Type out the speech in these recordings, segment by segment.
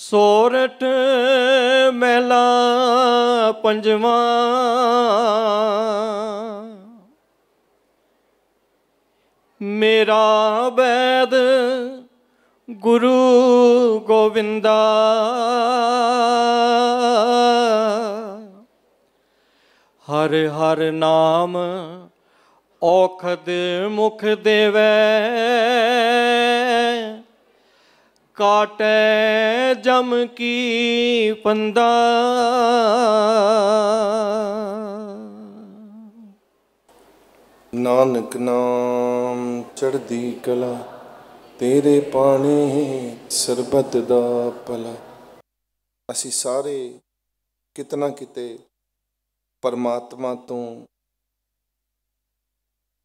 ਸੋਰਠ ਮਹਿਲਾ ਪੰਜਵਾਂ ਮੇਰਾ ਬੈਦ ਗੁਰੂ ਗੋਵਿੰਦਾ ਹਰ ਹਰ ਨਾਮ ਔਖਦ ਮੁਖ ਦੇਵੈ ਕਾਟੇ ਜਮ ਕੀ ਪੰਦਾ ਨਾਨਕ ਨਾਮ ਚੜਦੀ ਕਲਾ ਤੇਰੇ ਪਾਣੇ ਸਰਬਤ ਦਾ ਪਲਾ ਅਸੀਂ ਸਾਰੇ ਕਿਤਨਾ ਕਿਤੇ ਪਰਮਾਤਮਾ ਤੋਂ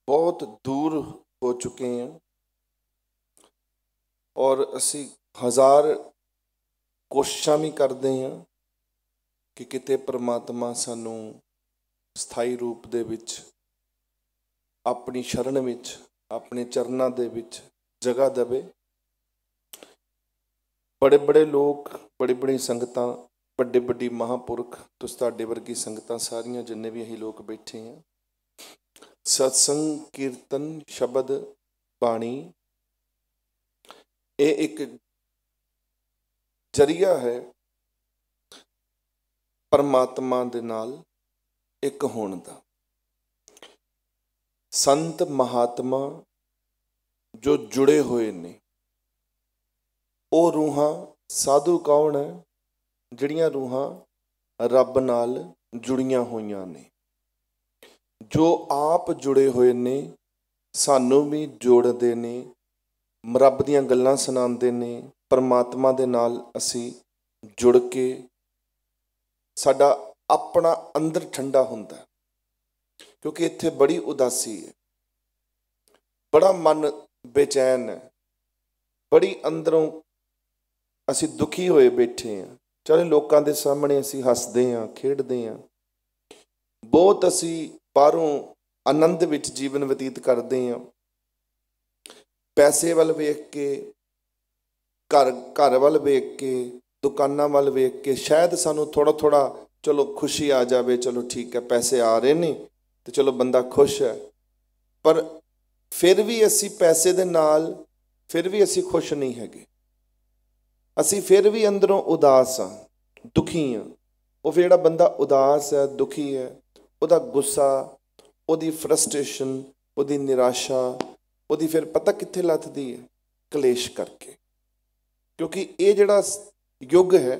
ਬਹੁਤ ਦੂਰ ਹੋ ਚੁੱਕੇ ਹਾਂ ਔਰ ਅਸੀਂ ਹਜ਼ਾਰ ਕੋਸ਼ਿਸ਼ਾਂ ਵੀ ਕਰਦੇ ਹਾਂ ਕਿ ਕਿਤੇ ਪ੍ਰਮਾਤਮਾ ਸਾਨੂੰ ਸਥਾਈ ਰੂਪ ਦੇ ਵਿੱਚ ਆਪਣੀ ਸ਼ਰਨ ਵਿੱਚ ਆਪਣੇ ਚਰਨਾਂ ਦੇ ਵਿੱਚ ਜਗ੍ਹਾ ਦੇਵੇ ਬੜੇ ਬੜੇ ਲੋਕ ਬੜੀ ਬੜੀ ਸੰਗਤਾਂ ਵੱਡੇ ਵੱਡੀ ਮਹਾਪੁਰਖ ਤੁਸੀਂ ਤੁਹਾਡੇ ਵਰਗੀ ਸੰਗਤਾਂ ਸਾਰੀਆਂ ਜਿੰਨੇ ਵੀ ਅਸੀਂ ਲੋਕ ਬੈਠੇ ਆ ਸਤਸੰਗ ਕੀਰਤਨ ਸ਼ਬਦ ਬਾਣੀ ਇਹ ਇੱਕ ਜਰੀਆ ਹੈ ਪਰਮਾਤਮਾ ਦੇ ਨਾਲ ਇੱਕ ਹੋਣ ਦਾ ਸੰਤ ਮਹਾਤਮਾ ਜੋ ਜੁੜੇ ਹੋਏ ਨੇ ਉਹ ਰੂਹਾਂ ਸਾਧੂ ਕੌਣ ਹੈ ਜਿਹੜੀਆਂ ਰੂਹਾਂ ਰੱਬ ਨਾਲ ਜੁੜੀਆਂ ਹੋਈਆਂ ਨੇ ਜੋ ਆਪ ਜੁੜੇ ਹੋਏ ਨੇ ਸਾਨੂੰ ਵੀ ਜੋੜਦੇ ਨੇ ਰੱਬ ਦੀਆਂ ਗੱਲਾਂ ਸੁਣਾਉਂਦੇ ਨੇ ਪਰਮਾਤਮਾ ਦੇ ਨਾਲ ਅਸੀਂ ਜੁੜ ਕੇ ਸਾਡਾ ਆਪਣਾ ਅੰਦਰ ਠੰਡਾ ਹੁੰਦਾ ਕਿਉਂਕਿ ਇੱਥੇ ਬੜੀ ਉਦਾਸੀ ਹੈ ਬੜਾ ਮਨ ਬੇਚੈਨ ਹੈ ਬੜੀ ਅੰਦਰੋਂ ਅਸੀਂ ਦੁਖੀ ਹੋਏ ਬੈਠੇ ਆ ਚਾਹੇ ਲੋਕਾਂ ਦੇ ਸਾਹਮਣੇ ਅਸੀਂ ਹੱਸਦੇ ਆ ਖੇਡਦੇ ਆ ਬਹੁਤ ਅਸੀਂ ਬਾਹਰੋਂ ਆਨੰਦ ਵਿੱਚ ਜੀਵਨ ਬਤੀਤ ਕਰਦੇ ਆ ਪੈਸੇ ਵੱਲ ਵੇਖ ਕੇ ਘਰ ਘਰ ਵੱਲ ਵੇਖ ਕੇ ਦੁਕਾਨਾਂ ਵੱਲ ਵੇਖ ਕੇ ਸ਼ਾਇਦ ਸਾਨੂੰ ਥੋੜਾ ਥੋੜਾ ਚਲੋ ਖੁਸ਼ੀ ਆ ਜਾਵੇ ਚਲੋ ਠੀਕ ਹੈ ਪੈਸੇ ਆ ਰਹੇ ਨੇ ਤੇ ਚਲੋ ਬੰਦਾ ਖੁਸ਼ ਹੈ ਪਰ ਫਿਰ ਵੀ ਅਸੀਂ ਪੈਸੇ ਦੇ ਨਾਲ ਫਿਰ ਵੀ ਅਸੀਂ ਖੁਸ਼ ਨਹੀਂ ਹੈਗੇ ਅਸੀਂ ਫਿਰ ਵੀ ਅੰਦਰੋਂ ਉਦਾਸ ਆ ਦੁਖੀ ਆ ਉਹ ਫਿਰ ਜਿਹੜਾ ਬੰਦਾ ਉਦਾਸ ਹੈ ਦੁਖੀ ਹੈ ਉਹਦਾ ਗੁੱਸਾ ਉਹਦੀ ਫਰਸਟ੍ਰੇਸ਼ਨ ਉਹਦੀ ਨਿਰਾਸ਼ਾ ਉਹਦੀ ਫਿਰ ਪਤਾ ਕਿੱਥੇ ਲੱਥਦੀ ਹੈ ਕਲੇਸ਼ ਕਰਕੇ ਕਿਉਂਕਿ ਇਹ ਜਿਹੜਾ ਯੁੱਗ ਹੈ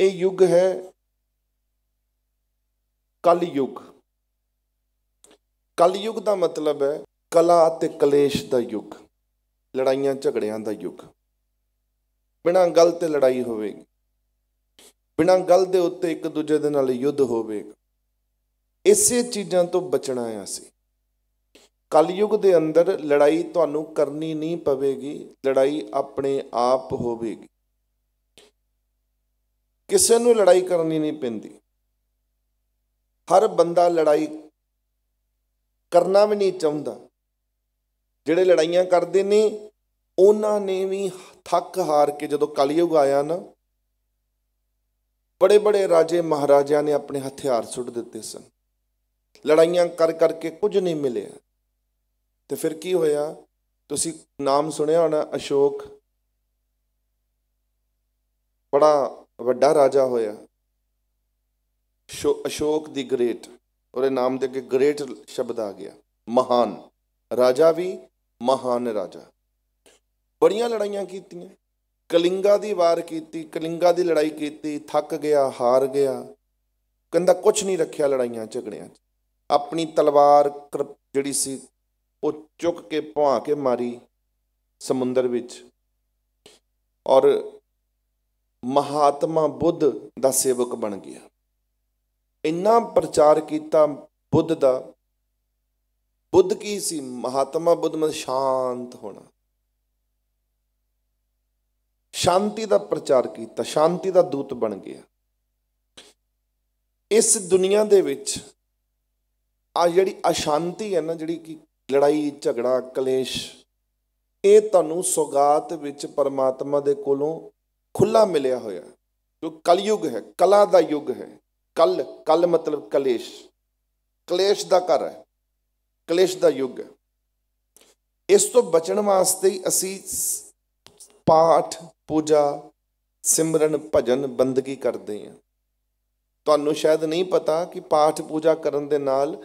ਇਹ ਯੁੱਗ ਹੈ ਕਲ ਯੁੱਗ ਕਲ ਯੁੱਗ ਦਾ ਮਤਲਬ ਹੈ ਕਲਾ ਤੇ ਕਲੇਸ਼ ਦਾ ਯੁੱਗ ਲੜਾਈਆਂ ਝਗੜਿਆਂ ਦਾ ਯੁੱਗ ਬਿਨਾਂ ਗੱਲ ਤੇ ਲੜਾਈ ਹੋਵੇਗੀ ਬਿਨਾਂ ਗੱਲ ਦੇ ਉੱਤੇ ਇੱਕ ਦੂਜੇ ਦੇ ਨਾਲ ਯੁੱਧ ਹੋਵੇਗਾ ਇਸੇ ਚੀਜ਼ਾਂ ਤੋਂ ਬਚਣਾ ਆ ਸੀ ਕਲਯੁਗ ਦੇ ਅੰਦਰ ਲੜਾਈ ਤੁਹਾਨੂੰ ਕਰਨੀ ਨਹੀਂ ਪਵੇਗੀ ਲੜਾਈ ਆਪਣੇ ਆਪ ਹੋਵੇਗੀ ਕਿਸੇ ਨੂੰ ਲੜਾਈ ਕਰਨੀ ਨਹੀਂ ਪੈਂਦੀ ਹਰ ਬੰਦਾ ਲੜਾਈ ਕਰਨਾ ਵੀ ਨਹੀਂ ਚਾਹੁੰਦਾ ਜਿਹੜੇ ਲੜਾਈਆਂ ਕਰਦੇ ਨੇ ਉਹਨਾਂ ਨੇ ਵੀ ਥੱਕ ਹਾਰ ਕੇ ਜਦੋਂ ਕਲਯੁਗ ਆਇਆ ਨਾ بڑے بڑے ਰਾਜੇ ਮਹਾਰਾਜਿਆਂ ਨੇ ਆਪਣੇ ਹਥਿਆਰ ਸੁੱਟ ਦਿੱਤੇ ਸਨ ਲੜਾਈਆਂ ਕਰ ਕਰਕੇ ਕੁਝ ਨਹੀਂ ਮਿਲਿਆ ਤੇ ਫਿਰ ਕੀ ਹੋਇਆ ਤੁਸੀਂ ਨਾਮ ਸੁਣਿਆ ਹੋਣਾ ਅਸ਼ੋਕ ਬੜਾ ਵੱਡਾ ਰਾਜਾ ਹੋਇਆ ਅਸ਼ੋਕ ਦੀ ਗ੍ਰੇਟ ਉਹਦੇ ਨਾਮ ਦੇ ਅੱਗੇ ਗ੍ਰੇਟ ਸ਼ਬਦ ਆ ਗਿਆ ਮਹਾਨ ਰਾਜਾ ਵੀ ਮਹਾਨ ਰਾਜਾ ਬੜੀਆਂ ਲੜਾਈਆਂ ਕੀਤੀਆਂ ਕਲਿੰਗਾ ਦੀ ਵਾਰ ਕੀਤੀ ਕਲਿੰਗਾ ਦੀ ਲੜਾਈ ਕੀਤੀ ਥੱਕ ਗਿਆ ਹਾਰ ਗਿਆ ਕਹਿੰਦਾ ਕੁਝ ਨਹੀਂ ਰੱਖਿਆ ਲੜਾਈਆਂ ਝਗੜਿਆਂ 'ਚ ਆਪਣੀ ਤਲਵਾਰ ਜਿਹੜੀ ਸੀ ਉਹ ਚੁੱਕ ਕੇ ਭਾਂ ਕੇ ਮਾਰੀ ਸਮੁੰਦਰ ਵਿੱਚ ਔਰ ਮਹਾਤਮਾ ਬੁੱਧ ਦਾ ਸੇਵਕ ਬਣ ਗਿਆ ਇੰਨਾ ਪ੍ਰਚਾਰ ਕੀਤਾ ਬੁੱਧ ਦਾ ਬੁੱਧ ਕੀ ਸੀ ਮਹਾਤਮਾ ਬੁੱਧ ਮਨ ਸ਼ਾਂਤ ਹੋਣਾ ਸ਼ਾਂਤੀ ਦਾ ਪ੍ਰਚਾਰ ਕੀਤਾ ਸ਼ਾਂਤੀ ਦਾ ਦੂਤ ਬਣ ਗਿਆ ਇਸ ਦੁਨੀਆ ਦੇ ਵਿੱਚ ਆ ਜਿਹੜੀ ਅਸ਼ਾਂਤੀ ਹੈ ਨਾ ਜਿਹੜੀ ਕਿ ਲੜਾਈ ਝਗੜਾ ਕਲੇਸ਼ ਇਹ ਤੁਹਾਨੂੰ ਸੁਗਾਤ ਵਿੱਚ ਪਰਮਾਤਮਾ ਦੇ ਕੋਲੋਂ ਖੁੱਲਾ ਮਿਲਿਆ ਹੋਇਆ ਜੋ ਕਲਯੁਗ ਹੈ ਕਲਾ ਦਾ ਯੁਗ ਹੈ ਕਲ ਕਲ ਮਤਲਬ ਕਲੇਸ਼ ਕਲੇਸ਼ ਦਾ ਘਰ ਹੈ ਕਲੇਸ਼ ਦਾ ਯੁਗ ਹੈ ਇਸ ਤੋਂ ਬਚਣ ਵਾਸਤੇ ਅਸੀਂ ਪਾਠ ਪੂਜਾ ਸਿਮਰਨ ਭਜਨ ਬੰਦਗੀ ਕਰਦੇ ਹਾਂ ਤੁਹਾਨੂੰ ਸ਼ਾਇਦ ਨਹੀਂ ਪਤਾ ਕਿ ਪਾਠ ਪੂਜਾ ਕਰਨ ਦੇ ਨਾਲ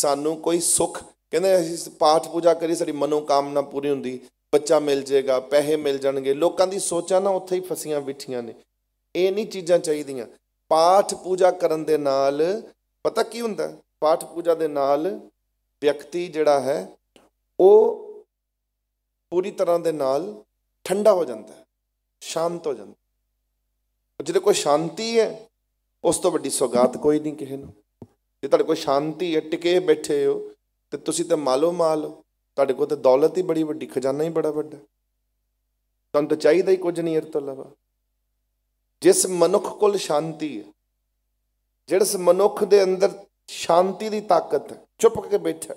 ਸਾਨੂੰ ਕੋਈ ਸੁੱਖ ਕਹਿੰਦੇ ਅਸੀਂ ਪਾਠ ਪੂਜਾ ਕਰੀ ਸਾਡੀ ਮਨੋ ਕਾਮਨਾ ਪੂਰੀ ਹੁੰਦੀ ਬੱਚਾ ਮਿਲ ਜਾਏਗਾ ਪੈਸੇ ਮਿਲ ਜਾਣਗੇ ਲੋਕਾਂ ਦੀ ਸੋਚਾਂ ਨਾ ਉੱਥੇ ਹੀ ਫਸੀਆਂ ਬਿਠੀਆਂ ਨੇ ਇਹ ਨਹੀਂ ਚੀਜ਼ਾਂ ਚਾਹੀਦੀਆਂ ਪਾਠ ਪੂਜਾ ਕਰਨ ਦੇ ਨਾਲ ਪਤਾ ਕੀ ਹੁੰਦਾ ਪਾਠ ਪੂਜਾ ਦੇ ਨਾਲ ਵਿਅਕਤੀ ਜਿਹੜਾ ਹੈ ਉਹ ਪੂਰੀ ਤਰ੍ਹਾਂ ਦੇ ਨਾਲ ਠੰਡਾ ਹੋ ਜਾਂਦਾ ਹੈ ਸ਼ਾਂਤ ਹੋ ਜਾਂਦਾ ਜਿਹਦੇ ਕੋਈ ਸ਼ਾਂਤੀ ਹੈ ਉਸ ਤੋਂ ਵੱਡੀ ਸੌਗਾਤ ਕੋਈ ਨਹੀਂ ਕਿਸੇ ਨੂੰ ਜੇ ਤੁਹਾਡੇ ਕੋਈ ਸ਼ਾਂਤੀ ਹੈ ਟਿਕੇ ਬੈਠੇ ਹੋ ਤੇ ਤੁਸੀਂ ਤਾਂ ਮਾਲੋ ਮਾਲ ਤੁਹਾਡੇ ਕੋਲ ਤਾਂ ਦੌਲਤ ਹੀ ਬੜੀ ਵੱਡੀ ਖਜ਼ਾਨਾ ਹੀ ਬੜਾ ਵੱਡਾ ਤੁਹਾਨੂੰ ਤਾਂ ਚਾਹੀਦਾ ਹੀ ਕੁਝ ਨਹੀਂ ਇਹ ਲਵਾ ਜਿਸ ਮਨੁੱਖ ਕੋਲ ਸ਼ਾਂਤੀ ਹੈ ਜਿਹੜਸ ਮਨੁੱਖ ਦੇ ਅੰਦਰ ਸ਼ਾਂਤੀ ਦੀ ਤਾਕਤ ਹੈ ਚੁੱਪ ਕੇ ਬੈਠਾ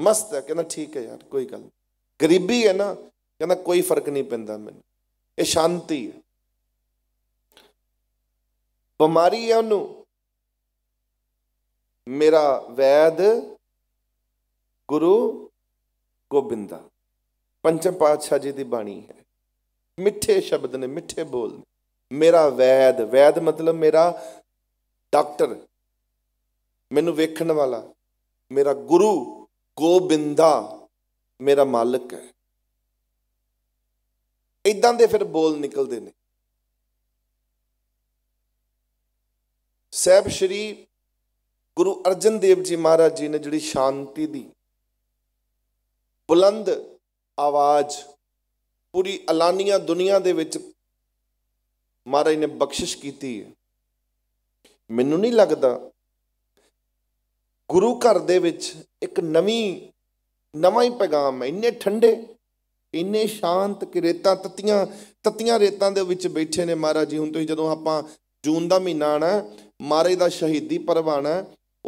ਮਸਤ ਹੈ ਕਹਿੰਦਾ ਠੀਕ ਹੈ ਯਾਰ ਕੋਈ ਗੱਲ ਗਰੀਬੀ ਹੈ ਨਾ ਕਹਿੰਦਾ ਕੋਈ ਫਰਕ ਨਹੀਂ ਪੈਂਦਾ ਮੈਨੂੰ ਇਹ ਸ਼ਾਂਤੀ ਹੈ ਬਿਮਾਰੀ ਹੈ ਉਹਨੂੰ ਮੇਰਾ ਵੈਦ ਗੁਰੂ ਗੋਬਿੰਦਾ ਪੰਚਮ ਪਾਤਸ਼ਾਹ ਜੀ ਦੀ ਬਾਣੀ ਹੈ ਮਿੱਠੇ ਸ਼ਬਦ ਨੇ ਮਿੱਠੇ ਬੋਲ ਮੇਰਾ ਵੈਦ ਵੈਦ ਮਤਲਬ ਮੇਰਾ ਡਾਕਟਰ ਮੈਨੂੰ ਵੇਖਣ ਵਾਲਾ ਮੇਰਾ ਗੁਰੂ ਗੋਬਿੰਦਾ ਮੇਰਾ ਮਾਲਕ ਹੈ ਇਦਾਂ ਦੇ ਫਿਰ ਬੋਲ ਨਿਕਲਦੇ ਨੇ ਸਹਿਬ ਸ਼੍ਰੀ ਗੁਰੂ ਅਰਜਨ ਦੇਵ ਜੀ ਮਹਾਰਾਜ ਜੀ ਨੇ ਜਿਹੜੀ ਸ਼ਾਂਤੀ ਦੀ ਬੁਲੰਦ ਆਵਾਜ਼ ਪੂਰੀ ਅਲਾਨੀਆ ਦੁਨੀਆ ਦੇ ਵਿੱਚ ਮਹਾਰਾਜ ਨੇ ਬਖਸ਼ਿਸ਼ ਕੀਤੀ ਮੈਨੂੰ ਨਹੀਂ ਲੱਗਦਾ ਗੁਰੂ ਘਰ ਦੇ ਵਿੱਚ ਇੱਕ ਨਵੀਂ ਨਵਾਂ ਹੀ ਪੈਗਾਮ ਹੈ ਇੰਨੇ ਠੰਡੇ ਇੰਨੇ ਸ਼ਾਂਤ ਕਿ ਰੇਤਾਂ ਤਤੀਆਂ ਤਤੀਆਂ ਰੇਤਾਂ ਦੇ ਵਿੱਚ ਬੈਠੇ ਨੇ ਮਹਾਰਾਜ ਜੀ ਹੁਣ ਤੁਸੀਂ ਜਦੋਂ ਆਪਾਂ ਜੂਨ ਦਾ ਮਹੀਨਾ ਆਣਾ ਮਹਾਰਾਜ ਦਾ ਸ਼ਹੀਦੀ ਪਰਵਾਣਾ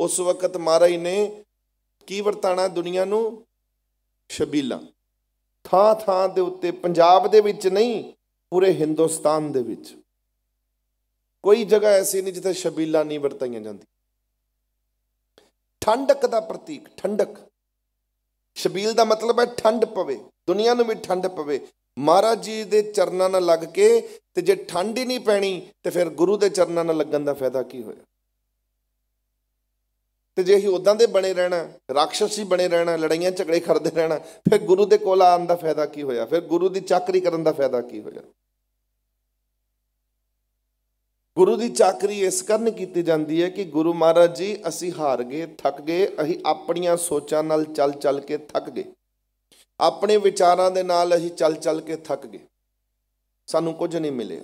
ਉਸ ਵਕਤ ਮਹਾਰਾਜ ਨੇ ਕੀ ਵਰਤਾਣਾ ਦੁਨੀਆ ਨੂੰ ਸ਼ਬੀਲਾ ਥਾਂ ਥਾਂ ਦੇ ਉੱਤੇ ਪੰਜਾਬ ਦੇ ਵਿੱਚ ਨਹੀਂ ਪੂਰੇ ਹਿੰਦੁਸਤਾਨ ਦੇ ਵਿੱਚ ਕੋਈ ਜਗ੍ਹਾ ਐਸੀ ਨਹੀਂ ਜਿੱਥੇ ਸ਼ਬੀਲਾ ਨਹੀਂ ਵਰਤਾਈਆਂ ਜਾਂਦੀ ਠੰਡਕ ਦਾ ਪ੍ਰਤੀਕ ਠੰਡਕ ਸ਼ਬੀਲ ਦਾ ਮਤਲਬ ਹੈ ਠੰਡ ਪਵੇ ਦੁਨੀਆ ਨੂੰ ਵੀ ਠੰਡ ਪਵੇ ਮਹਾਰਾਜ ਜੀ ਦੇ ਚਰਨਾਂ ਨਾਲ ਲੱਗ ਕੇ ਤੇ ਜੇ ਠੰਡ ਹੀ ਨਹੀਂ ਪੈਣੀ ਤੇ ਫਿਰ ਗੁਰੂ ਦੇ ਚਰਨਾਂ ਨਾਲ ਲੱਗਣ ਦਾ ਫਾਇਦਾ ਕੀ ਹੋਇਆ ਤੇ ਜੇ ਅਸੀਂ ਉਦਾਂ ਦੇ ਬਣੇ ਰਹਿਣਾ ਰਾਖਸ਼ਸੀ ਬਣੇ ਰਹਿਣਾ ਲੜਾਈਆਂ ਝਗੜੇ ਕਰਦੇ ਰਹਿਣਾ ਫਿਰ ਗੁਰੂ ਦੇ ਕੋਲ ਆਉਣ ਦਾ ਫਾਇਦਾ ਕੀ ਹੋਇਆ ਫਿਰ ਗੁਰੂ ਦੀ ਚਾਕਰੀ ਕਰਨ ਦਾ ਫਾਇਦਾ ਕੀ ਹੋਇਆ ਗੁਰੂ ਦੀ ਚਾਕਰੀ ਇਸ ਕਰਨ ਕੀਤੀ ਜਾਂਦੀ ਹੈ ਕਿ ਗੁਰੂ ਮਹਾਰਾਜ ਜੀ ਅਸੀਂ ਹਾਰ ਗਏ ਥੱਕ ਗਏ ਅਸੀਂ ਆਪਣੀਆਂ ਸੋਚਾਂ ਨਾਲ ਚੱਲ ਚੱਲ ਕੇ ਥੱਕ ਗਏ ਆਪਣੇ ਵਿਚਾਰਾਂ ਦੇ ਨਾਲ ਅਸੀਂ ਚੱਲ ਚੱਲ ਕੇ ਥੱਕ ਗਏ ਸਾਨੂੰ ਕੁਝ ਨਹੀਂ ਮਿਲਿਆ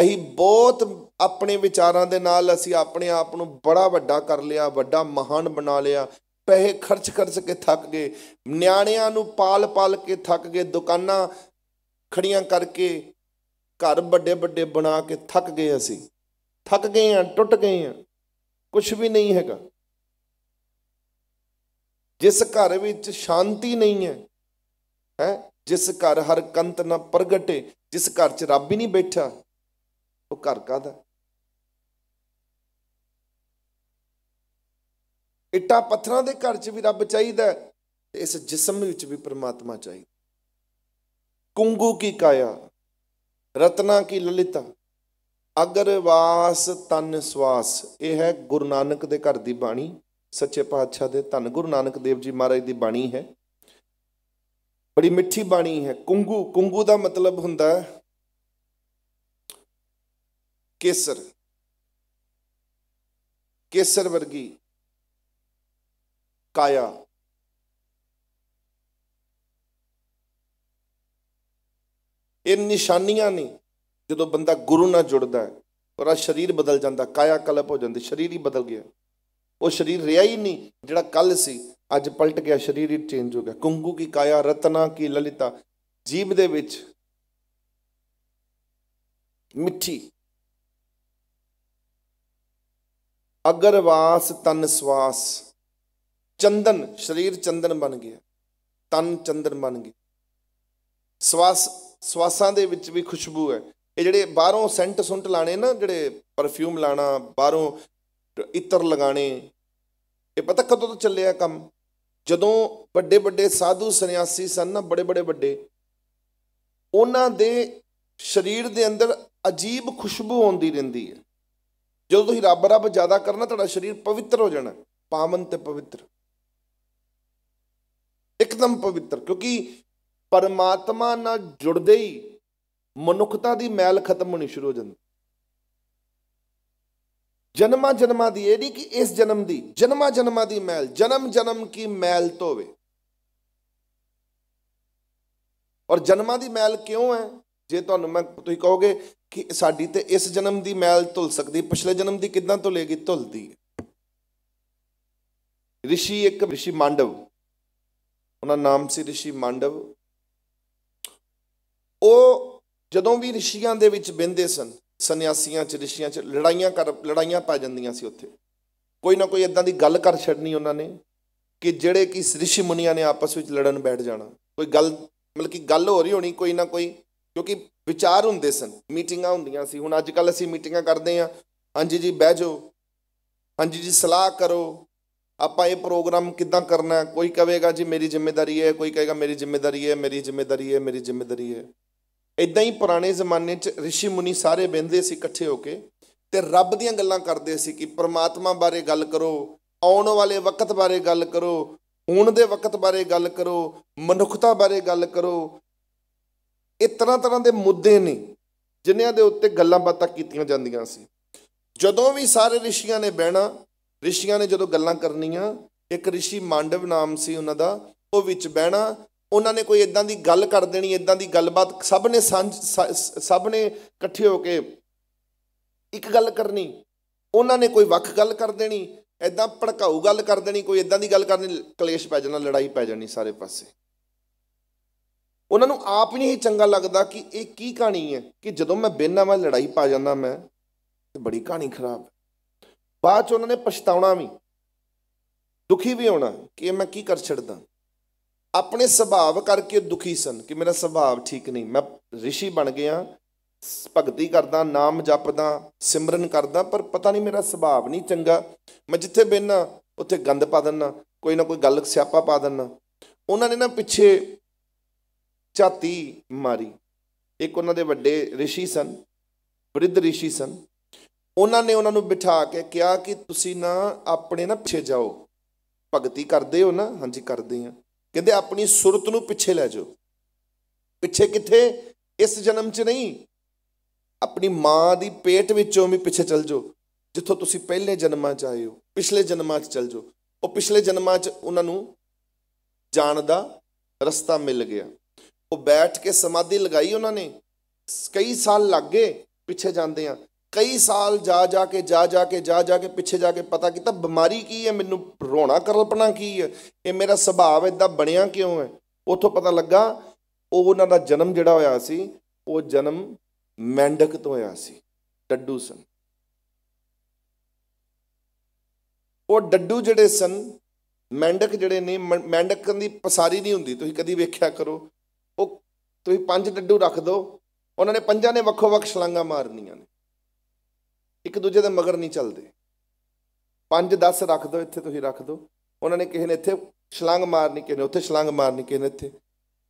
ਅਸੀਂ ਬਹੁਤ ਆਪਣੇ ਵਿਚਾਰਾਂ ਦੇ ਨਾਲ ਅਸੀਂ ਆਪਣੇ ਆਪ ਨੂੰ ਬੜਾ ਵੱਡਾ ਕਰ ਲਿਆ ਵੱਡਾ ਮਹਾਨ ਬਣਾ ਲਿਆ ਪੈਸੇ ਖਰਚ ਕਰ ਕੇ ਥੱਕ ਗਏ ਨਿਆਣਿਆਂ ਨੂੰ ਪਾਲ-ਪਾਲ ਕੇ ਥੱਕ ਗਏ ਦੁਕਾਨਾਂ ਖੜੀਆਂ ਕਰਕੇ ਘਰ ਵੱਡੇ ਵੱਡੇ ਬਣਾ ਕੇ ਥੱਕ ਗਏ ਅਸੀਂ ਥੱਕ ਗਏ ਆ ਟੁੱਟ ਗਏ ਆ ਕੁਝ ਵੀ ਨਹੀਂ ਹੈਗਾ ਜਿਸ ਘਰ ਵਿੱਚ ਸ਼ਾਂਤੀ ਨਹੀਂ ਹੈ ਹੈ ਜਿਸ ਘਰ ਹਰ ਕੰਤ ਨਾ ਪ੍ਰਗਟੇ ਜਿਸ ਘਰ 'ਚ ਰੱਬ ਹੀ ਨਹੀਂ ਬੈਠਾ ਉਹ ਘਰ ਕਾਦਾ ਇੱਟਾਂ ਪੱਥਰਾਂ ਦੇ ਘਰ 'ਚ ਵੀ ਰੱਬ ਚਾਹੀਦਾ ਤੇ ਇਸ ਜਿਸਮ ਵਿੱਚ ਵੀ ਪ੍ਰਮਾਤਮਾ ਚਾਹੀਦਾ ਕੁੰਗੂ ਕੀ ਕਾਇਆ ਰਤਨਾ ਕੀ ਲਲਿਤਾ ਅਗਰ ਵਾਸ ਤਨ ਸਵਾਸ ਇਹ ਹੈ ਗੁਰੂ ਨਾਨਕ ਦੇ ਘਰ ਦੀ ਬਾਣੀ ਸੱਚੇ ਪਾਤਸ਼ਾਹ ਦੇ ਧੰਨ ਗੁਰੂ ਨਾਨਕ ਦੇਵ ਜੀ ਮਹਾਰਾਜ ਦੀ ਬਾਣੀ ਹੈ ਬੜੀ ਮਿੱਠੀ ਬਾਣੀ ਹੈ ਕੁੰਗੂ ਕੁੰਗੂ ਦਾ ਮਤਲਬ ਹੁੰਦਾ ਕੇਸਰ ਕੇਸਰ ਵਰਗੀ ਕਾਇਆ ਇਹ ਨਿਸ਼ਾਨੀਆਂ ਨੇ ਜਦੋਂ ਬੰਦਾ ਗੁਰੂ ਨਾਲ ਜੁੜਦਾ ਹੈ ਉਹਦਾ ਸਰੀਰ ਬਦਲ ਜਾਂਦਾ ਕਾਇਆ ਕਲਪ ਹੋ ਜਾਂਦੀ ਸਰੀਰ ਹੀ ਬਦਲ ਗਿਆ ਉਹ ਸਰੀਰ ਰਿਹਾ ਹੀ ਨਹੀਂ ਜਿਹੜਾ ਕੱਲ ਸੀ ਅੱਜ ਪਲਟ ਗਿਆ ਸਰੀਰ ਹੀ ਚੇਂਜ ਹੋ ਗਿਆ ਕੁੰਗੂ ਕੀ ਕਾਇਆ ਰਤਨਾ ਕੀ ਲਲਿਤਾ ਜੀਬ ਦੇ ਵਿੱਚ ਮਿੱਠੀ ਅਗਰ ਵਾਸ ਤਨ ਸਵਾਸ ਚੰਦਨ ਸਰੀਰ ਚੰਦਨ ਬਣ ਗਿਆ ਤਨ ਚੰਦਨ ਬਣ ਗਿਆ ਸਵਾਸ ਸਵਾਸਾਂ ਦੇ ਵਿੱਚ ਵੀ ਖੁਸ਼ਬੂ ਹੈ ਇਹ ਜਿਹੜੇ ਬਾਹਰੋਂ ਸੈਂਟ ਸੁੰਟ ਲਾਣੇ ਨਾ ਜਿਹੜੇ ਪਰਫਿਊਮ ਲਾਣਾ ਬਾਹਰੋਂ ਇਤਰ ਲਗਾਣੇ ਇਹ ਪਤਾ ਕਦੋਂ ਤੋਂ ਚੱਲਿਆ ਕੰਮ ਜਦੋਂ ਵੱਡੇ ਵੱਡੇ ਸਾਧੂ ਸੰਨਿਆਸੀ ਸਨ ਨਾ ਬੜੇ ਬੜੇ ਵੱਡੇ ਉਹਨਾਂ ਦੇ ਸਰੀਰ ਦੇ ਅੰਦਰ ਅਜੀਬ ਖੁਸ਼ਬੂ ਆਉਂਦੀ ਰਹਿੰਦੀ ਹੈ ਜਦੋਂ ਤੁਸੀਂ ਰੱਬ ਰੱਬ ਜ਼ਿਆਦਾ ਕਰਨਾ ਤੁਹਾਡਾ ਸਰੀਰ ਪਵਿੱਤਰ ਹੋ ਜਾਣਾ ਪਾਵਨ ਤੇ ਪਵਿੱਤਰ ਇੱਕਦਮ ਪਵਿੱਤਰ ਕਿਉਂਕਿ ਪਰਮਾਤਮਾ ਨਾਲ ਜੁੜਦੇ ਹੀ ਮਨੁੱਖਤਾ ਦੀ ਮੈਲ ਖਤਮ ਹੋਣੀ ਸ਼ੁਰੂ ਹੋ ਜਾਂਦੀ ਜਨਮਾਂ ਜਨਮਾਂ ਦੀ ਇਹ ਨਹੀਂ ਕਿ ਇਸ ਜਨਮ ਦੀ ਜਨਮਾਂ ਜਨਮਾਂ ਦੀ ਮੈਲ ਜਨਮ ਜਨਮ ਕੀ ਮੈਲ ਤੋਵੇ ਔਰ ਜਨਮਾਂ ਦੀ ਮੈਲ ਕਿਉਂ ਹੈ ਜੇ ਤੁਹਾਨੂੰ ਮੈਂ ਤੁਸੀਂ ਕਹੋਗੇ ਕਿ ਸਾਡੀ ਤੇ ਇਸ ਜਨਮ ਦੀ ਮੈਲ ਧੁੱਲ ਸਕਦੀ ਪਿਛਲੇ ਜਨਮ ਦੀ ਕਿਦਾਂ ਧੁਲੇਗੀ ਧੁੱਲਦੀ ॠषि ਇੱਕ ॠषि ਮੰਡਵ ਉਹਨਾਂ ਨਾਮ ਸੀ ॠषि ਮੰਡਵ ਉਹ ਜਦੋਂ ਵੀ ઋષਿਆਂ ਦੇ ਵਿੱਚ ਬਿੰਦੇ ਸਨ ਸੰਨਿਆਸੀਆਂ ਚ ઋਸ਼ਿਆਂ ਚ ਲੜਾਈਆਂ ਕਰ ਲੜਾਈਆਂ ਪੈ ਜਾਂਦੀਆਂ ਸੀ ਉੱਥੇ ਕੋਈ ਨਾ ਕੋਈ ਇਦਾਂ ਦੀ ਗੱਲ ਕਰ ਛੱਡਣੀ ਉਹਨਾਂ ਨੇ ਕਿ ਜਿਹੜੇ ਕਿ ઋષਿ ਮੁਨੀਆਂ ਨੇ ਆਪਸ ਵਿੱਚ ਲੜਨ ਬੈਠ ਜਾਣਾ ਕੋਈ ਗੱਲ ਮਤਲਬ ਕਿ ਗੱਲ ਹੋ ਰਹੀ ਹੋਣੀ ਕੋਈ ਨਾ ਕੋਈ ਕਿਉਂਕਿ ਵਿਚਾਰ ਹੁੰਦੇ ਸਨ ਮੀਟਿੰਗਾਂ ਹੁੰਦੀਆਂ ਸੀ ਹੁਣ ਅੱਜ ਕੱਲ ਅਸੀਂ ਮੀਟਿੰਗਾਂ ਕਰਦੇ ਆ ਹਾਂਜੀ ਜੀ ਬਹਿ ਜਾਓ ਹਾਂਜੀ ਜੀ ਸਲਾਹ ਕਰੋ ਆਪਾਂ ਇਹ ਪ੍ਰੋਗਰਾਮ ਕਿੱਦਾਂ ਕਰਨਾ ਕੋਈ ਕਹੇਗਾ ਜੀ ਮੇਰੀ ਜ਼ਿੰਮੇਵਾਰੀ ਹੈ ਕੋਈ ਕਹੇਗਾ ਮੇਰੀ ਜ਼ਿੰਮੇਵਾਰੀ ਹੈ ਮੇਰੀ ਜ਼ਿੰਮੇਵਾਰੀ ਹੈ ਮੇਰੀ ਜ਼ਿੰਮੇਵਾਰੀ ਹੈ ਇਦਾਂ ਹੀ ਪੁਰਾਣੇ ਜ਼ਮਾਨੇ 'ਚ ਰਿਸ਼ੀ ਮੁਨੀ ਸਾਰੇ ਬੈੰਦੇ ਸੀ ਇਕੱਠੇ ਹੋ ਕੇ ਤੇ ਰੱਬ ਦੀਆਂ ਗੱਲਾਂ ਕਰਦੇ ਸੀ ਕਿ ਪ੍ਰਮਾਤਮਾ ਬਾਰੇ ਗੱਲ ਕਰੋ ਆਉਣ ਵਾਲੇ ਵਕਤ ਬਾਰੇ ਗੱਲ ਕਰੋ ਹੁਣ ਦੇ ਵਕਤ ਬਾਰੇ ਗੱਲ ਕਰੋ ਮਨੁੱਖਤਾ ਬਾਰੇ ਗੱਲ ਕਰੋ ਇਹ ਤਰ੍ਹਾਂ ਤਰ੍ਹਾਂ ਦੇ ਮੁੱਦੇ ਨੇ ਜਿਨ੍ਹਾਂ ਦੇ ਉੱਤੇ ਗੱਲਾਂ ਬਾਤਾਂ ਕੀਤੀਆਂ ਜਾਂਦੀਆਂ ਸੀ ਜਦੋਂ ਵੀ ਸਾਰੇ ਰਿਸ਼ੀਆਂ ਨੇ ਬਹਿਣਾ ਰਿਸ਼ੀਆਂ ਨੇ ਜਦੋਂ ਗੱਲਾਂ ਕਰਨੀਆਂ ਇੱਕ ਰਿਸ਼ੀ ਮੰਡਵ ਨਾਮ ਸੀ ਉਹਨਾਂ ਦਾ ਉਹ ਵਿੱਚ ਬਹਿਣਾ ਉਹਨਾਂ ਨੇ ਕੋਈ ਇਦਾਂ ਦੀ ਗੱਲ ਕਰ ਦੇਣੀ ਇਦਾਂ ਦੀ ਗੱਲਬਾਤ ਸਭ ਨੇ ਸਭ ਨੇ ਇਕੱਠੇ ਹੋ ਕੇ ਇੱਕ ਗੱਲ ਕਰਨੀ ਉਹਨਾਂ ਨੇ ਕੋਈ ਵੱਖ ਗੱਲ ਕਰ ਦੇਣੀ ਇਦਾਂ ਭੜਕਾਊ ਗੱਲ ਕਰ ਦੇਣੀ ਕੋਈ ਇਦਾਂ ਦੀ ਗੱਲ ਕਰਨੀ ਕਲੇਸ਼ ਪੈ ਜਾਣਾ ਲੜਾਈ ਪੈ ਜਾਣੀ ਸਾਰੇ ਪਾਸੇ ਉਹਨਾਂ ਨੂੰ ਆਪ ਨਹੀਂ ਚੰਗਾ ਲੱਗਦਾ ਕਿ ਇਹ ਕੀ ਕਹਾਣੀ ਹੈ ਕਿ ਜਦੋਂ ਮੈਂ ਬਿਨਾਂ ਮੈਂ ਲੜਾਈ ਪਾ ਜਾਂਦਾ ਮੈਂ ਤੇ ਬੜੀ ਕਹਾਣੀ ਖਰਾਬ ਹੈ ਬਾਅਦ ਚ ਉਹਨਾਂ ਨੇ ਪਛਤਾਉਣਾ ਵੀ ਦੁਖੀ ਵੀ ਹੋਣਾ ਕਿ ਮੈਂ ਕੀ ਕਰ ਛੱਡਦਾ ਆਪਣੇ ਸੁਭਾਅ ਕਰਕੇ ਦੁਖੀ ਸਨ ਕਿ ਮੇਰਾ ਸੁਭਾਅ ਠੀਕ ਨਹੀਂ ਮੈਂ ਰਿਸ਼ੀ ਬਣ ਗਿਆ ਭਗਤੀ ਕਰਦਾ ਨਾਮ ਜਪਦਾ ਸਿਮਰਨ ਕਰਦਾ ਪਰ ਪਤਾ ਨਹੀਂ ਮੇਰਾ ਸੁਭਾਅ ਨਹੀਂ ਚੰਗਾ ਮੈਂ ਜਿੱਥੇ ਬੈਣਾ ਉੱਥੇ ਗੰਦ ਪਾ ਦਿੰਨਾ ਕੋਈ ਨਾ ਕੋਈ ਗੱਲ ਸਿਆਪਾ ਪਾ ਦਿੰਨਾ ਉਹਨਾਂ ਨੇ ਨਾ ਪਿੱਛੇ ਝਾਤੀ ਮਾਰੀ ਇੱਕ ਉਹਨਾਂ ਦੇ ਵੱਡੇ ઋષਿ ਸਨ ਬ੍ਰਿਧ ઋષਿ ਸਨ ਉਹਨਾਂ ਨੇ ਉਹਨਾਂ ਨੂੰ ਬਿਠਾ ਕੇ ਕਿਹਾ ਕਿ ਤੁਸੀਂ ਨਾ ਆਪਣੇ ਨਾ ਪਿੱਛੇ ਜਾਓ ਭਗਤੀ ਕਰਦੇ ਹੋ ਨਾ ਹਾਂਜੀ ਕਰਦੇ ਆ ਕਹਿੰਦੇ ਆਪਣੀ ਸੁਰਤ ਨੂੰ ਪਿੱਛੇ ਲੈ ਜਾਓ ਪਿੱਛੇ ਕਿੱਥੇ ਇਸ ਜਨਮ 'ਚ ਨਹੀਂ ਆਪਣੀ ਮਾਂ ਦੀ ਪੇਟ ਵਿੱਚੋਂ ਵੀ ਪਿੱਛੇ ਚਲ ਜਾਓ ਜਿੱਥੋਂ ਤੁਸੀਂ ਪਹਿਲੇ ਜਨਮਾਂ 'ਚ ਆਏ ਹੋ ਪਿਛਲੇ ਜਨਮਾਂ 'ਚ ਚਲ ਜਾਓ ਉਹ ਪਿਛਲੇ ਜਨਮਾਂ 'ਚ ਉਹਨਾਂ ਨੂੰ ਜਾਣ ਦਾ ਰਸਤਾ ਮਿਲ ਗਿਆ ਉਹ ਬੈਠ ਕੇ ਸਮਾਧੀ ਲਗਾਈ ਉਹਨਾਂ ਨੇ ਕਈ ਸਾਲ ਲੱਗ ਗਏ ਪਿੱਛੇ ਜਾਂਦੇ ਆ ਕਈ ਸਾਲ ਜਾ ਜਾ ਕੇ ਜਾ ਜਾ ਕੇ ਜਾ ਜਾ ਕੇ ਪਿੱਛੇ ਜਾ ਕੇ ਪਤਾ ਕੀਤਾ ਬਿਮਾਰੀ ਕੀ ਹੈ ਮੈਨੂੰ ਰੋਣਾ ਕਰਲਪਣਾ ਕੀ ਹੈ ਇਹ ਮੇਰਾ ਸੁਭਾਅ ਇਦਾਂ ਬਣਿਆ ਕਿਉਂ ਹੈ ਉਥੋਂ ਪਤਾ ਲੱਗਾ ਉਹ ਉਹਨਾਂ ਦਾ ਜਨਮ ਜਿਹੜਾ ਹੋਇਆ ਸੀ ਉਹ ਜਨਮ ਮੈਂਡਕ ਤੋਂ ਹੋਇਆ ਸੀ ਡੱਡੂ ਸਨ ਉਹ ਡੱਡੂ ਜਿਹੜੇ ਸਨ ਮੈਂਡਕ ਜਿਹੜੇ ਨੇ ਮੈਂਡਕਾਂ ਦੀ ਪਸਾਰੀ ਨਹੀਂ ਹੁੰਦੀ ਤੁਸੀਂ ਕਦੀ ਵੇਖਿਆ ਕਰੋ ਤੁਸੀਂ ਪੰਜ ਡੱਡੂ ਰੱਖ ਦਿਓ ਉਹਨਾਂ ਨੇ ਪੰਜਾਂ ਨੇ ਵੱਖੋ ਵੱਖ ਛਲਾਂਗਾ ਮਾਰਨੀਆਂ ਨੇ ਇੱਕ ਦੂਜੇ ਦੇ ਮਗਰ ਨਹੀਂ ਚੱਲਦੇ ਪੰਜ 10 ਰੱਖ ਦਿਓ ਇੱਥੇ ਤੁਸੀਂ ਰੱਖ ਦਿਓ ਉਹਨਾਂ ਨੇ ਕਿਸੇ ਨੇ ਇੱਥੇ ਛਲਾਂਗ ਮਾਰਨੀ ਕਿਸੇ ਨੇ ਉੱਥੇ ਛਲਾਂਗ ਮਾਰਨੀ ਕਿਸੇ ਨੇ ਇੱਥੇ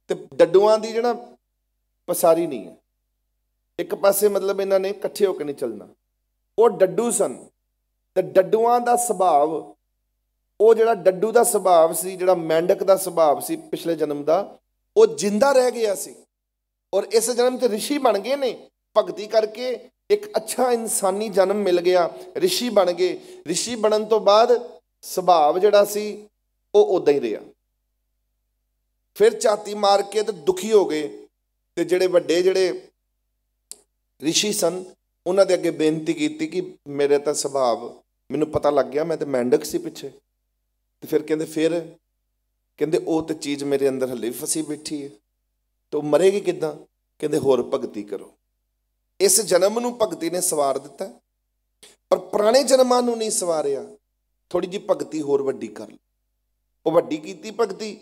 ਤੇ ਡੱਡੂਆਂ ਦੀ ਜਿਹੜਾ ਪਸਾਰੀ ਨਹੀਂ ਹੈ ਇੱਕ ਪਾਸੇ ਮਤਲਬ ਇਹਨਾਂ ਨੇ ਇਕੱਠੇ ਹੋ ਕੇ ਨਹੀਂ ਚੱਲਣਾ ਉਹ ਡੱਡੂ ਸਨ ਤੇ ਡੱਡੂਆਂ ਦਾ ਸੁਭਾਅ ਉਹ ਜਿਹੜਾ ਡੱਡੂ ਦਾ ਸੁਭਾਅ ਸੀ ਜਿਹੜਾ ਮੈਂਡਕ ਦਾ ਸੁਭਾਅ ਸੀ ਪਿਛਲੇ ਜਨਮ ਦਾ ਉਹ ਜਿੰਦਾ ਰਹਿ ਗਿਆ ਸੀ ਔਰ ਇਸ ਜਨਮ ਤੇ ਰਿਸ਼ੀ ਬਣ ਗਏ ਨੇ ਭਗਤੀ ਕਰਕੇ ਇੱਕ ਅੱਛਾ ਇਨਸਾਨੀ ਜਨਮ ਮਿਲ ਗਿਆ ਰਿਸ਼ੀ ਬਣ ਗਏ ਰਿਸ਼ੀ ਬਣਨ ਤੋਂ ਬਾਅਦ ਸੁਭਾਅ ਜਿਹੜਾ ਸੀ ਉਹ ਉਦਾਂ ਹੀ ਰਿਹਾ ਫਿਰ ਚਾਤੀ ਮਾਰ ਕੇ ਤੇ ਦੁਖੀ ਹੋ ਗਏ ਤੇ ਜਿਹੜੇ ਵੱਡੇ ਜਿਹੜੇ ਰਿਸ਼ੀ ਸਨ ਉਹਨਾਂ ਦੇ ਅੱਗੇ ਬੇਨਤੀ ਕੀਤੀ ਕਿ ਮੇਰੇ ਤਾਂ ਸੁਭਾਅ ਮੈਨੂੰ ਪਤਾ ਲੱਗ ਗਿਆ ਮੈਂ ਤੇ ਮੈਂਡਕ ਸੀ ਪਿੱਛੇ ਤੇ ਫਿਰ ਕਹਿੰਦੇ ਫਿਰ ਕਹਿੰਦੇ ਉਹ ਤੇ ਚੀਜ਼ ਮੇਰੇ ਅੰਦਰ ਹਲੇ ਫਸੀ ਬੈਠੀ ਹੈ ਤੋ ਮਰੇਗੀ ਕਿਦਾਂ ਕਹਿੰਦੇ ਹੋਰ ਭਗਤੀ ਕਰੋ ਇਸ ਜਨਮ ਨੂੰ ਭਗਤੀ ਨੇ ਸਵਾਰ ਦਿੱਤਾ ਪਰ ਪੁਰਾਣੇ ਜਨਮਾਂ ਨੂੰ ਨਹੀਂ ਸਵਾਰਿਆ ਥੋੜੀ ਜੀ ਭਗਤੀ ਹੋਰ ਵੱਡੀ ਕਰ ਲਓ ਉਹ ਵੱਡੀ ਕੀਤੀ ਭਗਤੀ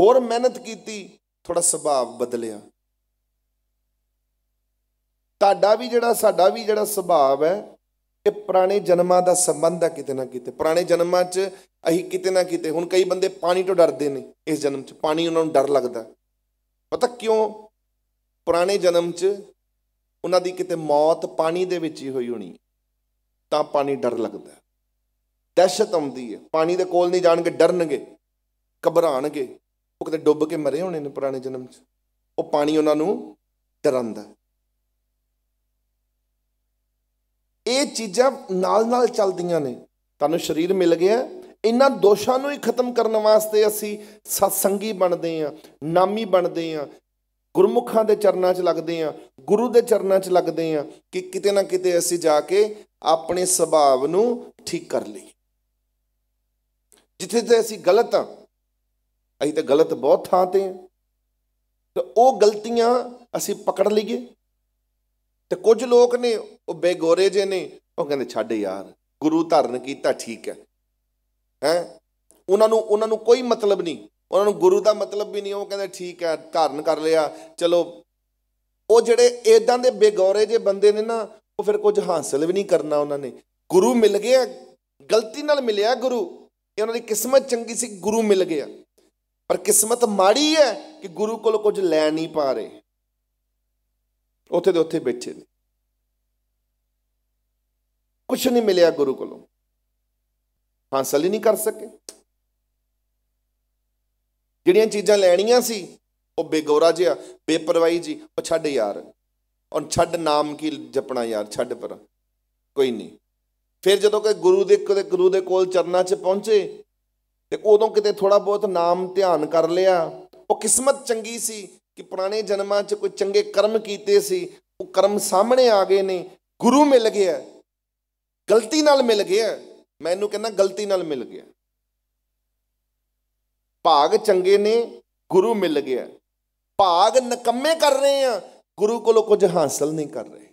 ਹੋਰ ਮਿਹਨਤ ਕੀਤੀ ਥੋੜਾ ਸੁਭਾਅ ਬਦਲਿਆ ਤੁਹਾਡਾ ਵੀ ਜਿਹੜਾ ਸਾਡਾ ਵੀ ਜਿਹੜਾ ਸੁਭਾਅ ਹੈ ਇਹ ਪੁਰਾਣੇ ਜਨਮਾਂ ਦਾ ਸੰਬੰਧ ਹੈ ਕਿਤੇ ਨਾ ਕਿਤੇ ਪੁਰਾਣੇ ਜਨਮਾਂ 'ਚ ਅਸੀਂ ਕਿਤੇ ਨਾ ਕਿਤੇ ਹੁਣ ਕਈ ਬੰਦੇ ਪਾਣੀ ਤੋਂ ਡਰਦੇ ਨੇ ਇਸ ਜਨਮ 'ਚ ਪਾਣੀ ਉਹਨਾਂ ਨੂੰ ਡਰ ਲੱਗਦਾ ਪਤਾ ਕਿਉਂ ਪੁਰਾਣੇ ਜਨਮ 'ਚ ਉਹਨਾਂ ਦੀ ਕਿਤੇ ਮੌਤ ਪਾਣੀ ਦੇ ਵਿੱਚ ਹੀ ਹੋਈ ਹੋਣੀ ਤਾਂ ਪਾਣੀ ਡਰ ਲੱਗਦਾ ਦਹਿਸ਼ਤ ਆਉਂਦੀ ਹੈ ਪਾਣੀ ਦੇ ਕੋਲ ਨਹੀਂ ਜਾਣਗੇ ਡਰਨਗੇ ਘਬਰਾਣਗੇ ਉਹ ਕਿਤੇ ਡੁੱਬ ਕੇ ਮਰੇ ਹੋਣੇ ਨੇ ਪੁਰਾਣੇ ਜਨਮ 'ਚ ਉਹ ਪਾਣੀ ਉਹਨਾਂ ਨੂੰ ਡਰਾਂਦਾ ਇਹ ਚੀਜ਼ਾਂ ਨਾਲ-ਨਾਲ ਚੱਲਦੀਆਂ ਨੇ ਤੁਹਾਨੂੰ ਸਰੀਰ ਮਿਲ ਗਿਆ ਇਹਨਾਂ ਦੋਸ਼ਾਂ ਨੂੰ ਹੀ ਖਤਮ ਕਰਨ ਵਾਸਤੇ ਅਸੀਂ ਸਤਸੰਗੀ ਬਣਦੇ ਆਂ ਨਾਮੀ ਬਣਦੇ ਆਂ ਗੁਰਮੁਖਾਂ ਦੇ ਚਰਨਾਂ 'ਚ ਲੱਗਦੇ ਆਂ ਗੁਰੂ ਦੇ ਚਰਨਾਂ 'ਚ ਲੱਗਦੇ ਆਂ ਕਿ ਕਿਤੇ ਨਾ ਕਿਤੇ ਅਸੀਂ ਜਾ ਕੇ ਆਪਣੇ ਸੁਭਾਵ ਨੂੰ ਠੀਕ ਕਰ ਲਈ ਜਿੱਥੇ ਤੇ ਅਸੀਂ ਗਲਤ ਆ ਅਸੀਂ ਤਾਂ ਗਲਤ ਬਹੁਤ ਥਾਂ ਤੇ ਆ ਤੇ ਉਹ ਗਲਤੀਆਂ ਅਸੀਂ ਪਕੜ ਲਈਏ ਤੇ ਕੁਝ ਲੋਕ ਨੇ ਉਹ ਬੇਗੋਰੇ ਜੇ ਨੇ ਉਹ ਕਹਿੰਦੇ ਛੱਡ ਯਾਰ ਗੁਰੂ ਧਰਨ ਕੀਤਾ ਠੀਕ ਹੈ ਹੈ ਉਹਨਾਂ ਨੂੰ ਉਹਨਾਂ ਨੂੰ ਕੋਈ ਮਤਲਬ ਨਹੀਂ ਉਹਨਾਂ ਨੂੰ ਗੁਰੂ ਦਾ ਮਤਲਬ ਵੀ ਨਹੀਂ ਉਹ ਕਹਿੰਦੇ ਠੀਕ ਹੈ ਧਾਰਨ ਕਰ ਲਿਆ ਚਲੋ ਉਹ ਜਿਹੜੇ ਇਦਾਂ ਦੇ ਬੇਗੌਰੇ ਜੇ ਬੰਦੇ ਨੇ ਨਾ ਉਹ ਫਿਰ ਕੁਝ ਹਾਸਲ ਵੀ ਨਹੀਂ ਕਰਨਾ ਉਹਨਾਂ ਨੇ ਗੁਰੂ ਮਿਲ ਗਿਆ ਗਲਤੀ ਨਾਲ ਮਿਲਿਆ ਗੁਰੂ ਇਹ ਉਹਨਾਂ ਦੀ ਕਿਸਮਤ ਚੰਗੀ ਸੀ ਗੁਰੂ ਮਿਲ ਗਿਆ ਪਰ ਕਿਸਮਤ ਮਾੜੀ ਹੈ ਕਿ ਗੁਰੂ ਕੋਲ ਕੁਝ ਲੈ ਨਹੀਂ ਪਾ ਰਹੇ ਉੱਥੇ ਦੇ ਉੱਥੇ ਬੈਠੇ ਨੇ ਕੁਝ ਨਹੀਂ ਮਿਲਿਆ ਗੁਰੂ ਕੋਲੋਂ ਹਾਸਲ ਹੀ ਨਹੀਂ ਕਰ ਸਕੇ ਜਿਹੜੀਆਂ ਚੀਜ਼ਾਂ ਲੈਣੀਆਂ ਸੀ ਉਹ ਬੇਗੋਰਾ ਜਿਹਾ ਬੇਪਰਵਾਹੀ ਜੀ ਉਹ ਛੱਡ ਯਾਰ ਔਰ ਛੱਡ ਨਾਮ ਕੀ ਜਪਣਾ ਯਾਰ ਛੱਡ ਪਰ ਕੋਈ ਨਹੀਂ ਫਿਰ ਜਦੋਂ ਕੋਈ ਗੁਰੂ ਦੇ ਕਦੇ ਗੁਰੂ ਦੇ ਕੋਲ ਚਰਨਾ 'ਚ ਪਹੁੰਚੇ ਤੇ ਉਦੋਂ ਕਿਤੇ ਥੋੜਾ ਬਹੁਤ ਨਾਮ ਧਿਆਨ ਕਰ ਲਿਆ ਉਹ ਕਿਸਮਤ ਚੰਗੀ ਸੀ ਕਿ ਪੁਰਾਣੇ ਜਨਮਾਂ 'ਚ ਕੋਈ ਚੰਗੇ ਕਰਮ ਕੀਤੇ ਸੀ ਉਹ ਕਰਮ ਸਾਹਮਣੇ ਆ ਗਏ ਨੇ ਗੁਰੂ ਮਿਲ ਗਿਆ ਗਲਤੀ ਨਾਲ ਮਿਲ ਗਿਆ ਮੈਨੂੰ ਕਹਿੰਦਾ ਗਲਤੀ ਨਾਲ ਮਿਲ ਗਿਆ ਭਾਗ ਚੰਗੇ ਨੇ ਗੁਰੂ ਮਿਲ ਗਿਆ ਭਾਗ ਨਕਮੇ ਕਰ ਰਹੇ ਆ ਗੁਰੂ ਕੋਲੋਂ ਕੁਝ ਹਾਸਲ ਨਹੀਂ ਕਰ ਰਹੇ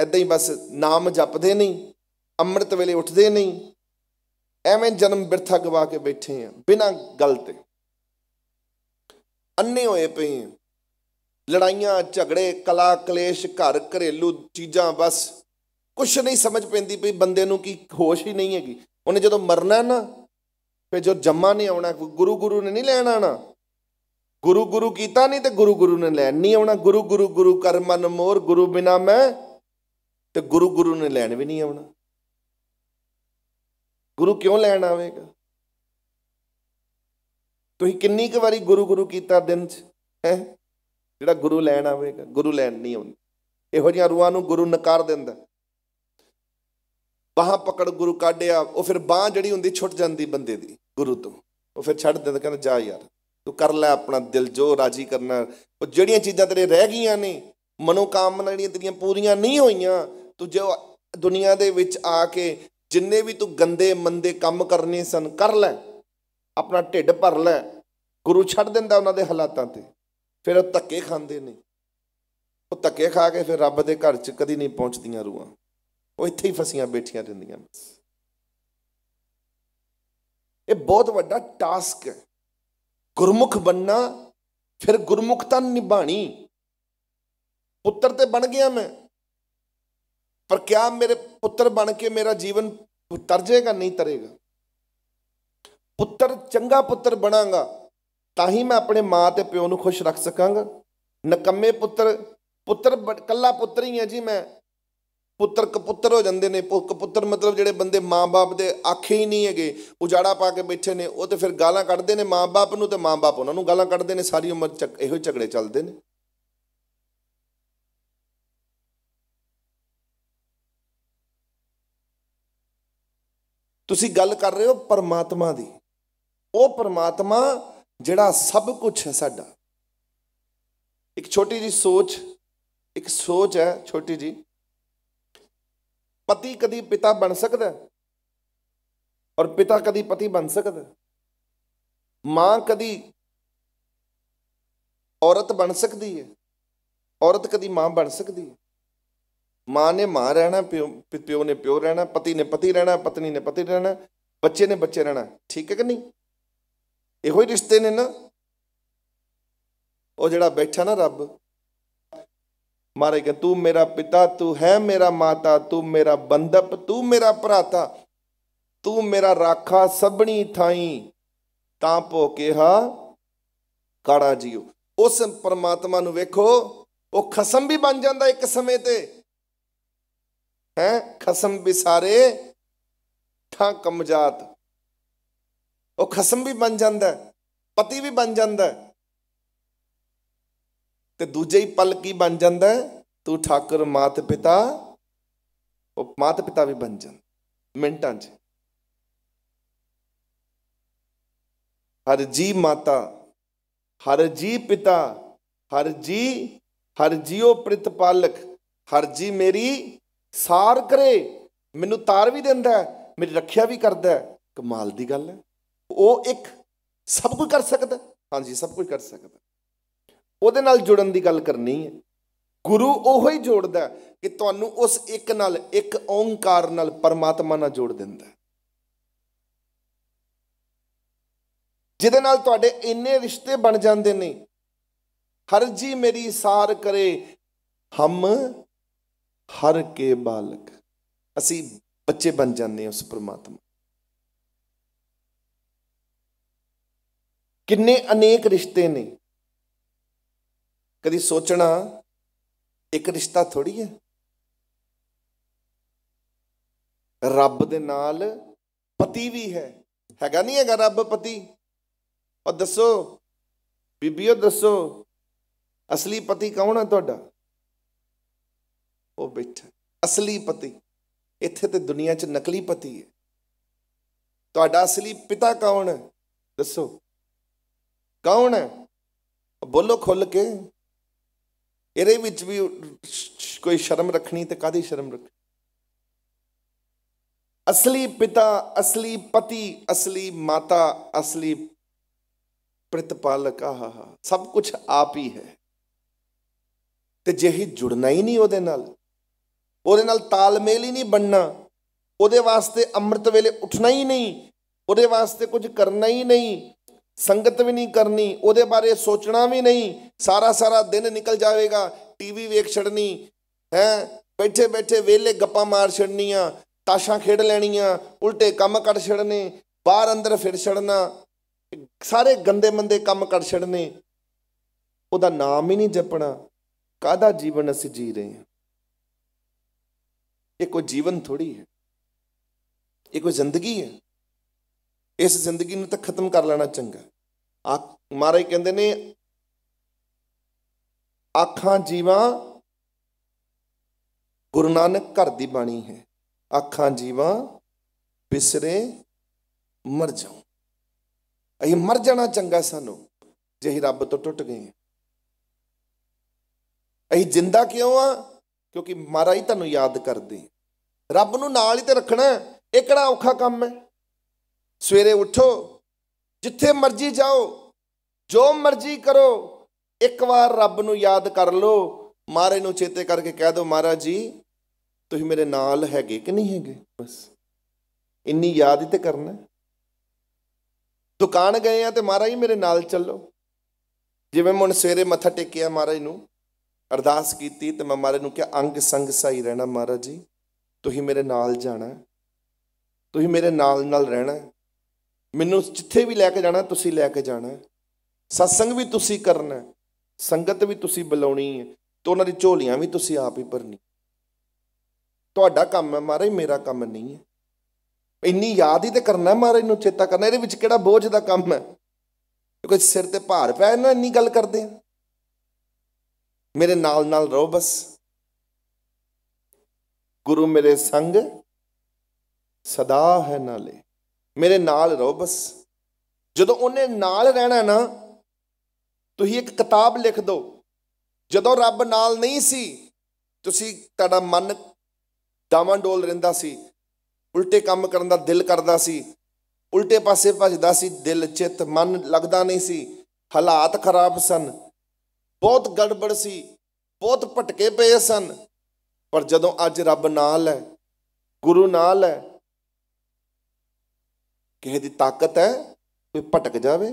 ਐਦਾਂ ਹੀ ਬਸ ਨਾਮ ਜਪਦੇ ਨਹੀਂ ਅੰਮ੍ਰਿਤ ਵੇਲੇ ਉੱਠਦੇ ਨਹੀਂ ਐਵੇਂ ਜਨਮ ਬਿਰਥਾ ਗਵਾ ਕੇ ਬੈਠੇ ਆ ਬਿਨਾਂ ਗੱਲ ਤੇ ਅੰਨੇ ਹੋਏ ਪਏ ਆ ਲੜਾਈਆਂ ਝਗੜੇ ਕਲਾ ਕਲੇਸ਼ ਘਰ ਘਰੇਲੂ ਚੀਜ਼ਾਂ ਬਸ ਕੁਛ ਨਹੀਂ ਸਮਝ ਪੈਂਦੀ ਵੀ ਬੰਦੇ ਨੂੰ ਕੀ ਹੋਸ਼ ਹੀ ਨਹੀਂ ਹੈਗੀ ਉਹਨੇ ਜਦੋਂ ਮਰਨਾ ਨਾ ਫਿਰ ਜੋ ਜੰਮਾ ਨਹੀਂ ਆਉਣਾ ਗੁਰੂ ਗੁਰੂ ਨੇ ਨਹੀਂ ਲੈਣਾ ਨਾ ਗੁਰੂ ਗੁਰੂ ਕੀਤਾ ਨਹੀਂ ਤੇ ਗੁਰੂ ਗੁਰੂ ਨੇ ਲੈਣ ਨਹੀਂ ਆਉਣਾ ਗੁਰੂ ਗੁਰੂ ਗੁਰੂ ਕਰ ਮਨ ਮੋਰ ਗੁਰੂ ਬਿਨਾ ਮੈਂ ਤੇ ਗੁਰੂ ਗੁਰੂ ਨੇ ਲੈਣ ਵੀ ਨਹੀਂ ਆਉਣਾ ਗੁਰੂ ਕਿਉਂ ਲੈਣ ਆਵੇਗਾ ਤੁਸੀਂ ਕਿੰਨੀ ਕੁ ਵਾਰੀ ਗੁਰੂ ਗੁਰੂ ਕੀਤਾ ਦਿਨ 'ਚ ਹੈ ਜਿਹੜਾ ਗੁਰੂ ਲੈਣ ਆਵੇਗਾ ਗੁਰੂ ਲੈਣ ਨਹੀਂ ਆਉਂਦਾ ਇਹੋ ਜਿਹੀਆਂ ਰੂਹਾਂ ਨੂੰ ਗੁਰੂ ਨਕਾਰ ਦਿੰਦਾ ਬਾਹਾਂ ਪਕੜ ਗੁਰੂ ਕਾਢਿਆ ਉਹ ਫਿਰ ਬਾਹ ਜਿਹੜੀ ਹੁੰਦੀ ਛੁੱਟ ਜਾਂਦੀ ਬੰਦੇ ਦੀ ਗੁਰੂ ਤੋਂ ਉਹ ਫਿਰ ਛੱਡ ਦਿੰਦਾ ਕਹਿੰਦਾ ਜਾ ਯਾਰ ਤੂੰ ਕਰ ਲੈ ਆਪਣਾ ਦਿਲ ਜੋ ਰਾਜੀ ਕਰਨਾ ਉਹ ਜਿਹੜੀਆਂ ਚੀਜ਼ਾਂ ਤੇਰੇ ਰਹਿ ਗਈਆਂ ਨੇ ਮਨੋ ਕਾਮਨਾ ਜਿਹੜੀਆਂ ਤੇਰੀਆਂ ਪੂਰੀਆਂ ਨਹੀਂ ਹੋਈਆਂ ਤੂੰ ਜੋ ਦੁਨੀਆ ਦੇ ਵਿੱਚ ਆ ਕੇ ਜਿੰਨੇ ਵੀ ਤੂੰ ਗੰਦੇ ਮੰਦੇ ਕੰਮ ਕਰਨੇ ਸਨ ਕਰ ਲੈ ਆਪਣਾ ਢਿੱਡ ਭਰ ਲੈ ਗੁਰੂ ਛੱਡ ਦਿੰਦਾ ਉਹਨਾਂ ਦੇ ਹਾਲਾਤਾਂ ਤੇ ਫਿਰ ਉਹ ਧੱਕੇ ਖਾਂਦੇ ਨੇ ਉਹ ਧੱਕੇ ਖਾ ਕੇ ਫਿਰ ਰੱਬ ਦੇ ਘਰ 'ਚ ਕਦੀ ਨਹੀਂ ਪਹੁੰਚਦੀਆਂ ਰੂਹਾਂ ਉਹ ਇੱਥੇ ਹੀ ਫਸੀਆਂ ਬੈਠੀਆਂ ਰਹਿੰਦੀਆਂ ਇਹ ਬਹੁਤ ਵੱਡਾ ਟਾਸਕ ਹੈ ਗੁਰਮੁਖ ਬੰਨਾ ਫਿਰ ਗੁਰਮੁਖਤਾ ਨਿਭਾਣੀ ਪੁੱਤਰ ਤੇ ਬਣ ਗਿਆ ਮੈਂ ਪਰ ਕਿਆ ਮੇਰੇ ਪੁੱਤਰ ਬਣ ਕੇ ਮੇਰਾ ਜੀਵਨ ਤਰ ਜਾਏਗਾ ਨਹੀਂ ਤਰੇਗਾ ਪੁੱਤਰ ਚੰਗਾ ਪੁੱਤਰ ਬਣਾਂਗਾ ਤਾਂ ਹੀ ਮੈਂ ਆਪਣੇ ਮਾਂ ਤੇ ਪਿਓ ਨੂੰ ਖੁਸ਼ ਰੱਖ ਸਕਾਂਗਾ ਨਕੰਮੇ ਪੁੱਤਰ ਪੁੱਤਰ ਕੱਲਾ ਪੁੱਤਰ ਹੀ ਹੈ ਜੀ ਮੈਂ ਪੁੱਤਰ ਕਪੁੱਤਰ ਹੋ ਜਾਂਦੇ ਨੇ ਕਪੁੱਤਰ ਮਤਲਬ ਜਿਹੜੇ ਬੰਦੇ ਮਾਂ-ਬਾਪ ਦੇ ਆਖੇ ਹੀ ਨਹੀਂ ਹੈਗੇ ਉਜਾੜਾ ਪਾ ਕੇ ਬੈਠੇ ਨੇ ਉਹ ਤੇ ਫਿਰ ਗਾਲਾਂ ਕੱਢਦੇ ਨੇ ਮਾਂ-ਬਾਪ ਨੂੰ ਤੇ ਮਾਂ-ਬਾਪ ਉਹਨਾਂ ਨੂੰ ਗਾਲਾਂ ਕੱਢਦੇ ਨੇ ਸਾਰੀ ਉਮਰ ਇਹੋ ਝਗੜੇ ਚੱਲਦੇ ਨੇ ਤੁਸੀਂ ਗੱਲ ਕਰ ਰਹੇ ਹੋ ਪਰਮਾਤਮਾ ਦੀ ਉਹ ਪਰਮਾਤਮਾ ਜਿਹੜਾ ਸਭ ਕੁਝ ਹੈ ਸਾਡਾ ਇੱਕ ਛੋਟੀ ਜੀ ਸੋਚ ਇੱਕ ਸੋਚ ਹੈ ਛੋਟੀ ਜੀ ਪਤੀ ਕਦੀ ਪਿਤਾ ਬਣ ਸਕਦਾ ਔਰ ਪਿਤਾ ਕਦੀ ਪਤੀ ਬਣ ਸਕਦਾ ਮਾਂ ਕਦੀ ਔਰਤ ਬਣ ਸਕਦੀ ਹੈ ਔਰਤ ਕਦੀ ਮਾਂ ਬਣ ਸਕਦੀ ਹੈ ਮਾਂ ਨੇ ਮਾਂ ਰਹਿਣਾ ਪਿਓ ਪਿਓ ਨੇ ਪਿਓ ਰਹਿਣਾ ਪਤੀ ਨੇ ਪਤੀ ਰਹਿਣਾ ਪਤਨੀ ਨੇ ਪਤੀ ਰਹਿਣਾ ਬੱਚੇ ਨੇ ਬੱਚੇ ਰਹਿਣਾ ਠੀਕ ਹੈ ਕਿ ਨਹੀਂ ਇਹੋ ਹੀ ਰਿਸ਼ਤੇ ਨੇ ਨਾ ਉਹ ਜਿਹੜਾ ਬੈਠਾ ਨਾ ਰੱਬ ਮਾਰੇ ਕਿ ਤੂੰ ਮੇਰਾ ਪਿਤਾ ਤੂੰ ਹੈ ਮੇਰਾ ਮਾਤਾ ਤੂੰ ਮੇਰਾ ਬੰਦਪ ਤੂੰ ਮੇਰਾ ਭਰਾਤਾ ਤੂੰ ਮੇਰਾ ਰਾਖਾ ਸਭਣੀ ਥਾਈ ਤਾਂ ਪੋ ਕਿਹਾ ਕਾੜਾ ਜੀਓ ਉਸ ਪਰਮਾਤਮਾ ਨੂੰ ਵੇਖੋ ਉਹ ਖਸਮ ਵੀ ਬਣ ਜਾਂਦਾ ਇੱਕ ਸਮੇਂ ਤੇ ਹੈ ਖਸਮ ਵੀ ਸਾਰੇ ਠਾਂ ਕਮਜਾਤ ਉਹ ਖਸਮ ਵੀ ਬਣ ਜਾਂਦਾ ਪਤੀ ਵੀ ਬਣ ਜਾਂਦਾ ਤੇ ਦੂਜੇ ਹੀ ਪਲ ਕੀ ਬਣ ਜਾਂਦਾ ਤੂੰ ਠਾਕੁਰ ਮਾਤ ਪਿਤਾ ਉਹ ਮਾਤ ਪਿਤਾ ਵੀ ਬਣ ਜਾਂਦਾ ਮਿੰਟਾਂ 'ਚ ਹਰ ਜੀ ਮਾਤਾ ਹਰ ਜੀ ਪਿਤਾ ਹਰ ਜੀ ਹਰ ਜੀਓ ਪ੍ਰਿਤਪਾਲਕ ਹਰ ਜੀ ਮੇਰੀ ਸਾਰ ਕਰੇ ਮੈਨੂੰ ਤਾਰ ਵੀ ਦਿੰਦਾ ਮੇਰੀ ਰੱਖਿਆ ਵੀ ਕਰਦਾ ਕਮਾਲ ਦੀ ਗੱਲ ਹੈ ਉਹ ਇੱਕ ਸਭ ਕੁਝ ਕਰ ਸਕਦਾ ਹਾਂਜੀ ਸਭ ਕੁਝ ਕਰ ਸਕਦਾ ਉਹਦੇ ਨਾਲ ਜੁੜਨ ਦੀ ਗੱਲ ਕਰਨੀ ਹੈ ਗੁਰੂ ਉਹੋ ਹੀ ਜੋੜਦਾ ਕਿ ਤੁਹਾਨੂੰ ਉਸ ਇੱਕ ਨਾਲ ਇੱਕ ਓੰਕਾਰ ਨਾਲ ਪਰਮਾਤਮਾ ਨਾਲ ਜੋੜ ਦਿੰਦਾ ਜਿਹਦੇ ਨਾਲ ਤੁਹਾਡੇ ਇੰਨੇ ਰਿਸ਼ਤੇ ਬਣ ਜਾਂਦੇ ਨੇ ਹਰ ਜੀ ਮੇਰੀ ਸਾਰ ਕਰੇ ਹਮ ਹਰ ਕੇ ਬਾਲਕ ਅਸੀਂ ਬੱਚੇ ਬਣ ਜਾਂਦੇ ਹਾਂ ਉਸ ਪਰਮਾਤਮਾ ਕਿੰਨੇ ਅਨੇਕ ਰਿਸ਼ਤੇ ਨੇ ਕਦੀ ਸੋਚਣਾ ਇੱਕ ਰਿਸ਼ਤਾ ਥੋੜੀ ਹੈ ਰੱਬ ਦੇ ਨਾਲ ਪਤੀ ਵੀ ਹੈ ਹੈਗਾ ਨਹੀਂ ਹੈਗਾ ਰੱਬ ਪਤੀ ਔਰ ਦੱਸੋ ਬੀਬੀਓ ਦੱਸੋ ਅਸਲੀ ਪਤੀ ਕੌਣ ਹੈ ਤੁਹਾਡਾ ਉਹ ਬੈਠਾ ਅਸਲੀ ਪਤੀ ਇੱਥੇ ਤੇ ਦੁਨੀਆ 'ਚ ਨਕਲੀ ਪਤੀ ਹੈ ਤੁਹਾਡਾ ਅਸਲੀ ਪਿਤਾ ਕੌਣ ਹੈ ਦੱਸੋ ਕੌਣ ਹੈ ਬੋਲੋ ਖੁੱਲ ਕੇ ਇਹਦੇ ਵਿੱਚ ਵੀ ਕੋਈ ਸ਼ਰਮ ਰੱਖਣੀ ਤੇ ਕਾਦੀ ਸ਼ਰਮ ਰੱਖ ਅਸਲੀ ਪਿਤਾ ਅਸਲੀ ਪਤੀ ਅਸਲੀ ਮਾਤਾ ਅਸਲੀ ਪ੍ਰਤਪਾਲਕ ਆਹ ਸਭ ਕੁਝ ਆਪ ਹੀ ਹੈ ਤੇ ਜਿਹੀ ਜੁੜਨਾ ਹੀ ਨਹੀਂ ਉਹਦੇ ਨਾਲ ਉਹਦੇ ਨਾਲ ਤਾਲਮੇਲ ਹੀ ਨਹੀਂ ਬਣਨਾ ਉਹਦੇ ਵਾਸਤੇ ਅੰਮ੍ਰਿਤ ਵੇਲੇ ਉੱਠਣਾ ਹੀ ਨਹੀਂ ਉਹਦੇ ਵਾਸਤੇ ਕੁਝ ਕਰਨਾ ਹੀ ਨਹੀਂ ਸੰਗਤ ਵੀ ਨਹੀਂ ਕਰਨੀ ਉਹਦੇ ਬਾਰੇ ਸੋਚਣਾ ਵੀ ਨਹੀਂ ਸਾਰਾ ਸਾਰਾ ਦਿਨ ਨਿਕਲ ਜਾਵੇਗਾ ਟੀਵੀ ਵੇਖ ਛੜਨੀ ਹੈ ਬੈਠੇ ਬੈਠੇ ਵੇਲੇ ਗੱਪਾਂ ਮਾਰ ਛੜਨੀਆਂ ਤਾਸ਼ਾਂ ਖੇਡ ਲੈਣੀਆਂ ਉਲਟੇ ਕੰਮ ਕਰ ਛੜਨੇ ਬਾਹਰ ਅੰਦਰ ਫਿਰ ਛੜਨਾ ਸਾਰੇ ਗੰਦੇ ਮੰਦੇ ਕੰਮ ਕਰ ਛੜਨੇ ਉਹਦਾ ਨਾਮ ਹੀ ਨਹੀਂ ਜਪਣਾ ਕਾਦਾ ਜੀਵਨ ਅਸੀਂ ਜੀ ਰਹੇ ਹਾਂ ਇਹ ਕੋਈ ਜੀਵਨ ਥੋੜੀ ਹੈ ਇਹ ਕੋਈ ਜ਼ਿੰਦਗੀ ਹੈ ਇਸ ਜ਼ਿੰਦਗੀ ਨੂੰ ਤਾਂ ਖਤਮ ਕਰ ਲੈਣਾ ਚੰਗਾ ਆ ਮਾਰੇ ਕਹਿੰਦੇ ਨੇ ਆਖਾਂ ਜੀਵਾਂ ਗੁਰੂ ਨਾਨਕ ਘਰ ਦੀ ਬਾਣੀ ਹੈ ਆਖਾਂ ਜੀਵਾਂ ਬਿਸਰੇ ਮਰ ਜਾਉ ਇਹ ਮਰ ਜਾਣਾ ਚੰਗਾ ਸਾਨੂੰ ਜੇ ਹੀ ਰੱਬ ਤੋਂ ਟੁੱਟ ਗਏ ਇਹ ਜਿੰਦਾ ਕਿਉਂ ਆ ਕਿਉਂਕਿ ਹੀ ਤੁਹਾਨੂੰ ਯਾਦ ਕਰਦੇ ਰੱਬ ਨੂੰ ਨਾਲ ਹੀ ਤੇ ਰੱਖਣਾ ਇਹ ਕਿਹੜਾ ਔਖਾ ਕੰਮ ਹੈ ਸਵੇਰੇ ਉਠੋ ਜਿੱਥੇ ਮਰਜ਼ੀ ਜਾਓ ਜੋ ਮਰਜ਼ੀ ਕਰੋ ਇੱਕ ਵਾਰ ਰੱਬ ਨੂੰ ਯਾਦ ਕਰ ਲਓ ਮਾਰੇ ਨੂੰ ਚੇਤੇ ਕਰਕੇ ਕਹਿ ਦਿਓ ਮਹਾਰਾਜ ਜੀ ਤੁਸੀਂ ਮੇਰੇ ਨਾਲ ਹੈਗੇ ਕਿ ਨਹੀਂ ਹੈਗੇ ਬਸ ਇੰਨੀ ਯਾਦ ਹੀ ਤੇ ਕਰਨਾ ਦੁਕਾਨ ਗਏ ਆ ਤੇ ਮਹਾਰਾਜ ਮੇਰੇ ਨਾਲ ਚੱਲੋ ਜਿਵੇਂ ਮੈਂ ਸਵੇਰੇ ਮੱਥਾ ਟੇਕਿਆ ਮਹਾਰਾਜ ਨੂੰ ਅਰਦਾਸ ਕੀਤੀ ਤੇ ਮੈਂ ਮਹਾਰਾਜ ਨੂੰ ਕਿਹਾ ਅੰਗ ਸੰਗ ਸਹੀ ਰਹਿਣਾ ਮਹਾਰਾਜ ਜੀ ਤੁਸੀਂ ਮੇਰੇ ਨਾਲ ਜਾਣਾ ਤੁਸੀਂ ਮੇਰੇ ਨਾਲ ਨਾਲ ਰਹਿਣਾ ਮੈਨੂੰ ਜਿੱਥੇ ਵੀ ਲੈ ਕੇ ਜਾਣਾ ਤੁਸੀਂ ਲੈ ਕੇ ਜਾਣਾ ਸਤਸੰਗ ਵੀ ਤੁਸੀਂ ਕਰਨਾ ਸੰਗਤ ਵੀ ਤੁਸੀਂ ਬੁਲਾਉਣੀ ਹੈ ਤੇ ਉਹਨਾਂ ਦੀ ਝੋਲੀਆਂ ਵੀ ਤੁਸੀਂ ਆਪ ਹੀ ਭਰਨੀ ਤੁਹਾਡਾ ਕੰਮ ਹੈ ਮਾਰੇ ਮੇਰਾ ਕੰਮ ਨਹੀਂ ਹੈ ਇੰਨੀ ਯਾਦ ਹੀ ਤੇ ਕਰਨਾ ਮਾਰੇ ਨੂੰ ਚੇਤਾ ਕਰਨਾ ਇਹਦੇ ਵਿੱਚ ਕਿਹੜਾ ਬੋਝ ਦਾ ਕੰਮ ਹੈ ਕੋਈ ਸਿਰ ਤੇ ਭਾਰ ਪੈ ਨਾ ਇੰਨੀ ਗੱਲ ਕਰਦੇ ਆ ਮੇਰੇ ਨਾਲ ਨਾਲ ਰਹੋ ਬਸ ਗੁਰੂ ਮੇਰੇ ਸੰਗ ਸਦਾ ਹੈ ਨਾਲੇ ਮੇਰੇ ਨਾਲ ਰਹੋ ਬਸ ਜਦੋਂ ਉਹਨੇ ਨਾਲ ਰਹਿਣਾ ਨਾ ਤੁਸੀਂ ਇੱਕ ਕਿਤਾਬ ਲਿਖ ਦਿਓ ਜਦੋਂ ਰੱਬ ਨਾਲ ਨਹੀਂ ਸੀ ਤੁਸੀਂ ਤੁਹਾਡਾ ਮਨ ਡੋਲ ਰਹਿੰਦਾ ਸੀ ਉਲਟੇ ਕੰਮ ਕਰਨ ਦਾ ਦਿਲ ਕਰਦਾ ਸੀ ਉਲਟੇ ਪਾਸੇ ਭਜਦਾ ਸੀ ਦਿਲ ਚਿੱਤ ਮਨ ਲੱਗਦਾ ਨਹੀਂ ਸੀ ਹਾਲਾਤ ਖਰਾਬ ਸਨ ਬਹੁਤ ਗੜਬੜ ਸੀ ਬਹੁਤ ਭਟਕੇ ਪਏ ਸਨ ਪਰ ਜਦੋਂ ਅੱਜ ਰੱਬ ਨਾਲ ਹੈ ਗੁਰੂ ਨਾਲ ਹੈ ਕਿਸੇ ਦੀ ਤਾਕਤ ਹੈ ਕੋਈ ਭਟਕ ਜਾਵੇ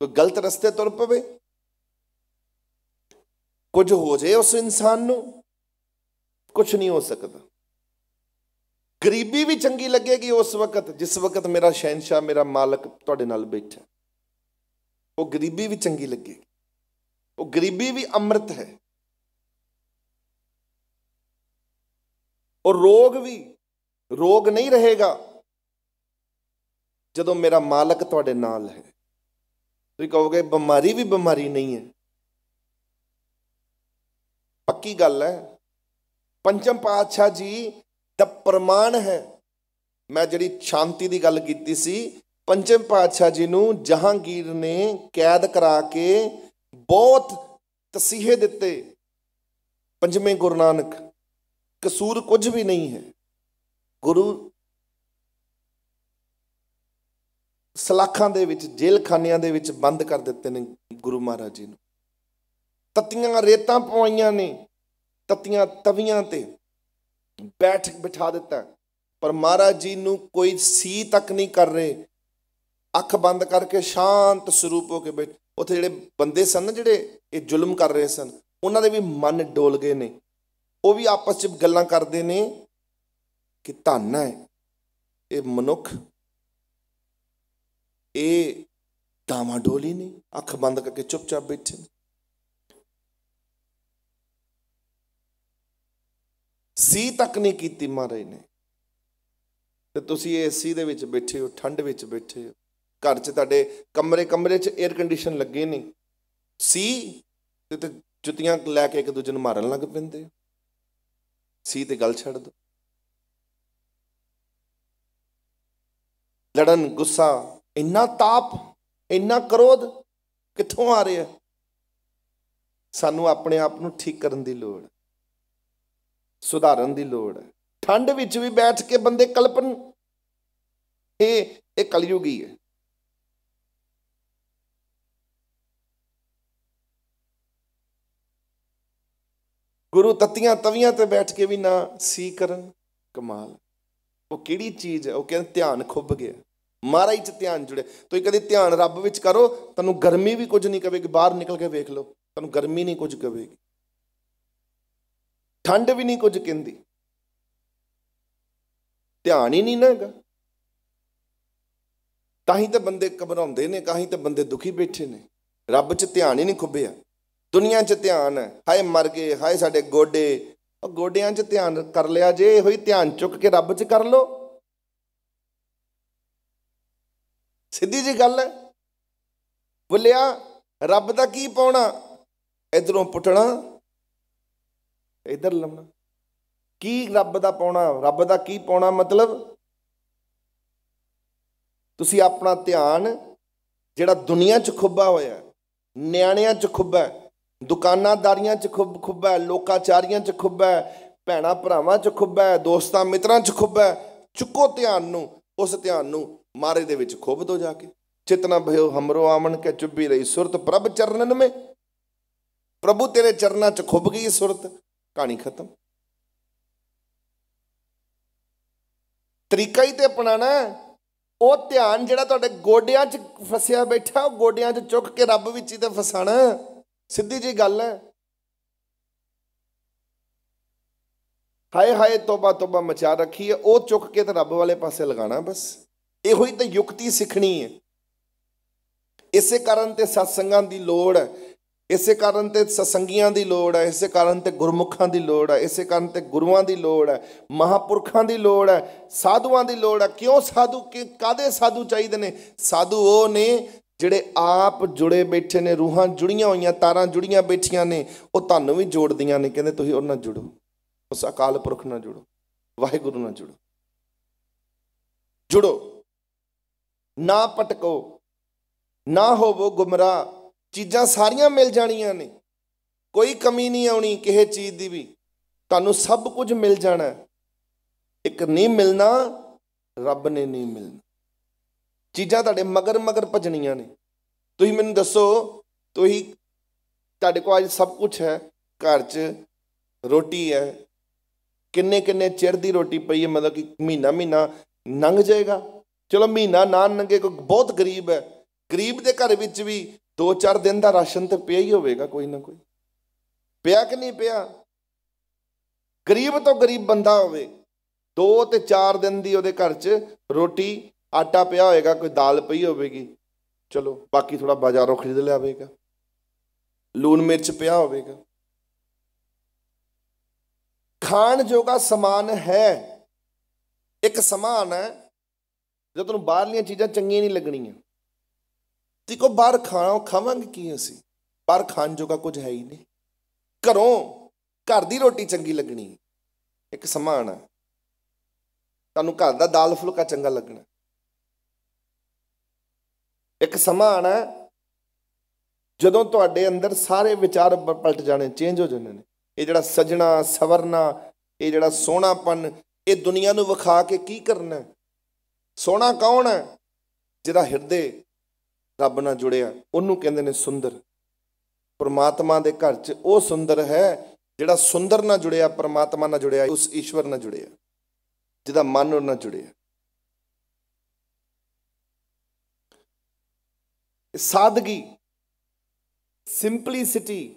ਕੋਈ ਗਲਤ ਰਸਤੇ ਤੁਰ ਪਵੇ ਕੁਝ ਹੋ ਜੇ ਉਸ ਇਨਸਾਨ ਨੂੰ ਕੁਝ ਨਹੀਂ ਹੋ ਸਕਦਾ ਗਰੀਬੀ ਵੀ ਚੰਗੀ ਲੱਗੇਗੀ ਉਸ ਵਕਤ ਜਿਸ ਵਕਤ ਮੇਰਾ ਸ਼ਹਿਨशाह ਮੇਰਾ ਮਾਲਕ ਤੁਹਾਡੇ ਨਾਲ ਬੈਠਾ ਉਹ ਗਰੀਬੀ ਵੀ ਚੰਗੀ ਲੱਗੇਗੀ ਉਹ ਗਰੀਬੀ ਵੀ ਅੰਮ੍ਰਿਤ ਹੈ ਉਹ ਰੋਗ ਵੀ ਰੋਗ ਨਹੀਂ ਰਹੇਗਾ ਜਦੋਂ ਮੇਰਾ ਮਾਲਕ ਤੁਹਾਡੇ ਨਾਲ ਹੈ ਤੁਸੀਂ ਕਹੋਗੇ ਬਿਮਾਰੀ ਵੀ ਬਿਮਾਰੀ ਨਹੀਂ ਹੈ ਪੱਕੀ ਗੱਲ ਹੈ ਪੰਚਮ ਪਾਤਸ਼ਾਹ ਜੀ ਦਾ ਪ੍ਰਮਾਣ ਹੈ ਮੈਂ ਜਿਹੜੀ ਸ਼ਾਂਤੀ ਦੀ ਗੱਲ ਕੀਤੀ ਸੀ ਪੰਚਮ ਪਾਤਸ਼ਾਹ ਜੀ ਨੂੰ ਜਹਾਂਗੀਰ ਨੇ ਕੈਦ ਕਰਾ ਕੇ ਬਹੁਤ ਤਸੀਹੇ ਦਿੱਤੇ ਪੰਜਵੇਂ ਗੁਰੂ ਨਾਨਕ ਕਸੂਰ ਕੁਝ ਵੀ ਨਹੀਂ ਹੈ ਗੁਰੂ ਸਲਾਖਾਂ ਦੇ ਵਿੱਚ ਜੇਲਖਾਨਿਆਂ ਦੇ ਵਿੱਚ ਬੰਦ ਕਰ ਦਿੱਤੇ ਨੇ ਗੁਰੂ ਮਹਾਰਾਜ ਜੀ ਨੂੰ ਤਤੀਆਂ ਰੇਤਾਂ ਪਵਾਈਆਂ ਨੇ ਤਤੀਆਂ ਤਵੀਆਂ ਤੇ ਬੈਠ ਬਿਠਾ ਦਿੱਤਾ ਪਰ ਮਹਾਰਾਜ ਜੀ ਨੂੰ ਕੋਈ ਸੀ ਤੱਕ ਨਹੀਂ ਕਰ ਰਹੇ ਅੱਖ ਬੰਦ ਕਰਕੇ ਸ਼ਾਂਤ ਸਰੂਪ ਹੋ ਕੇ ਬੈਠ ਉੱਥੇ ਜਿਹੜੇ ਬੰਦੇ ਸਨ ਨਾ ਜਿਹੜੇ ਇਹ ਜ਼ੁਲਮ ਕਰ ਰਹੇ ਸਨ ਉਹਨਾਂ ਦੇ ਵੀ ਮਨ ਡੋਲ ਗਏ ਨੇ ਉਹ ਵੀ ਆਪਸ ਵਿੱਚ ਗੱਲਾਂ ਕਰਦੇ ਨੇ ਕਿ ਧਨ ਹੈ ਇਹ ਮਨੁੱਖ ਇਹ ਦਾਵਾ ਢੋਲੀ ਨਹੀਂ ਅੱਖ ਬੰਦ ਕਰਕੇ ਚੁੱਪਚਾਪ ਬੈਠੇ ਸੀ ਤੱਕ ਨਹੀਂ ਕੀਤੀ ਮਾਰੇ ਨੇ ਤੇ ਤੁਸੀਂ ਏਸੀ ਦੇ ਵਿੱਚ ਬੈਠੇ ਹੋ ਠੰਡ ਵਿੱਚ ਬੈਠੇ ਹੋ ਘਰ 'ਚ ਤੁਹਾਡੇ ਕਮਰੇ ਕਮਰੇ 'ਚ 에ਅਰ ਕੰਡੀਸ਼ਨ ਲੱਗੇ ਨਹੀਂ ਸੀ ਤੇ ਜੁੱਤੀਆਂ ਲੈ ਕੇ ਇੱਕ ਦੂਜੇ ਨੂੰ ਮਾਰਨ ਲੱਗ ਪੈਂਦੇ ਸੀ ਤੇ ਗੱਲ ਛੱਡ ਦੋ ਲੜਨ ਗੁੱਸਾ ਇੰਨਾ ਤਾਪ ਇੰਨਾ ਕਰੋਧ ਕਿੱਥੋਂ ਆ ਰਿਹਾ ਸਾਨੂੰ ਆਪਣੇ ਆਪ ਨੂੰ ਠੀਕ ਕਰਨ ਦੀ ਲੋੜ ਹੈ ਸੁਧਾਰਨ ਦੀ ਲੋੜ ਹੈ ਠੰਡ ਵਿੱਚ ਵੀ ਬੈਠ ਕੇ ਬੰਦੇ ਕਲਪਨ ਇਹ ਇਹ ਕਲਯੁਗੀ ਹੈ ਗੁਰੂ ਤਤੀਆਂ ਤਵੀਆਂ ਤੇ ਬੈਠ ਕੇ ਵੀ ਨਾ ਸੀ ਕਰਨ ਕਮਾਲ ਉਹ ਕਿਹੜੀ ਚੀਜ਼ ਹੈ ਉਹ ਕਹਿੰਦਾ ਧਿਆਨ ਖੁੱਭ ਗਿਆ ਮਾਰਾਈ ਹੀ ਚ ਧਿਆਨ ਜੁੜਿਆ ਤੁਸੀਂ ਕਦੇ ਧਿਆਨ ਰੱਬ ਵਿੱਚ ਕਰੋ ਤੁਹਾਨੂੰ ਗਰਮੀ ਵੀ ਕੁਝ ਨਹੀਂ ਕਵੇਗੀ ਬਾਹਰ ਨਿਕਲ ਕੇ ਵੇਖ ਲਓ ਤੁਹਾਨੂੰ ਗਰਮੀ ਨਹੀਂ ਕੁਝ ਕਵੇਗੀ ਠੰਡ ਵੀ ਨਹੀਂ ਕੁਝ ਕਹਿੰਦੀ ਧਿਆਨ ਹੀ ਨਹੀਂ ਨਾ ਹੈਗਾ ਤਾਂ ਹੀ ਤਾਂ ਬੰਦੇ ਘਬਰਾਉਂਦੇ ਨੇ ਕਾਹੀ ਤਾਂ ਬੰਦੇ ਦੁਖੀ ਬੈਠੇ ਨੇ ਰੱਬ 'ਚ ਧਿਆਨ ਹੀ ਨਹੀਂ ਖੁੱਬਿਆ ਦੁਨੀਆ 'ਚ ਧਿਆਨ ਹੈ ਹਾਏ ਮਰ ਗਏ ਹਾਏ ਸਾਡੇ ਗੋਡੇ ਉਹ ਗੋਡਿਆਂ 'ਚ ਧਿਆਨ ਕਰ ਲਿਆ ਜੇ ਇਹੋ ਹੀ ਧਿਆਨ ਚੁੱਕ ਕੇ ਰੱਬ 'ਚ ਕਰ ਲੋ ਸਿੱਧੀ ਜੀ ਗੱਲ ਹੈ ਬੁੱਲਿਆ ਰੱਬ ਦਾ ਕੀ ਪਾਉਣਾ ਇਧਰੋਂ ਪੁੱਟਣਾ ਇਧਰ ਲਮਣਾ ਕੀ ਰੱਬ ਦਾ ਪਾਉਣਾ ਰੱਬ ਦਾ ਕੀ ਪਾਉਣਾ ਮਤਲਬ ਤੁਸੀਂ ਆਪਣਾ ਧਿਆਨ ਜਿਹੜਾ ਦੁਨੀਆ 'ਚ ਖੁੱਬਾ ਹੋਇਆ ਨਿਆਣਿਆਂ 'ਚ ਖੁੱਬਾ ਹੈ ਦੁਕਾਨਾਦਾਰੀਆਂ 'ਚ ਖੁੱਬ ਖੁੱਬਾ ਲੋਕਾਚਾਰੀਆਂ 'ਚ ਖੁੱਬਾ ਭੈਣਾ ਭਰਾਵਾਂ 'ਚ ਖੁੱਬਾ ਦੋਸਤਾਂ ਮਿੱਤਰਾਂ 'ਚ ਖੁੱਬਾ ਚੁੱਕੋ ਧਿਆਨ ਨੂੰ ਉਸ ਧਿਆਨ ਨੂੰ ਮਾਰੇ ਦੇ ਵਿੱਚ ਖੁੱਬ ਦੋ ਜਾ ਕੇ ਚਿਤਨਾ ਭਇਓ ਹਮਰੋ ਆਮਣ ਕੇ ਚੁੱਭੀ ਰਹੀ ਸੁਰਤ ਪ੍ਰਭ ਚਰਨਨ ਮੇ ਪ੍ਰਭੂ ਤੇਰੇ ਚਰਨਾਂ 'ਚ ਖੁੱਬ ਗਈ ਸੁਰਤ ਕਹਾਣੀ ਖਤਮ ਤਰੀਕਾ ਹੀ ਤੇ ਅਪਣਾਣਾ ਉਹ ਧਿਆਨ ਜਿਹੜਾ ਤੁਹਾਡੇ ਗੋਡਿਆਂ 'ਚ ਫਸਿਆ ਬੈਠਾ ਉਹ ਗੋਡਿਆਂ 'ਚ ਚੁੱਕ ਕੇ ਰੱਬ ਵਿੱਚ ਹੀ ਤੇ ਫਸਾਣਾ ਸਿੱਧੀ ਜੀ ਗੱਲ ਹੈ ਹਾਏ ਹਾਏ ਤੋਬਾ ਤੋਬਾ ਮਚਾ ਰੱਖੀ ਹੈ ਉਹ ਚੁੱਕ ਕੇ ਤੇ ਰੱਬ ਵਾਲੇ ਪਾਸੇ ਲਗਾਣਾ ਬਸ ਇਹੋ ਹੀ ਤਾਂ ਯੁਕਤੀ ਸਿੱਖਣੀ ਹੈ ਇਸੇ ਕਾਰਨ ਤੇ ਸਤਸੰਗਾਂ ਦੀ ਲੋੜ ਹੈ ਇਸੇ ਕਾਰਨ ਤੇ ਸਤਸੰਗੀਆਂ ਦੀ ਲੋੜ ਹੈ ਇਸੇ ਕਾਰਨ ਤੇ ਗੁਰਮੁਖਾਂ ਦੀ ਲੋੜ ਹੈ ਇਸੇ ਕਾਰਨ ਤੇ ਗੁਰੂਆਂ ਦੀ ਲੋੜ ਹੈ ਮਹਾਪੁਰਖਾਂ ਦੀ ਲੋੜ ਹੈ ਸਾਧੂਆਂ ਦੀ ਲੋੜ ਹੈ ਕਿਉਂ ਸਾਧੂ ਕਾਦੇ ਸਾਧੂ ਚਾਹੀਦੇ ਨੇ ਸਾਧੂ ਉਹ ਨੇ ਜਿਹੜੇ ਆਪ ਜੁੜੇ ਬੈਠੇ ਨੇ ਰੂਹਾਂ ਜੁੜੀਆਂ ਹੋਈਆਂ ਤਾਰਾਂ ਜੁੜੀਆਂ ਬੈਠੀਆਂ ਨੇ ਉਹ ਤੁਹਾਨੂੰ ਵੀ ਜੋੜਦੀਆਂ ਨੇ ਕਹਿੰਦੇ ਤੁਸੀਂ ਉਹਨਾਂ ਨਾਲ ਜੁੜੋ ਉਸ ਅਕਾਲ ਪੁਰਖ ਨਾਲ ਜੁੜੋ ਵਾਹਿਗੁਰੂ ਨਾਲ ਜੁੜੋ ਜੁੜੋ ਨਾ ਪਟਕੋ ਨਾ ਹੋਵੋ ਗੁਮਰਾ ਚੀਜ਼ਾਂ ਸਾਰੀਆਂ ਮਿਲ ਜਾਣੀਆਂ ਨੇ ਕੋਈ ਕਮੀ ਨਹੀਂ ਆਉਣੀ ਕਿਸੇ ਚੀਜ਼ ਦੀ ਵੀ ਤੁਹਾਨੂੰ ਸਭ ਕੁਝ ਮਿਲ ਜਾਣਾ ਇੱਕ ਨਹੀਂ ਮਿਲਣਾ ਰੱਬ ਨੇ ਨਹੀਂ ਮਿਲਣਾ ਚੀਜ਼ਾਂ ਤੁਹਾਡੇ ਮਗਰ ਮਗਰ ਭਜਣੀਆਂ ਨੇ ਤੁਸੀਂ ਮੈਨੂੰ ਦੱਸੋ ਤੁਸੀਂ ਤੁਹਾਡੇ ਕੋਲ ਅੱਜ ਸਭ ਕੁਝ ਹੈ ਘਰ 'ਚ ਰੋਟੀ ਹੈ ਕਿੰਨੇ ਕਿੰਨੇ ਚਿਰ ਦੀ ਰੋਟੀ ਪਈ ਹੈ ਮਤਲਬ ਕਿ ਮਹੀਨਾ ਮਹੀਨਾ ਨੰਗ ਜਾਏਗਾ ਚਲੋ ਮਹੀਨਾ ਨਾ ਨੰਗੇ ਕੋਈ ਬਹੁਤ ਗਰੀਬ ਹੈ ਗਰੀਬ ਦੇ ਘਰ ਵਿੱਚ ਵੀ 2-4 ਦਿਨ ਦਾ ਰਾਸ਼ਨ ਤੇ ਪਿਆ ਹੀ ਹੋਵੇਗਾ ਕੋਈ ਨਾ ਕੋਈ ਪਿਆ ਕਿ ਨਹੀਂ ਪਿਆ ਗਰੀਬ ਤੋਂ ਗਰੀਬ ਬੰਦਾ ਹੋਵੇ 2 ਤੇ 4 ਦਿਨ ਦੀ ਉਹਦੇ ਘਰ 'ਚ ਰੋਟੀ ਆਟਾ ਪਿਆ ਹੋਏਗਾ ਕੋਈ ਦਾਲ ਪਈ ਹੋਵੇਗੀ ਚਲੋ ਬਾਕੀ ਥੋੜਾ ਬਾਜ਼ਾਰੋਂ ਖਰੀਦ ਲਿਆਵੇਗਾ ਲੂਣ ਮਿਰਚ ਪਿਆ ਹੋਵੇਗਾ ਖਾਣ ਜੋਗਾ ਸਮਾਨ ਹੈ ਇੱਕ ਸਮਾਨ ਹੈ ਜੇ ਤੁਹਾਨੂੰ ਬਾਹਰਲੀਆਂ ਚੀਜ਼ਾਂ ਚੰਗੀਆਂ ਨਹੀਂ ਲੱਗਣੀਆਂ ਤੇ ਕੋ ਬਾਹਰ ਖਾਣਾ ਖਾਵਾਂਗੇ ਕੀ ਅਸੀਂ ਬਾਹਰ ਖਾਣ ਜੋਗਾ ਕੁਝ ਹੈ ਹੀ ਨਹੀਂ ਘਰੋਂ ਘਰ ਦੀ ਰੋਟੀ ਚੰਗੀ ਲੱਗਣੀ ਇੱਕ ਸਮਾਨ ਹੈ ਤੁਹਾਨੂੰ ਘਰ ਦਾ ਦਾਲ ਫੁਲਕਾ ਚੰਗਾ ਲੱਗਣਾ ਇੱਕ ਸਮਾਂ ਆਣਾ ਜਦੋਂ ਤੁਹਾਡੇ ਅੰਦਰ ਸਾਰੇ ਵਿਚਾਰ ਪਲਟ ਜਾਣੇ ਚੇਂਜ ਹੋ ਜਾਣੇ ਨੇ ਇਹ ਜਿਹੜਾ ਸਜਣਾ ਸਵਰਨਾ ਇਹ ਜਿਹੜਾ ਸੋਹਣਾਪਨ ਇਹ ਦੁਨੀਆ ਨੂੰ ਵਿਖਾ ਕੇ ਕੀ ਕਰਨਾ ਸੋਹਣਾ ਕੌਣ ਹੈ ਜਿਹਦਾ ਹਿਰਦੇ ਰੱਬ ਨਾਲ ਜੁੜਿਆ ਉਹਨੂੰ ਕਹਿੰਦੇ ਨੇ ਸੁੰਦਰ ਪਰਮਾਤਮਾ ਦੇ ਘਰ 'ਚ ਉਹ ਸੁੰਦਰ ਹੈ ਜਿਹੜਾ ਸੁੰਦਰ ਨਾਲ ਜੁੜਿਆ ਪਰਮਾਤਮਾ ਨਾਲ ਜੁੜਿਆ ਉਸ ਈਸ਼ਵਰ ਨਾਲ ਜੁੜਿਆ ਜਿਹਦਾ ਮਨ ਉਹ ਨਾਲ ਜੁੜਿਆ ਸਾਦਗੀ ਸਿੰਪਲੀਸਿਟੀ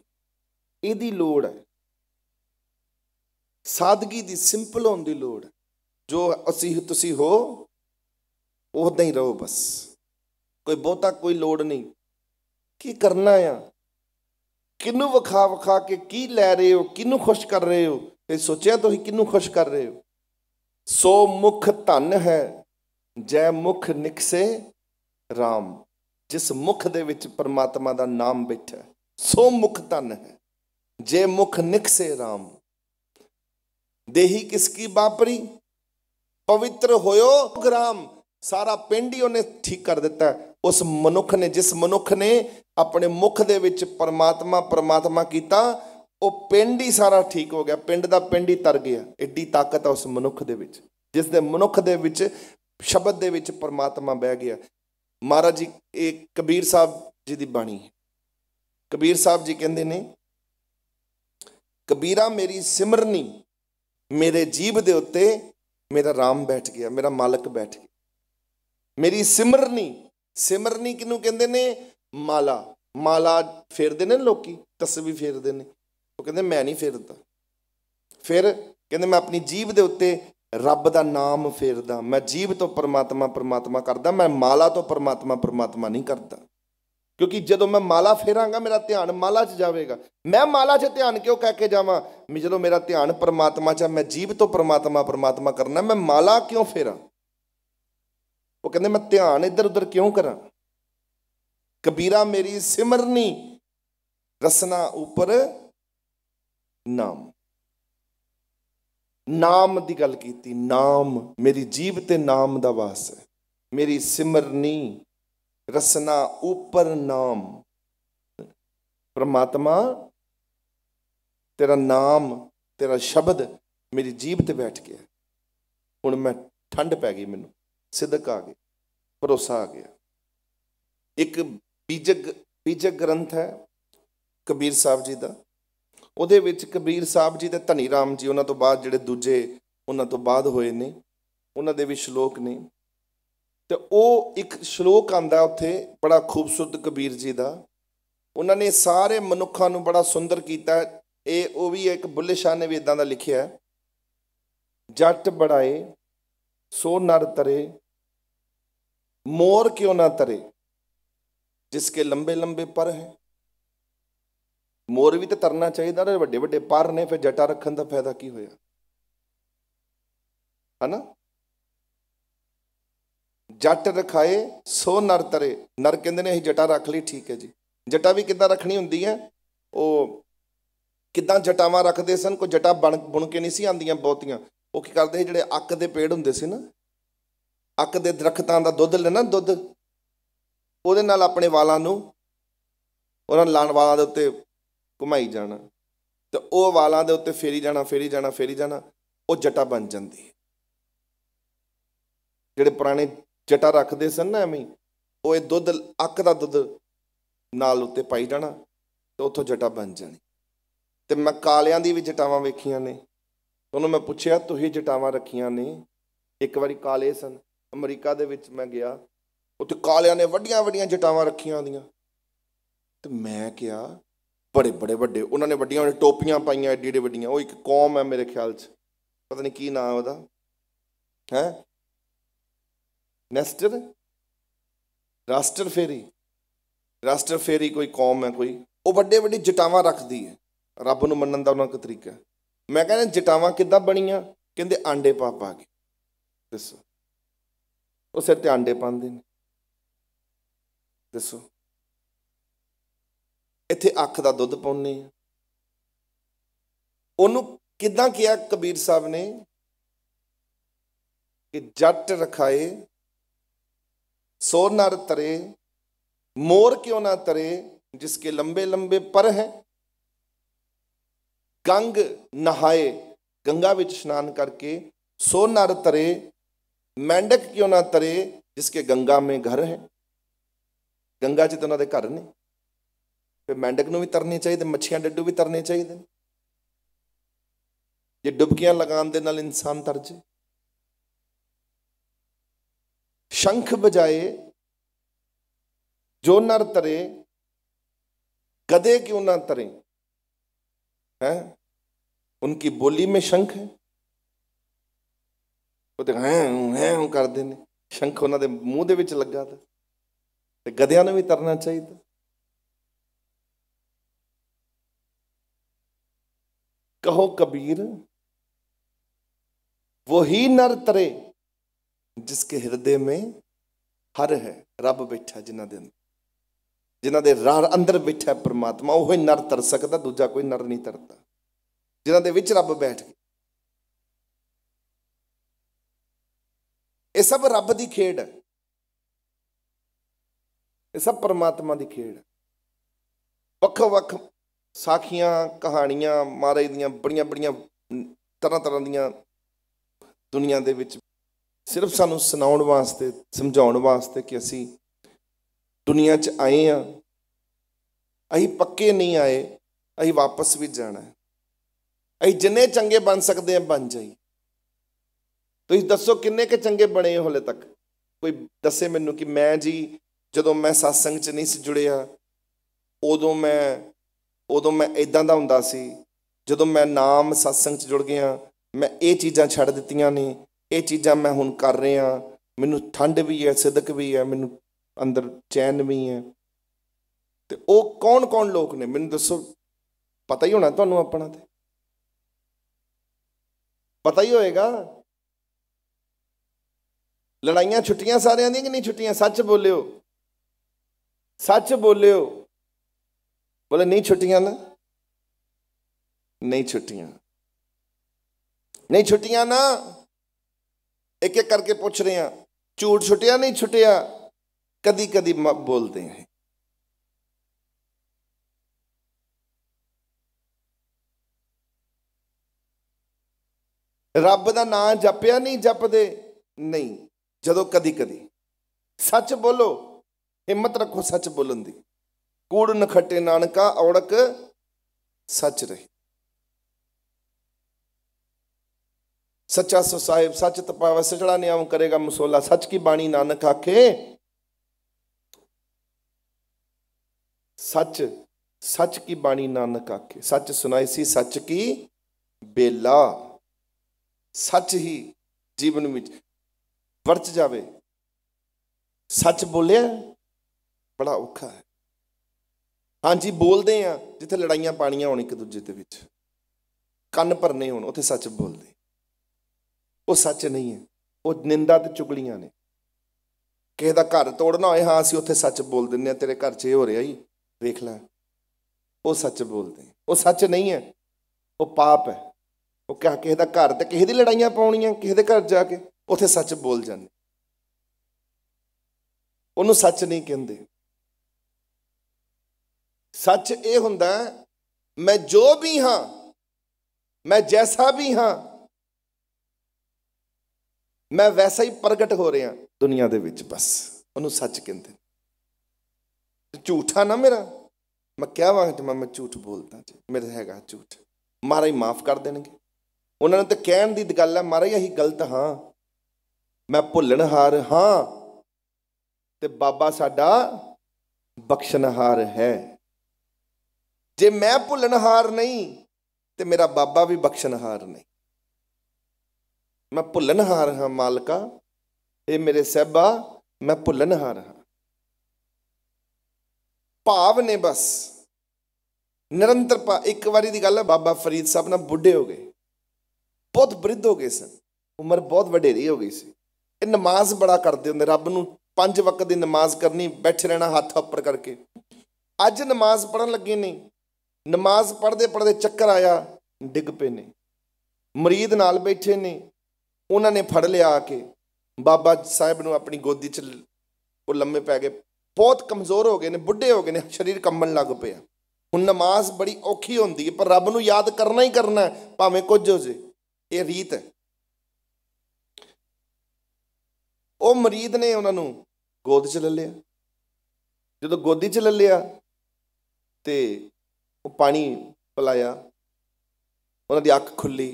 ਇਹਦੀ ਲੋੜ ਹੈ ਸਾਦਗੀ ਦੀ ਸਿੰਪਲ ਹੋਣ ਦੀ ਲੋੜ ਜੋ ਅਸੀਂ ਤੁਸੀਂ ਹੋ ਉਹਦਾ ਹੀ ਰਹੋ ਬਸ ਕੋਈ ਬਹੁਤਾ ਕੋਈ ਲੋੜ ਨਹੀਂ ਕੀ ਕਰਨਾ ਆ ਕਿਨੂੰ ਵਖਾ ਵਖਾ ਕੇ ਕੀ ਲੈ ਰਹੇ ਹੋ ਕਿਨੂੰ ਖੁਸ਼ ਕਰ ਰਹੇ ਹੋ ਤੇ ਸੋਚਿਆ ਤੁਸੀਂ ਕਿਨੂੰ ਖੁਸ਼ ਕਰ ਰਹੇ ਹੋ ਸੋ ਮੁਖ ਧਨ ਹੈ ਜੈ ਮੁਖ ਨਿਕਸੇ ਰਾਮ ਜਿਸ ਮੁਖ ਦੇ ਵਿੱਚ ਪਰਮਾਤਮਾ ਦਾ ਨਾਮ ਬੈਠਾ ਸੋ ਮੁਖ ਤਨ ਹੈ ਜੇ ਮੁਖ ਨਿਕਸੇ RAM ਦੇਹੀ ਕਿਸ ਕੀ ਬਾਪਰੀ ਪਵਿੱਤਰ ਹੋਇਓ ਗ੍ਰਾਮ ਸਾਰਾ ਪਿੰਡ ਹੀ ਉਹਨੇ ਠੀਕ ਕਰ ਦਿੱਤਾ ਉਸ ਮਨੁੱਖ ਨੇ ਜਿਸ ਮਨੁੱਖ ਨੇ ਆਪਣੇ ਮੁਖ ਦੇ ਵਿੱਚ ਪਰਮਾਤਮਾ ਪਰਮਾਤਮਾ ਕੀਤਾ ਉਹ ਪਿੰਡ ਹੀ ਸਾਰਾ ਠੀਕ ਹੋ ਗਿਆ ਪਿੰਡ ਦਾ ਪਿੰਡ ਹੀ ਤਰ ਗਿਆ ਏਡੀ ਤਾਕਤ ਆ ਉਸ ਮਨੁੱਖ ਦੇ ਵਿੱਚ ਜਿਸ ਦੇ ਮਨੁੱਖ ਦੇ ਵਿੱਚ ਸ਼ਬਦ ਦੇ ਵਿੱਚ ਪਰਮਾਤਮਾ ਬਹਿ ਗਿਆ ਮਹਾਰਾਜ ਜੀ ਇਹ ਕਬੀਰ ਸਾਹਿਬ ਜੀ ਦੀ ਬਾਣੀ ਹੈ ਕਬੀਰ ਸਾਹਿਬ ਜੀ ਕਹਿੰਦੇ ਨੇ ਕਬੀਰਾ ਮੇਰੀ ਸਿਮਰਨੀ ਮੇਰੇ ਜੀਬ ਦੇ ਉੱਤੇ ਮੇਰਾ RAM ਬੈਠ ਗਿਆ ਮੇਰਾ ਮਾਲਕ ਬੈਠ ਗਿਆ ਮੇਰੀ ਸਿਮਰਨੀ ਸਿਮਰਨੀ ਕਿਨੂੰ ਕਹਿੰਦੇ ਨੇ ਮਾਲਾ ਮਾਲਾ ਫੇਰਦੇ ਨੇ ਲੋਕੀ ਤਸਵੀ ਫੇਰਦੇ ਨੇ ਉਹ ਕਹਿੰਦੇ ਮੈਂ ਨਹੀਂ ਫੇਰਦਾ ਫਿਰ ਕਹਿੰਦੇ ਮੈਂ ਆਪਣੀ ਜੀਬ ਦੇ ਉੱਤੇ ਰੱਬ ਦਾ ਨਾਮ ਫੇਰਦਾ ਮੈਂ ਜੀਵ ਤੋਂ ਪਰਮਾਤਮਾ ਪਰਮਾਤਮਾ ਕਰਦਾ ਮੈਂ ਮਾਲਾ ਤੋਂ ਪਰਮਾਤਮਾ ਪਰਮਾਤਮਾ ਨਹੀਂ ਕਰਦਾ ਕਿਉਂਕਿ ਜਦੋਂ ਮੈਂ ਮਾਲਾ ਫੇਰਾਂਗਾ ਮੇਰਾ ਧਿਆਨ ਮਾਲਾ 'ਚ ਜਾਵੇਗਾ ਮੈਂ ਮਾਲਾ 'ਚ ਧਿਆਨ ਕਿਉਂ ਕਹਿ ਕੇ ਜਾਵਾਂ ਮੈਂ ਜਦੋਂ ਮੇਰਾ ਧਿਆਨ ਪਰਮਾਤਮਾ 'ਚ ਮੈਂ ਜੀਵ ਤੋਂ ਪਰਮਾਤਮਾ ਪਰਮਾਤਮਾ ਕਰਨਾ ਮੈਂ ਮਾਲਾ ਕਿਉਂ ਫੇਰਾਂ ਉਹ ਕਹਿੰਦੇ ਮੈਂ ਧਿਆਨ ਇੱਧਰ ਉੱਧਰ ਕਿਉਂ ਕਰਾਂ ਕਬੀਰਾ ਮੇਰੀ ਸਿਮਰਨੀ ਰਸਨਾ ਉੱਪਰ ਨਾਮ ਨਾਮ ਦੀ ਗੱਲ ਕੀਤੀ ਨਾਮ ਮੇਰੀ ਜੀਬ ਤੇ ਨਾਮ ਦਾ ਵਾਸ ਹੈ ਮੇਰੀ ਸਿਮਰਨੀ ਰਸਨਾ ਉਪਰ ਨਾਮ ਪ੍ਰਮਾਤਮਾ ਤੇਰਾ ਨਾਮ ਤੇਰਾ ਸ਼ਬਦ ਮੇਰੀ ਜੀਬ ਤੇ ਬੈਠ ਗਿਆ ਹੁਣ ਮੈਂ ਠੰਡ ਪੈ ਗਈ ਮੈਨੂੰ ਸਿੱਧਕ ਆ ਗਿਆ ਭਰੋਸਾ ਆ ਗਿਆ ਇੱਕ ਬੀਜਕ ਬੀਜਕ ਗ੍ਰੰਥ ਹੈ ਕਬੀਰ ਸਾਹਿਬ ਜੀ ਦਾ ਉਹਦੇ ਵਿੱਚ ਕਬੀਰ ਸਾਹਿਬ ਜੀ ਤੇ ਧਨੀ ਰਾਮ ਜੀ ਉਹਨਾਂ ਤੋਂ ਬਾਅਦ ਜਿਹੜੇ ਦੂਜੇ ਉਹਨਾਂ ਤੋਂ ਬਾਅਦ ਹੋਏ ਨੇ ਉਹਨਾਂ ਦੇ ਵੀ ਸ਼ਲੋਕ ਨੇ ਤੇ ਉਹ ਇੱਕ ਸ਼ਲੋਕ ਆਂਦਾ ਉੱਥੇ ਬੜਾ ਖੂਬਸੂਰਤ ਕਬੀਰ ਜੀ ਦਾ ਉਹਨਾਂ ਨੇ ਸਾਰੇ ਮਨੁੱਖਾਂ ਨੂੰ ਬੜਾ ਸੁੰਦਰ ਕੀਤਾ ਇਹ ਉਹ ਵੀ ਇੱਕ ਬੁੱਲੇ ਸ਼ਾਹ ਨੇ ਵੀ ਇਦਾਂ ਦਾ ਲਿਖਿਆ ਜੱਟ ਬੜਾਏ ਸੋ ਨਰ ਤਰੇ ਮੋਰ ਕਿਉਂ ਨਾ ਤਰੇ ਜਿਸਕੇ ਲੰਬੇ ਲੰਬੇ ਪਰ ਹੈ ਮੋਰ ਵੀ ਤੇ ਤਰਨਾ ਚਾਹੀਦਾ ਨਾ ਵੱਡੇ ਵੱਡੇ ਪਰ ਨੇ ਫਿਰ ਜਟਾ ਰੱਖਣ ਦਾ ਫਾਇਦਾ ਕੀ ਹੋਇਆ ਹਨਾ ਜੱਟ ਰਖਾਏ ਸੋ ਨਰ ਤਰੇ ਨਰ ਕਹਿੰਦੇ ਨੇ ਅਸੀਂ ਜਟਾ ਰੱਖ ਲਈ ਠੀਕ ਹੈ ਜੀ ਜਟਾ ਵੀ ਕਿੱਦਾਂ ਰੱਖਣੀ ਹੁੰਦੀ ਹੈ ਉਹ ਕਿੱਦਾਂ ਜਟਾਵਾਂ ਰੱਖਦੇ ਸਨ ਕੋ ਜਟਾ ਬਣ ਬੁਣ ਕੇ ਨਹੀਂ ਸੀ ਆਂਦੀਆਂ ਬਹੁਤੀਆਂ ਉਹ ਕੀ ਕਰਦੇ ਜਿਹੜੇ ਅੱਕ ਦੇ ਪੇੜ ਹੁੰਦੇ ਸੀ ਨਾ ਅੱਕ ਦੇ ਦਰਖਤਾਂ ਦਾ ਦੁੱਧ ਲੈਣਾ ਦੁੱਧ ਉਹਦੇ ਨਾਲ ਆਪਣੇ ਵਾਲਾਂ ਨੂੰ ਉਹਨਾਂ ਲਾਣ ਵਾਲਾਂ ਦੇ ਉੱਤੇ ਘੁਮਾਈ ਜਾਣਾ ਤੇ ਉਹ ਵਾਲਾਂ ਦੇ ਉੱਤੇ ਫੇਰੀ ਜਾਣਾ ਫੇਰੀ ਜਾਣਾ ਫੇਰੀ ਜਾਣਾ ਉਹ ਜਟਾ ਬਣ ਜਾਂਦੀ ਹੈ ਜਿਹੜੇ ਪੁਰਾਣੇ ਜਟਾ ਰੱਖਦੇ ਸਨ ਨਾ ਐਵੇਂ ਉਹ ਇਹ ਦੁੱਧ ਅੱਕ ਦਾ ਦੁੱਧ ਨਾਲ ਉੱਤੇ ਪਾਈ ਜਾਣਾ ਤੇ ਉੱਥੋਂ ਜਟਾ ਬਣ ਜਾਣੀ ਤੇ ਮੈਂ ਕਾਲਿਆਂ ਦੀ ਵੀ ਜਟਾਵਾਂ ਵੇਖੀਆਂ ਨੇ ਉਹਨੂੰ ਮੈਂ ਪੁੱਛਿਆ ਤੁਸੀਂ ਜਟਾਵਾਂ ਰੱਖੀਆਂ ਨੇ ਇੱਕ ਵਾਰੀ ਕਾਲੇ ਸਨ ਅਮਰੀਕਾ ਦੇ ਵਿੱਚ ਮੈਂ ਗਿਆ ਉੱਥੇ ਕਾਲਿਆਂ ਨੇ ਵੱਡੀਆਂ ਵੱਡੀਆਂ ਜਟਾਵਾਂ ਰੱਖੀਆਂ ਹੁੰਦੀਆਂ ਤੇ ਮੈਂ ਕਿਹਾ ਬੜੇ ਬੜੇ ਵੱਡੇ ਉਹਨਾਂ ਨੇ ਵੱਡੀਆਂ ਵੱਡੀਆਂ ਟੋਪੀਆਂ ਪਾਈਆਂ ਏਡੀ ਏਡੀ ਵੱਡੀਆਂ ਉਹ ਇੱਕ ਕੌਮ ਹੈ ਮੇਰੇ ਖਿਆਲ 'ਚ ਪਤਾ ਨਹੀਂ ਕੀ ਨਾਮ ਉਹਦਾ ਹੈ ਨੈਸਟਰ ਰਾਸਟਰ ਫੇਰੀ ਰਾਸਟਰ ਫੇਰੀ ਕੋਈ ਕੌਮ ਹੈ ਕੋਈ ਉਹ ਵੱਡੇ ਵੱਡੇ ਜਟਾਵਾਂ ਰੱਖਦੀ ਹੈ ਰੱਬ ਨੂੰ ਮੰਨਣ ਦਾ ਉਹਨਾਂ ਦਾ ਤਰੀਕਾ ਮੈਂ ਕਹਿੰਦਾ ਜਟਾਵਾਂ ਕਿੱਦਾਂ ਬਣੀਆਂ ਕਹਿੰਦੇ ਆਂਡੇ ਪਾ ਪਾ ਕੇ ਦੱਸੋ ਉਹ ਸਿਰ ਤੇ ਆਂਡੇ ਪਾਉਂਦੇ ਨੇ ਦੱਸੋ ਇੱਥੇ ਅੱਖ ਦਾ ਦੁੱਧ ਪਾਉਨੇ ਆ ਉਹਨੂੰ ਕਿਦਾਂ ਕਿਹਾ ਕਬੀਰ ਸਾਹਿਬ ਨੇ ਕਿ ਜੱਟ ਰਖਾਏ ਸੋ ਨਰ ਤਰੇ ਮੋਰ ਕਿਉਂ ਨਾ ਤਰੇ ਜਿਸਕੇ ਲੰਬੇ ਲੰਬੇ ਪਰ ਹੈ ਗੰਗ ਨਹਾਏ ਗੰਗਾ ਵਿੱਚ ਇਸ਼ਨਾਨ ਕਰਕੇ ਸੋ ਨਰ ਤਰੇ ਮੈਂਡਕ ਕਿਉਂ ਨਾ ਤਰੇ ਜਿਸਕੇ ਗੰਗਾ ਮੇ ਘਰ ਹੈ ਗੰਗਾ 'ਚ ਤਾਂ ਉਹਨਾਂ ਦੇ ਘਰ ਨੇ ਫਿਰ ਮੈਂਡਕ ਨੂੰ ਵੀ ਤਰਨੇ ਚਾਹੀਦੇ ਮੱਛੀਆਂ ਡੱਡੂ ਵੀ ਤਰਨੇ ਚਾਹੀਦੇ ਨੇ ਜੇ ਡੁਬਕੀਆਂ ਲਗਾਉਣ ਦੇ ਨਾਲ ਇਨਸਾਨ ਤਰ ਜੇ ਸ਼ੰਖ ਬਜਾਏ ਜੋ ਨਰ ਤਰੇ ਕਦੇ ਕਿਉਂ ਨਾ ਤਰੇ ਹੈ उनकी ਬੋਲੀ ਮੇ ਸ਼ੰਖ ਹੈ ਉਹ ਤੇ ਹੈ ਹਾਂ ਕਰਦੇ ਨੇ ਸ਼ੰਖ ਉਹਨਾਂ ਦੇ ਮੂੰਹ ਦੇ ਵਿੱਚ ਲੱਗਾ ਤੇ ਗਧਿਆਂ ਨੂੰ ਵੀ ਤਰਨਾ ਚਾਹੀਦਾ ਕਹੋ ਕਬੀਰ ਵਹੀ ਨਰ ਤਰੇ ਤਰੇ ਕੇ ਹਿਰਦੇ ਮੇ ਹਰ ਹੈ ਰੱਬ ਬੈਠਾ ਜਿਨ੍ਹਾਂ ਦੇ ਅੰਦਰ ਜਿਨ੍ਹਾਂ ਦੇ ਰਾਹ ਅੰਦਰ ਬੈਠਾ ਪ੍ਰਮਾਤਮਾ ਉਹ ਹੀ ਨਰ ਤਰ ਸਕਦਾ ਦੂਜਾ ਕੋਈ ਨਰ ਨਹੀਂ ਤਰਦਾ ਜਿਨ੍ਹਾਂ ਦੇ ਵਿੱਚ ਰੱਬ ਬੈਠ ਗਿਆ ਇਹ ਸਭ ਰੱਬ ਦੀ ਖੇਡ ਹੈ ਇਹ ਸਭ ਪ੍ਰਮਾਤਮਾ ਦੀ ਖੇਡ ਹੈ ਵੱਖ ਵੱਖ ਸਾਖੀਆਂ ਕਹਾਣੀਆਂ ਮਹਾਰਾਜ ਦੀਆਂ ਬੜੀਆਂ ਬੜੀਆਂ ਤਰ੍ਹਾਂ ਤਰ੍ਹਾਂ ਦੀਆਂ ਦੁਨੀਆ ਦੇ ਵਿੱਚ ਸਿਰਫ ਸਾਨੂੰ ਸੁਣਾਉਣ ਵਾਸਤੇ ਸਮਝਾਉਣ ਵਾਸਤੇ ਕਿ ਅਸੀਂ ਦੁਨੀਆ 'ਚ ਆਏ ਆ ਅਸੀਂ ਪੱਕੇ ਨਹੀਂ ਆਏ ਅਸੀਂ ਵਾਪਸ ਵੀ ਜਾਣਾ ਹੈ ਅਸੀਂ ਜਿੰਨੇ ਚੰਗੇ ਬਣ ਸਕਦੇ ਆ ਬਣ ਜਾਈ ਤੁਸੀਂ ਦੱਸੋ ਕਿੰਨੇ ਕੇ ਚੰਗੇ ਬਣੇ ਹੋ ਹਲੇ ਤੱਕ ਕੋਈ ਦੱਸੇ ਮੈਨੂੰ ਕਿ ਮੈਂ ਜੀ ਜਦੋਂ ਮੈਂ satsang 'ਚ ਨਹੀਂ ਸੀ ਜੁੜਿਆ ਉਦੋਂ ਮੈਂ ਉਦੋਂ ਮੈਂ ਇਦਾਂ ਦਾ ਹੁੰਦਾ ਸੀ ਜਦੋਂ ਮੈਂ ਨਾਮ ਸਤਸੰਗ 'ਚ ਜੁੜ ਗਿਆ ਮੈਂ ਇਹ ਚੀਜ਼ਾਂ ਛੱਡ ਦਿੱਤੀਆਂ ਨੇ ਇਹ ਚੀਜ਼ਾਂ ਮੈਂ ਹੁਣ ਕਰ ਰਿਹਾ ਮੈਨੂੰ ਠੰਡ ਵੀ ਹੈ ਸਦਕ ਵੀ ਹੈ ਮੈਨੂੰ ਅੰਦਰ ਚੈਨ ਵੀ ਹੈ ਤੇ ਉਹ ਕੌਣ-ਕੌਣ ਲੋਕ ਨੇ ਮੈਨੂੰ ਦੱਸੋ ਪਤਾ ਹੀ ਹੋਣਾ ਤੁਹਾਨੂੰ ਆਪਣਾ ਤੇ ਪਤਾ ਹੀ ਹੋਏਗਾ ਲੜਾਈਆਂ ਛੁੱਟੀਆਂ ਸਾਰਿਆਂ ਦੀਆਂ ਕਿ ਨਹੀਂ ਛੁੱਟੀਆਂ ਸੱਚ ਬੋਲਿਓ ਸੱਚ ਬੋਲਿਓ ਬੋਲੇ ਨਹੀਂ ਛੁੱਟੀਆਂ ਨਾ ਨਹੀਂ ਛੁੱਟੀਆਂ ਨਹੀਂ ਛੁੱਟੀਆਂ ਨਾ ਇੱਕ ਇੱਕ ਕਰਕੇ ਪੁੱਛ ਰਹੇ ਆ ਝੂਠ ਛੁੱਟਿਆ ਨਹੀਂ ਛੁੱਟਿਆ ਕਦੀ ਕਦੀ ਬੋਲਦੇ ਆ ਰੱਬ ਦਾ ਨਾਮ ਜਪਿਆ ਨਹੀਂ ਜਪਦੇ ਨਹੀਂ ਜਦੋਂ ਕਦੀ ਕਦੀ ਸੱਚ ਬੋਲੋ ਹਿੰਮਤ ਰੱਖੋ ਸੱਚ ਬੋਲਣ ਦੀ ਕੂੜ ਨਖਟੇ ਨਾਨਕਾ ਔੜਕ ਸੱਚ ਰਹੀ ਸੱਚਾ ਸੋ ਸਾਹਿਬ ਸੱਚ ਤਪਾਵੈ ਸਜੜਾ ਨਿਆਮ ਕਰੇਗਾ ਮਸੋਲਾ ਸੱਚ ਕੀ ਬਾਣੀ ਨਾਨਕ ਆਖੇ ਸੱਚ ਸੱਚ ਕੀ ਬਾਣੀ ਨਾਨਕ ਆਖੇ ਸੱਚ ਸੁਣਾਈ ਸੀ ਸੱਚ ਕੀ ਬੇਲਾ ਸੱਚ ਹੀ ਜੀਵਨ ਵਿੱਚ ਵਰਤ ਜਾਵੇ ਸੱਚ ਬੋਲਿਆ ਬੜਾ ਔਖਾ ਹੈ ਹਾਂਜੀ ਬੋਲਦੇ ਆ ਜਿੱਥੇ ਲੜਾਈਆਂ ਪਾਣੀਆਂ ਹੋਣ ਇੱਕ ਦੂਜੇ ਦੇ ਵਿੱਚ ਕੰਨ ਭਰਨੇ ਹੋਣ ਉੱਥੇ ਸੱਚ ਬੋਲਦੇ ਉਹ ਸੱਚ ਨਹੀਂ ਹੈ ਉਹ ਨਿੰਦਾ ਤੇ ਚੁਗਲੀਆਂ ਨੇ ਕਿਸੇ ਦਾ ਘਰ ਤੋੜਨਾ ਹੋਏ ਹਾਂ ਅਸੀਂ ਉੱਥੇ ਸੱਚ ਬੋਲ ਦਿੰਨੇ ਆ ਤੇਰੇ ਘਰ 'ਚ ਇਹ ਹੋ ਰਿਹਾ ਹੀ ਵੇਖ ਲੈ ਉਹ ਸੱਚ ਬੋਲਦੇ ਉਹ ਸੱਚ ਨਹੀਂ ਹੈ ਉਹ ਪਾਪ ਹੈ ਉਹ ਕਹ ਕਿਸੇ ਦਾ ਘਰ ਤੇ ਕਿਸੇ ਦੀ ਲੜਾਈਆਂ ਪਾਉਣੀਆਂ ਕਿਸੇ ਦੇ ਘਰ ਜਾ ਕੇ ਉੱਥੇ ਸੱਚ ਬੋਲ ਜਾਂਦੇ ਉਹਨੂੰ ਸੱਚ ਨਹੀਂ ਕਹਿੰਦੇ ਸੱਚ ਇਹ ਹੁੰਦਾ ਮੈਂ ਜੋ ਵੀ ਹਾਂ ਮੈਂ ਜੈਸਾ ਵੀ ਹਾਂ ਮੈਂ ਵੈਸਾ ਹੀ ਪ੍ਰਗਟ ਹੋ ਰਿਹਾ ਦੁਨੀਆ ਦੇ ਵਿੱਚ ਬਸ ਉਹਨੂੰ ਸੱਚ ਕਹਿੰਦੇ ਝੂਠਾ ਨਾ ਮੇਰਾ ਮੈਂ ਕਿਹਾ ਵਾਂ ਕਿ ਮੈਂ ਝੂਠ ਬੋਲਦਾ ਜੀ ਮੇਰੇ ਹੈਗਾ ਝੂਠ ਮਾਰਾ ਹੀ ਮਾਫ ਕਰ ਦੇਣਗੇ ਉਹਨਾਂ ਨੇ ਤਾਂ ਕਹਿਣ ਦੀ ਗੱਲ ਹੈ ਮਾਰਾ ਹੀ ਅਸੀਂ ਗਲਤ ਹਾਂ ਮੈਂ ਭੁੱਲਣਹਾਰ ਹਾਂ ਤੇ ਬਾਬਾ ਸਾਡਾ ਬਖਸ਼ਣਹਾਰ ਹੈ ਜੇ ਮੈਂ ਭੁੱਲਣਹਾਰ ਨਹੀਂ ਤੇ ਮੇਰਾ ਬਾਬਾ ਵੀ ਬਖਸ਼ਣਹਾਰ ਨਹੀਂ ਮੈਂ ਭੁੱਲਣਹਾਰ ਹਾਂ ਮਾਲਕਾ ਇਹ ਮੇਰੇ ਸਹਿਬਾ ਮੈਂ ਭੁੱਲਣਹਾਰ ਹਾਂ ਭਾਵ ਨੇ ਬਸ ਨਿਰੰਤਰ ਪਾ ਇੱਕ ਵਾਰੀ ਦੀ ਗੱਲ ਹੈ ਬਾਬਾ ਫਰੀਦ ਸਾਹਿਬ ਨਾਲ ਬੁੱਢੇ ਹੋ ਗਏ ਬਹੁਤ ਬ੍ਰਿਧ ਹੋ ਗਏ ਸਨ ਉਮਰ ਬਹੁਤ ਵਡੇਰੀ ਹੋ ਗਈ ਸੀ ਇਹ ਨਮਾਜ਼ ਬੜਾ ਕਰਦੇ ਹੁੰਦੇ ਰੱਬ ਨੂੰ ਪੰਜ ਵਕਤ ਦੀ ਨਮਾਜ਼ ਕਰਨੀ ਬੈਠ ਰਹਿਣਾ ਹੱਥ ਉੱਪਰ ਕਰਕੇ ਅੱਜ ਨਮਾਜ਼ ਪੜਨ ਲੱਗੇ ਨਹੀਂ ਨਮਾਜ਼ ਪੜ੍ਹਦੇ ਪੜ੍ਹਦੇ ਚੱਕਰ ਆਇਆ ਡਿੱਗ ਪਏ ਨੇ ਮਰੀਦ ਨਾਲ ਬੈਠੇ ਨੇ ਉਹਨਾਂ ਨੇ ਫੜ ਲਿਆ ਆ ਕੇ ਬਾਬਾ ਸਾਹਿਬ ਨੂੰ ਆਪਣੀ ਗੋਦੀ 'ਚ ਉਹ ਲੰਮੇ ਪੈ ਗਏ ਬਹੁਤ ਕਮਜ਼ੋਰ ਹੋ ਗਏ ਨੇ ਬੁੱਢੇ ਹੋ ਗਏ ਨੇ ਸਰੀਰ ਕੰਬਣ ਲੱਗ ਪਿਆ ਹੁਣ ਨਮਾਜ਼ ਬੜੀ ਔਖੀ ਹੁੰਦੀ ਹੈ ਪਰ ਰੱਬ ਨੂੰ ਯਾਦ ਕਰਨਾ ਹੀ ਕਰਨਾ ਭਾਵੇਂ ਕੁਝ ਹੋ ਜੇ ਇਹ ਰੀਤ ਹੈ ਉਹ ਮਰੀਦ ਨੇ ਉਹਨਾਂ ਨੂੰ ਗੋਦ 'ਚ ਲੈ ਲਿਆ ਜਦੋਂ ਗੋਦੀ 'ਚ ਲੈ ਲਿਆ ਤੇ ਉਹ ਪਾਣੀ ਪਲਾਇਆ ਉਹਨਾਂ ਦੀ ਅੱਖ ਖੁੱਲੀ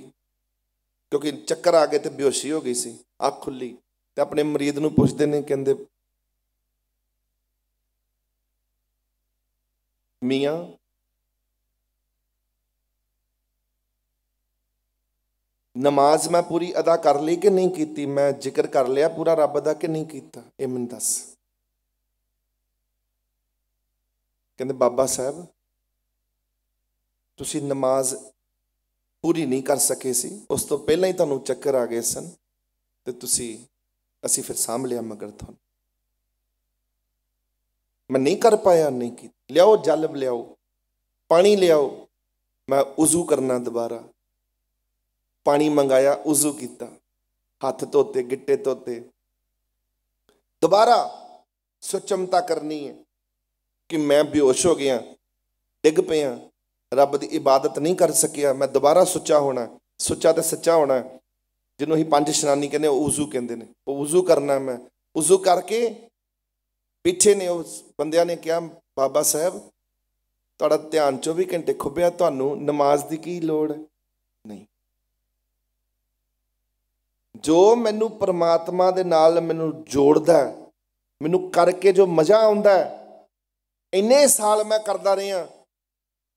ਕਿਉਂਕਿ ਚੱਕਰ ਆ ਗਏ ਤੇ ਬੇਹੋਸ਼ੀ ਹੋ ਗਈ ਸੀ ਅੱਖ ਖੁੱਲੀ ਤੇ ਆਪਣੇ ਮਰੀਦ ਨੂੰ ਪੁੱਛਦੇ ਨੇ ਕਹਿੰਦੇ ਮੀਆਂ ਨਮਾਜ਼ ਮੈਂ ਪੂਰੀ ਅਦਾ ਕਰ ਲਈ ਕਿ ਨਹੀਂ ਕੀਤੀ ਮੈਂ ਜ਼ਿਕਰ ਕਰ ਲਿਆ ਪੂਰਾ ਰੱਬ ਦਾ ਕਿ ਨਹੀਂ ਕੀਤਾ ਇਹ ਮੈਨੂੰ ਦੱਸ ਕਹਿੰਦੇ ਬਾਬਾ ਸਾਹਿਬ ਤੁਸੀਂ ਨਮਾਜ਼ ਪੂਰੀ ਨਹੀਂ ਕਰ ਸਕੇ ਸੀ ਉਸ ਤੋਂ ਪਹਿਲਾਂ ਹੀ ਤੁਹਾਨੂੰ ਚੱਕਰ ਆ ਗਏ ਸਨ ਤੇ ਤੁਸੀਂ ਅਸੀਂ ਫਿਰ ਸਾਹਮਣੇ ਮਗਰ ਤੁਹਾਨੂੰ ਮੈਂ ਨਹੀਂ ਕਰ ਪਾਇਆ ਨਹੀਂ ਕੀ ਲਿਆਓ ਜਲ ਲਿਆਓ ਪਾਣੀ ਲਿਆਓ ਮੈਂ ਉਜ਼ੂ ਕਰਨਾ ਦੁਬਾਰਾ ਪਾਣੀ ਮੰਗਾਇਆ ਉਜ਼ੂ ਕੀਤਾ ਹੱਥ ਧੋਤੇ ਗਿੱਟੇ ਧੋਤੇ ਦੁਬਾਰਾ ਸੁਚਮਤਾ ਕਰਨੀ ਹੈ ਕਿ ਮੈਂ ਬੇਹੋਸ਼ ਹੋ ਗਿਆ ਡਿੱਗ ਪਿਆ ਰੱਬ ਦੀ ਇਬਾਦਤ ਨਹੀਂ ਕਰ ਸਕਿਆ ਮੈਂ ਦੁਬਾਰਾ ਸੁੱਚਾ ਹੋਣਾ ਸੁੱਚਾ ਤੇ ਸੱਚਾ ਹੋਣਾ ਜਿਹਨੂੰ ਅਸੀਂ ਪੰਜ ਸ਼ਨਾਨੀ ਕਹਿੰਦੇ ਉਹ ਉਜ਼ੂ ਕਹਿੰਦੇ ਨੇ ਉਹ ਉਜ਼ੂ ਕਰਨਾ ਮੈਂ ਉਜ਼ੂ ਕਰਕੇ ਪਿੱਛੇ ਨੇ ਉਹ ਬੰਦਿਆਂ ਨੇ ਕਿਹਾ ਬਾਬਾ ਸਾਹਿਬ ਤੁਹਾਡਾ ਧਿਆਨ 24 ਘੰਟੇ ਖੁੱਬਿਆ ਤੁਹਾਨੂੰ ਨਮਾਜ਼ ਦੀ ਕੀ ਲੋੜ ਨਹੀਂ ਜੋ ਮੈਨੂੰ ਪਰਮਾਤਮਾ ਦੇ ਨਾਲ ਮੈਨੂੰ ਜੋੜਦਾ ਮੈਨੂੰ ਕਰਕੇ ਜੋ ਮਜ਼ਾ ਆਉਂਦਾ ਇੰਨੇ ਸਾਲ ਮੈਂ ਕਰਦਾ ਰਿਹਾ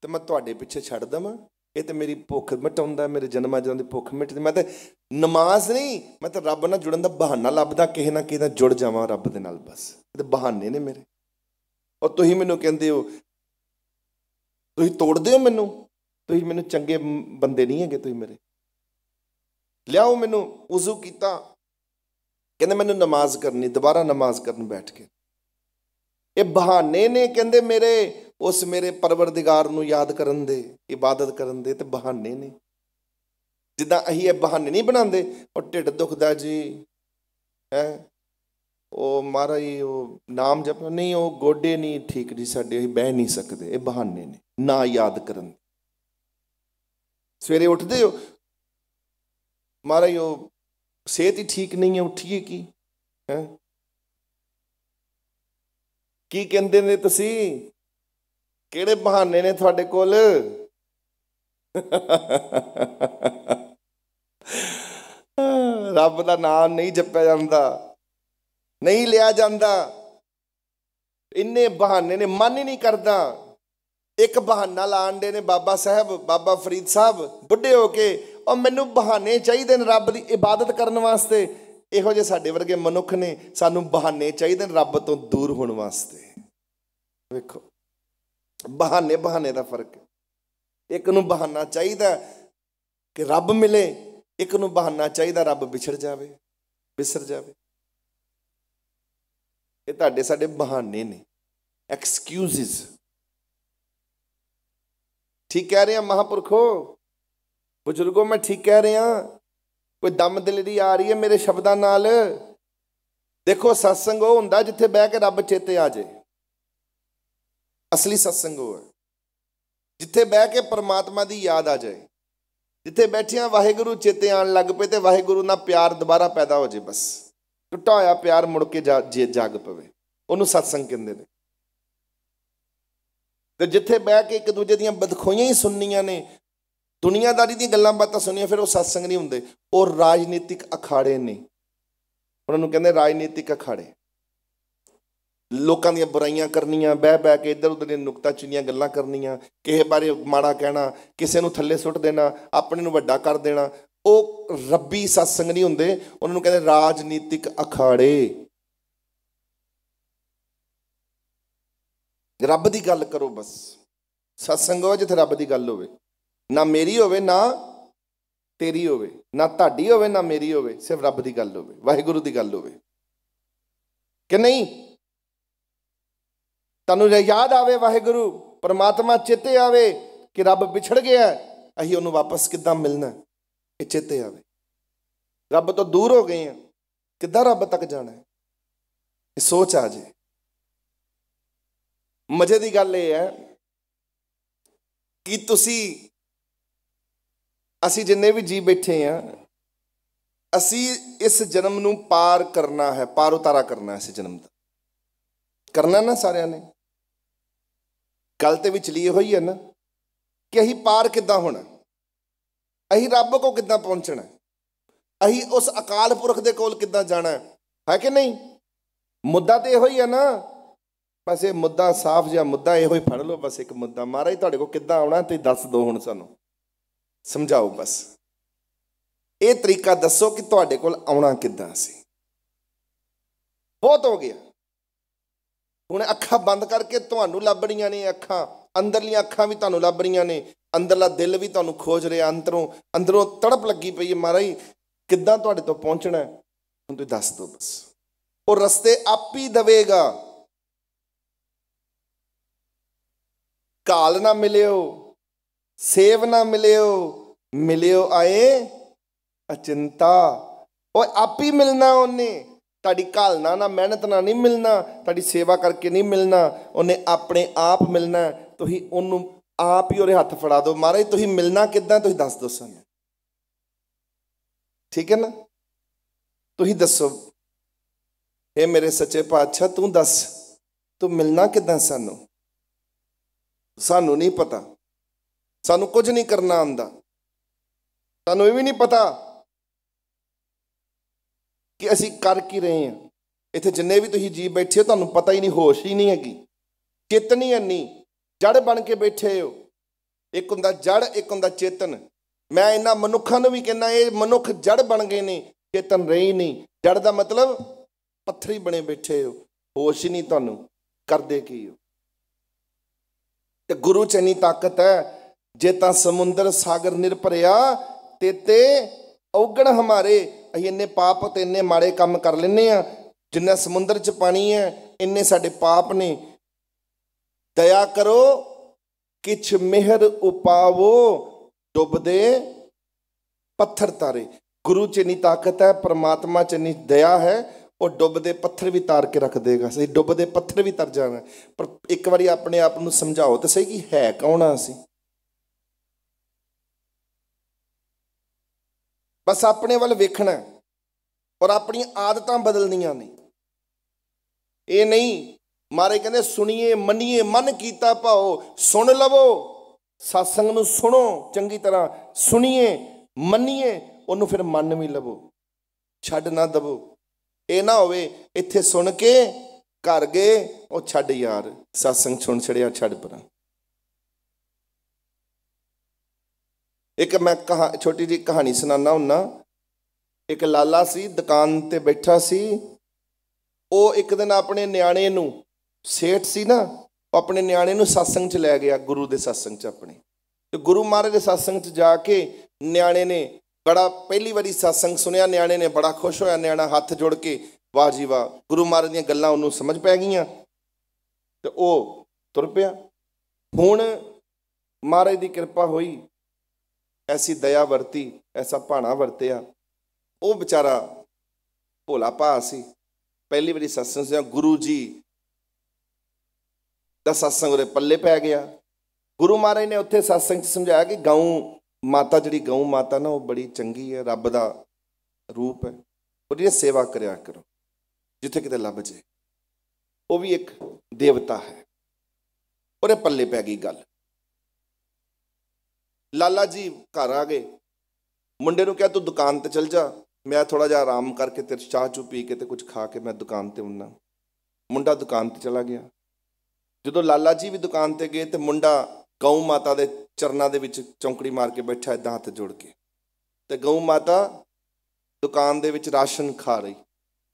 ਤੇ ਮੈਂ ਤੁਹਾਡੇ ਪਿੱਛੇ ਛੱਡ ਦਵਾਂ ਇਹ ਤੇ ਮੇਰੀ ਭੁੱਖ ਮਿਟਾਉਂਦਾ ਮੇਰੇ ਜਨਮਾਂ ਜਨਾਂ ਦੀ ਭੁੱਖ ਮਿਟਦੀ ਮੈਂ ਤੇ ਨਮਾਜ਼ ਨਹੀਂ ਮੈਂ ਤਾਂ ਰੱਬ ਨਾਲ ਜੁੜਨ ਦਾ ਬਹਾਨਾ ਲੱਭਦਾ ਕਿਸੇ ਨਾ ਕਿਸੇ ਨਾਲ ਜੁੜ ਜਾਵਾਂ ਰੱਬ ਦੇ ਨਾਲ ਬਸ ਤੇ ਬਹਾਨੇ ਨੇ ਮੇਰੇ ਔਰ ਤੁਸੀਂ ਮੈਨੂੰ ਕਹਿੰਦੇ ਹੋ ਤੁਸੀਂ ਤੋੜਦੇ ਹੋ ਮੈਨੂੰ ਤੁਸੀਂ ਮੈਨੂੰ ਚੰਗੇ ਬੰਦੇ ਨਹੀਂ ਹੈਗੇ ਤੁਸੀਂ ਮੇਰੇ ਲਿਆਓ ਮੈਨੂੰ ਉਜ਼ੂ ਕੀਤਾ ਕਹਿੰਦੇ ਮੈਨੂੰ ਨਮਾਜ਼ ਕਰਨੀ ਦੁਬਾਰਾ ਨਮਾਜ਼ ਕਰਨ ਬੈਠ ਕੇ ਇਹ ਬਹਾਨੇ ਨੇ ਕਹਿੰਦੇ ਮੇਰੇ ਉਸ ਮੇਰੇ ਪਰਵਰਦੀਗਾਰ ਨੂੰ ਯਾਦ ਕਰਨ ਦੇ ਇਬਾਦਤ ਕਰਨ ਦੇ ਤੇ ਬਹਾਨੇ ਨੇ ਜਿੱਦਾਂ ਅਹੀ ਇਹ ਬਹਾਨੇ ਨਹੀਂ ਬਣਾਉਂਦੇ ਉਹ ਢਿੱਡ ਦੁਖਦਾ ਜੀ ਹੈ ਉਹ ਮਾਰਾ ਹੀ ਉਹ ਨਾਮ ਜਪ ਨਹੀਂ ਉਹ ਗੋਡੇ ਨਹੀਂ ਠੀਕ ਜੀ ਸਾਡੇ ਅਸੀਂ ਬਹਿ ਨਹੀਂ ਸਕਦੇ ਇਹ ਬਹਾਨੇ ਨੇ ਨਾ ਯਾਦ ਕਰਨ ਸਵੇਰੇ ਉੱਠਦੇ ਹੋ ਮਾਰਾ ਹੀ ਉਹ ਸਿਹਤ ਹੀ ਠੀਕ ਨਹੀਂ ਹੈ ਉੱਠੀਏ ਕੀ ਹੈ ਕੀ ਕਹਿੰਦੇ ਨੇ ਤੁਸੀਂ ਕਿਹੜੇ ਬਹਾਨੇ ਨੇ ਤੁਹਾਡੇ ਕੋਲ ਰੱਬ ਦਾ ਨਾਮ ਨਹੀਂ ਜਪਿਆ ਜਾਂਦਾ ਨਹੀਂ ਲਿਆ ਜਾਂਦਾ ਇੰਨੇ ਬਹਾਨੇ ਨੇ ਮਨ ਹੀ ਨਹੀਂ ਕਰਦਾ ਇੱਕ ਬਹਾਨਾ ਲਾਣ ਦੇ ਨੇ ਬਾਬਾ ਸਾਹਿਬ ਬਾਬਾ ਫਰੀਦ ਸਾਹਿਬ ਬੁੱਢੇ ਹੋ ਕੇ ਉਹ ਮੈਨੂੰ ਬਹਾਨੇ ਚਾਹੀਦੇ ਨੇ ਰੱਬ ਦੀ ਇਬਾਦਤ ਕਰਨ ਵਾਸਤੇ ਇਹੋ ਜੇ ਸਾਡੇ ਵਰਗੇ ਮਨੁੱਖ ਨੇ ਸਾਨੂੰ ਬਹਾਨੇ ਚਾਹੀਦੇ ਨੇ ਰੱਬ ਤੋਂ ਦੂਰ ਹੋਣ ਵਾਸਤੇ ਵੇਖੋ ਬਹਾਨੇ ਬਹਾਨੇ ਦਾ ਫਰਕ ਇੱਕ ਨੂੰ ਬਹਾਨਾ ਚਾਹੀਦਾ ਕਿ ਰੱਬ ਮਿਲੇ ਇੱਕ ਨੂੰ ਬਹਾਨਾ ਚਾਹੀਦਾ ਰੱਬ ਵਿਛੜ ਜਾਵੇ ਵਿਸਰ ਜਾਵੇ ਇਹ ਤੁਹਾਡੇ ਸਾਡੇ ਬਹਾਨੇ ਨੇ ਐਕਸਕਿਊਜ਼ਸ ਠੀਕ ਕਹਿ ਰਿਹਾ ਮਹਾਪੁਰਖੋ ਬਜ਼ੁਰਗੋ ਮੈਂ ਠੀਕ ਕਹਿ ਰਿਹਾ ਕੋਈ ਦਮ ਦੀ ਆ ਰਹੀ ਹੈ ਮੇਰੇ ਸ਼ਬਦਾਂ ਨਾਲ ਦੇਖੋ satsang ਉਹ ਹੁੰਦਾ ਜਿੱਥੇ ਬਹਿ ਕੇ ਰੱਬ ਚੇਤੇ ਆ ਜਾਏ ਅਸਲੀ ਸਤਸੰਗ ਉਹ ਹੈ ਜਿੱਥੇ ਬਹਿ ਕੇ ਪਰਮਾਤਮਾ ਦੀ ਯਾਦ ਆ ਜਾਏ ਜਿੱਥੇ ਬੈਠਿਆਂ ਵਾਹਿਗੁਰੂ ਚੇਤੇ ਆਣ ਲੱਗ ਪਏ ਤੇ ਵਾਹਿਗੁਰੂ ਨਾਲ ਪਿਆਰ ਦੁਬਾਰਾ ਪੈਦਾ ਹੋ ਜੇ ਬਸ ਟੁੱਟਾ ਹੋਇਆ ਪਿਆਰ ਮੁੜ ਕੇ ਜਾਗ ਪਵੇ ਉਹਨੂੰ ਸਤਸੰਗ ਕਹਿੰਦੇ ਨੇ ਤੇ ਜਿੱਥੇ ਬਹਿ ਕੇ ਇੱਕ ਦੂਜੇ ਦੀਆਂ ਬਦਖੋਈਆਂ ਹੀ ਸੁਣਨੀਆਂ ਨੇ ਦੁਨੀਆਦਾਰੀ ਦੀਆਂ ਗੱਲਾਂ ਬਾਤਾਂ ਸੁਣੀਆਂ ਫਿਰ ਉਹ ਸਤਸੰਗ ਨਹੀਂ ਹੁੰਦੇ ਉਹ ਰਾਜਨੀਤਿਕ ਅਖਾੜੇ ਨੇ ਉਹਨਾਂ ਨੂੰ ਕਹਿੰਦੇ ਰਾਜਨੀਤਿਕ ਅਖਾੜੇ ਲੋਕਾਂ ਦੀਆਂ ਬੁਰਾਈਆਂ ਕਰਨੀਆਂ ਬਹਿ ਬਹਿ ਕੇ ਇੱਧਰ ਉੱਧਰ ਦੀਆਂ ਨੁਕਤਾਚੀਨੀਆਂ ਗੱਲਾਂ ਕਰਨੀਆਂ ਕਿਸੇ ਬਾਰੇ ਮਾੜਾ ਕਹਿਣਾ ਕਿਸੇ ਨੂੰ ਥੱਲੇ ਸੁੱਟ ਦੇਣਾ ਆਪਣੇ ਨੂੰ ਵੱਡਾ ਕਰ ਦੇਣਾ ਉਹ ਰੱਬੀ ਸਤਸੰਗ ਨਹੀਂ ਹੁੰਦੇ ਉਹਨਾਂ ਨੂੰ ਕਹਿੰਦੇ ਰਾਜਨੀਤਿਕ ਅਖਾੜੇ ਰੱਬ ਦੀ ਗੱਲ ਕਰੋ ਬਸ ਸਤਸੰਗ ਹੋਵੇ ਜਿੱਥੇ ਰੱਬ ਦੀ ਗੱਲ ਹੋਵੇ ਨਾ ਮੇਰੀ ਹੋਵੇ ਨਾ ਤੇਰੀ ਹੋਵੇ ਨਾ ਤੁਹਾਡੀ ਹੋਵੇ ਨਾ ਮੇਰੀ ਹੋਵੇ ਸਿਰਫ ਰੱਬ ਦੀ ਗੱਲ ਹੋਵੇ ਵਾਹਿਗੁਰੂ ਦੀ ਗੱਲ ਹੋਵੇ ਕਿ ਨਹੀਂ ਤੁਹਾਨੂੰ ਯਾਦ ਆਵੇ ਵਾਹਿਗੁਰੂ ਪਰਮਾਤਮਾ ਚਿੱਤੇ ਆਵੇ ਕਿ ਰੱਬ ਵਿਛੜ ਗਿਆ ਅਸੀਂ ਉਹਨੂੰ ਵਾਪਸ ਕਿੱਦਾਂ ਮਿਲਣਾ ਇਹ ਚਿੱਤੇ ਆਵੇ ਰੱਬ ਤੋਂ ਦੂਰ ਹੋ ਗਏ ਆ ਕਿੱਦਾਂ ਰੱਬ ਤੱਕ ਜਾਣਾ ਹੈ ਇਹ ਸੋਚ ਆ ਜੇ ਮਜ਼ੇ ਦੀ ਗੱਲ ਇਹ ਹੈ ਕਿ ਤੁਸੀਂ ਅਸੀਂ ਜਿੰਨੇ ਵੀ ਜੀ ਬੈਠੇ ਆ ਅਸੀਂ ਇਸ ਜਨਮ ਨੂੰ ਪਾਰ ਕਰਨਾ ਹੈ ਪਾਰ ਉਤਾਰਾ ਕਰਨਾ ਹੈ ਇਸ ਜਨਮ ਦਾ ਕਰਨਾ ਨਾ ਸਾਰਿਆਂ ਨੇ ਗੱਲ ਤੇ ਵਿੱਚ ਲਈ ਹੋਈ ਹੈ ਨਾ ਕਿ ਅਸੀਂ ਪਾਰ ਕਿੱਦਾਂ ਹੋਣਾ ਅਸੀਂ ਰੱਬ ਕੋ ਕਿੱਦਾਂ ਪਹੁੰਚਣਾ ਅਸੀਂ ਉਸ ਅਕਾਲ ਪੁਰਖ ਦੇ ਕੋਲ ਕਿੱਦਾਂ ਜਾਣਾ ਹੈ ਕਿ ਨਹੀਂ ਮੁੱਦਾ ਤੇ ਇਹੋ ਹੀ ਹੈ ਨਾ ਬਸ ਇਹ ਮੁੱਦਾ ਸਾਫ਼ ਜਿਹਾ ਮੁੱਦਾ ਇਹੋ ਹੀ ਫੜ ਲਓ ਬਸ ਇੱਕ ਮੁੱਦਾ ਮਹਾਰਾਜ ਤੁਹਾਡੇ ਕੋ ਕਿੱਦਾਂ ਆਉਣਾ ਤੇ ਦੱਸ ਦੋ ਹੁਣ ਸਾਨੂੰ ਸਮਝਾਓ ਬਸ ਇਹ ਤਰੀਕਾ ਦੱਸੋ ਕਿ ਤੁਹਾਡੇ ਕੋਲ ਆਉਣਾ ਕਿੱਦਾਂ ਸੀ ਬਹੁਤ ਹੋ ਗਿਆ ਹੁਣ ਅੱਖਾਂ ਬੰਦ ਕਰਕੇ ਤੁਹਾਨੂੰ ਲੱਭਣੀਆਂ ਨੇ ਅੱਖਾਂ ਅੰਦਰਲੀਆਂ ਅੱਖਾਂ ਵੀ ਤੁਹਾਨੂੰ ਲੱਭ ਰਹੀਆਂ ਨੇ ਅੰਦਰਲਾ ਦਿਲ ਵੀ ਤੁਹਾਨੂੰ ਖੋਜ ਰਿਹਾ ਅੰਦਰੋਂ ਅੰਦਰੋਂ ਤੜਪ ਲੱਗੀ ਪਈ ਹੈ ਮਹਾਰਾਜ ਕਿੱਦਾਂ ਤੁਹਾਡੇ ਤੋਂ ਪਹੁੰਚਣਾ ਹੈ ਹੁਣ ਤੁਸੀਂ ਦੱਸ ਦੋ ਬਸ ਉਹ ਰਸਤੇ ਆਪ ਹੀ ਦਵੇਗਾ ਕਾਲ ਨਾ ਮਿਲਿਓ ਸੇਵ ਨਾ ਮਿਲਿਓ ਮਿਲਿਓ ਆਏ ਅਚਿੰਤਾ ਉਹ ਆਪ ਹੀ ਮਿਲਣਾ ਉਹਨੇ ਤੁਹਾਡੀ ਘਾਲਣਾ ਨਾ ਮਿਹਨਤ ਨਾ ਨਹੀਂ ਮਿਲਣਾ ਤੁਹਾਡੀ ਸੇਵਾ ਕਰਕੇ ਨਹੀਂ ਮਿਲਣਾ ਉਹਨੇ ਆਪਣੇ ਆਪ ਮਿਲਣਾ ਤੁਸੀਂ ਉਹਨੂੰ ਆਪ ਹੀ ਉਹਦੇ ਹੱਥ ਫੜਾ ਦਿਓ ਮਹਾਰਾਜ ਤੁਸੀਂ ਮਿਲਣਾ ਕਿੱਦਾਂ ਤੁਸੀਂ ਦੱਸ ਦਿਓ ਸਾਨੂੰ ਠੀਕ ਹੈ ਨਾ ਤੁਸੀਂ ਦੱਸੋ ਇਹ ਮੇਰੇ ਸੱਚੇ ਪਾਤਸ਼ਾਹ ਤੂੰ ਦੱਸ ਤੂੰ ਮਿਲਣਾ ਕਿੱਦਾਂ ਸਾਨੂੰ ਸਾਨੂੰ ਨਹੀਂ ਪਤਾ ਸਾਨੂੰ ਕੁਝ ਨਹੀਂ ਕਰਨਾ ਆਉਂਦਾ ਸਾਨੂੰ ਇਹ ਵੀ ਨਹੀਂ ਪਤਾ ਕਿ ਅਸੀਂ ਕਰ ਕੀ ਰਹੇ ਹਾਂ ਇੱਥੇ ਜਿੰਨੇ ਵੀ ਤੁਸੀਂ ਜੀ ਬੈਠੇ ਹੋ ਤੁਹਾਨੂੰ ਪਤਾ ਹੀ ਨਹੀਂ ਹੋਸ਼ ਹੀ ਨਹੀਂ ਹੈਗੀ ਕਿਤਨੀ ਅੰਨੀ ਜੜ ਬਣ ਕੇ ਬੈਠੇ ਹੋ ਇੱਕ ਹੁੰਦਾ ਜੜ ਇੱਕ ਹੁੰਦਾ ਚੇਤਨ ਮੈਂ ਇਹਨਾਂ ਮਨੁੱਖਾਂ ਨੂੰ ਵੀ ਕਹਿੰਦਾ ਇਹ ਮਨੁੱਖ ਜੜ ਬਣ ਗਏ ਨੇ ਚੇਤਨ ਰਹੀ ਨਹੀਂ ਜੜ ਦਾ ਮਤਲਬ ਪੱਥਰੀ ਬਣੇ ਬੈਠੇ ਹੋ ਹੋਸ਼ ਹੀ ਨਹੀਂ ਤੁਹਾਨੂੰ ਕਰਦੇ ਕੀ ਹੋ ਤੇ ਗੁਰੂ ਚ ਇਨੀ ਤਾਕਤ ਹੈ ਜੇ ਤਾਂ ਸਮੁੰਦਰ ਸਾਗਰ ਨਿਰਭਰਿਆ ਤੇ ਤੇ ਔਗਣ ਹਮਾਰੇ ਅਸੀਂ ਇੰਨੇ ਪਾਪ ਤੇ ਇੰਨੇ ਮਾੜੇ ਕੰਮ ਕਰ ਲੈਨੇ ਆ ਜਿੰਨਾ ਸਮੁੰਦਰ 'ਚ ਪਾਣੀ ਹੈ ਇੰਨੇ ਸਾਡੇ ਪਾਪ ਨੇ ਦਇਆ ਕਰੋ ਕਿਛ ਮਿਹਰ ਉਪਾਵੋ ਡੁੱਬਦੇ ਪੱਥਰ ਤਾਰੇ ਗੁਰੂ 'ਚ ਨਹੀਂ ਤਾਕਤ ਹੈ ਪਰਮਾਤਮਾ 'ਚ ਨਹੀਂ ਦਇਆ ਹੈ ਉਹ ਡੁੱਬਦੇ ਪੱਥਰ ਵੀ ਤਾਰ ਕੇ ਰੱਖ ਦੇਗਾ ਸਹੀ ਡੁੱਬਦੇ ਪੱਥਰ ਵੀ ਤਰ ਜਾਣਾ ਪਰ ਇੱਕ ਵਾਰੀ ਆਪਣੇ ਆਪ ਨੂੰ ਸਮਝਾਓ ਤੇ ਸਹੀ ਕੀ ਹੈ ਕੌਣ ਆ ਅਸੀਂ ਬਸ ਆਪਣੇ ਵੱਲ ਵੇਖਣਾ ਔਰ ਆਪਣੀਆਂ ਆਦਤਾਂ ਬਦਲਣੀਆਂ ਨੇ ਇਹ ਨਹੀਂ ਮਾਰੇ ਕਹਿੰਦੇ ਸੁਣੀਏ ਮੰਨੀਏ ਮਨ ਕੀਤਾ ਪਾਓ ਸੁਣ ਲਵੋ satsang ਨੂੰ ਸੁਣੋ ਚੰਗੀ ਤਰ੍ਹਾਂ ਸੁਣੀਏ ਮੰਨੀਏ ਉਹਨੂੰ ਫਿਰ ਮੰਨ ਵੀ ਲਵੋ ਛੱਡ ਨਾ ਦਵੋ ਇਹ ਨਾ ਹੋਵੇ ਇੱਥੇ ਸੁਣ ਕੇ ਘਰ ਗਏ ਉਹ ਛੱਡ ਯਾਰ satsang ਸੁਣ ਛੜਿਆ ਛੱਡ ਪਰਾਂ ਇੱਕ ਮੈਂ ਕਹਾ ਛੋਟੀ ਜੀ ਕਹਾਣੀ ਸੁਣਾਉਣਾ ਹੁੰਨਾ ਇੱਕ ਲਾਲਾ ਸੀ ਦੁਕਾਨ ਤੇ ਬੈਠਾ ਸੀ ਉਹ ਇੱਕ ਦਿਨ ਆਪਣੇ ਨਿਆਣੇ ਨੂੰ ਸੇਠ ਸੀ ਨਾ ਆਪਣੇ ਨਿਆਣੇ ਨੂੰ satsang 'ਚ ਲੈ ਗਿਆ ਗੁਰੂ ਦੇ satsang 'ਚ ਆਪਣੇ ਤੇ ਗੁਰੂ ਮਹਾਰਾਜ ਦੇ satsang 'ਚ ਜਾ ਕੇ ਨਿਆਣੇ ਨੇ ਬੜਾ ਪਹਿਲੀ ਵਾਰੀ satsang ਸੁਣਿਆ ਨਿਆਣੇ ਨੇ ਬੜਾ ਖੁਸ਼ ਹੋਇਆ ਨਿਆਣਾ ਹੱਥ ਜੋੜ ਕੇ ਵਾਹ ਜੀ ਵਾਹ ਗੁਰੂ ਮਹਾਰਾਜ ਦੀਆਂ ਗੱਲਾਂ ਉਹਨੂੰ ਸਮਝ ਪੈ ਗਈਆਂ ਤੇ ਉਹ ਤੁਰ ਪਿਆ ਹੁਣ ਮਹਾਰਾਜ ਦੀ ਕਿਰਪਾ ਹੋਈ ਐਸੀ ਦਇਆ ਵਰਤੀ ਐਸਾ ਭਾਣਾ ਵਰਤਿਆ ਉਹ ਵਿਚਾਰਾ ਭੋਲਾ ਪਾ ਸੀ ਪਹਿਲੀ ਵਾਰੀ ਸਤਸੰਗ ਸਿਆ ਗੁਰੂ ਜੀ ਦਾ ਸਤਸੰਗ ਉਹਦੇ ਪੱਲੇ ਪੈ ਗਿਆ ਗੁਰੂ ਮਹਾਰਾਜ ਨੇ ਉੱਥੇ ਸਤਸੰਗ ਸਮਝਾਇਆ ਕਿ ਗਾਉਂ ਮਾਤਾ ਜਿਹੜੀ ਗਾਉਂ ਮਾਤਾ ਨਾ ਉਹ ਬੜੀ ਚੰਗੀ ਹੈ ਰੱਬ ਦਾ ਰੂਪ ਹੈ ਉਹਦੀ ਸੇਵਾ ਕਰਿਆ ਕਰੋ ਜਿੱਥੇ ਕਿਤੇ ਲੱਭ ਜੇ ਉਹ ਵੀ ਇੱਕ ਦੇਵਤਾ ਹੈ ਉਹਦੇ ਪੱਲੇ ਪੈ ਗਈ ਗੱਲ ਲਾਲਾ ਜੀ ਘਰ ਆ ਗਏ ਮੁੰਡੇ ਨੂੰ ਕਿਹਾ ਤੂੰ ਦੁਕਾਨ ਤੇ ਚਲ ਜਾ ਮੈਂ ਥੋੜਾ ਜਿਹਾ ਆਰਾਮ ਕਰਕੇ ਤੇ ਚਾਹ ਚੂ ਪੀ ਕੇ ਤੇ ਕੁਝ ਖਾ ਕੇ ਮੈਂ ਦੁਕਾਨ ਤੇ ਹੁੰਨਾ ਮੁੰਡਾ ਦੁਕਾਨ ਤੇ ਚਲਾ ਗਿਆ ਜਦੋਂ ਲਾਲਾ ਜੀ ਵੀ ਦੁਕਾਨ ਤੇ ਗਏ ਤੇ ਮੁੰਡਾ ਗਊ ਮਾਤਾ ਦੇ ਚਰਨਾਂ ਦੇ ਵਿੱਚ ਚੌਂਕੜੀ ਮਾਰ ਕੇ ਬੈਠਾ ਇਦਾਂ ਹੱਥ ਜੋੜ ਕੇ ਤੇ ਗਊ ਮਾਤਾ ਦੁਕਾਨ ਦੇ ਵਿੱਚ ਰਾਸ਼ਨ ਖਾ ਰਹੀ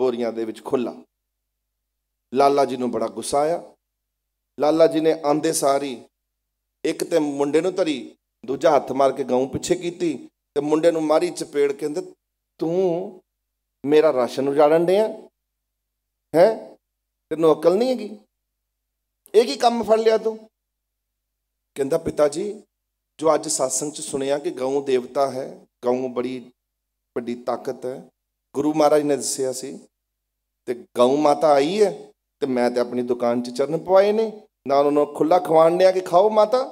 ਬੋਰੀਆਂ ਦੇ ਵਿੱਚ ਖੁੱਲਾ ਲਾਲਾ ਜੀ ਨੂੰ ਬੜਾ ਗੁੱਸਾ ਆਇਆ ਲਾਲਾ ਜੀ ਨੇ ਆਂਦੇ ਸਾਰੀ ਇੱਕ ਤੇ ਮੁੰਡੇ ਨੂੰ ਧਰੀ ਦੂਜਾ ਹੱਥ ਮਾਰ ਕੇ ਗਾਉਂ ਪਿੱਛੇ ਕੀਤੀ ਤੇ ਮੁੰਡੇ ਨੂੰ ਮਾਰੀ ਚਪੇੜ ਕਹਿੰਦੇ ਤੂੰ ਮੇਰਾ ਰਾਸ਼ਨ ਉਜਾੜਨ ਡਿਆ ਹੈ ਤੈਨੂੰ ਅਕਲ ਨਹੀਂ ਹੈਗੀ ਇਹ ਕੀ ਕੰਮ ਫੜ ਲਿਆ ਤੂੰ ਕਹਿੰਦਾ ਪਿਤਾ ਜੀ ਜੋ ਅੱਜ satsang ਚ ਸੁਣਿਆ ਕਿ ਗਾਉਂ ਦੇਵਤਾ ਹੈ ਗਾਉਂ ਬੜੀ ਵੱਡੀ ਤਾਕਤ ਹੈ ਗੁਰੂ ਮਹਾਰਾਜ ਨੇ ਦੱਸਿਆ ਸੀ ਤੇ ਗਾਉਂ ਮਾਤਾ ਆਈ ਹੈ ਤੇ ਮੈਂ ਤੇ ਆਪਣੀ ਦੁਕਾਨ 'ਚ ਚਰਨ ਪਵਾਏ ਨੇ ਨਾ ਉਹਨਾਂ ਨੂੰ ਖੁੱਲਾ ਖਵਾਣ ਲਿਆ ਕਿ ਖਾਓ ਮਾਤਾ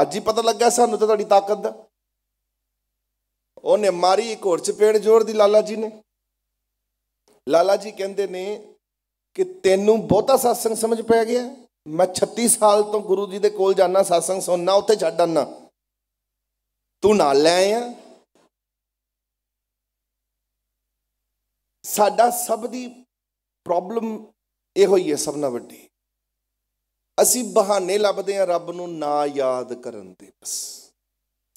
ਅੱਜ ਹੀ ਪਤਾ ਲੱਗਾ ਸਾਨੂੰ ਤਾਂ ਤੁਹਾਡੀ ਤਾਕਤ ਦਾ ਉਹਨੇ ਮਾਰੀ ਇੱਕ ਹੋਰ ਚਪੇੜ ਜ਼ੋਰ ਦੀ ਲਾਲਾ ਜੀ ਨੇ ਲਾਲਾ ਜੀ ਕਹਿੰਦੇ ਨੇ ਕਿ ਤੈਨੂੰ ਬਹੁਤਾ satsang ਸਮਝ ਪੈ ਗਿਆ ਮੈਂ 36 ਸਾਲ ਤੋਂ ਗੁਰੂ ਜੀ ਦੇ ਕੋਲ ਜਾਣਾ ਸਾਸੰਗ ਸੁਣਨਾ ਉੱਥੇ ਛੱਡ ਆਣਾ ਤੂੰ ਨਾਲ ਲੈ ਆਇਆ ਸਾਡਾ ਸਭ ਦੀ ਪ੍ਰੋਬਲਮ ਇਹੋ ਹੀ ਹੈ ਸਭ ਨਾਲ ਵੱਡੀ ਅਸੀਂ ਬਹਾਨੇ ਲੱਭਦੇ ਆ ਰੱਬ ਨੂੰ ਨਾ ਯਾਦ ਕਰਨ ਦੇ ਬਸ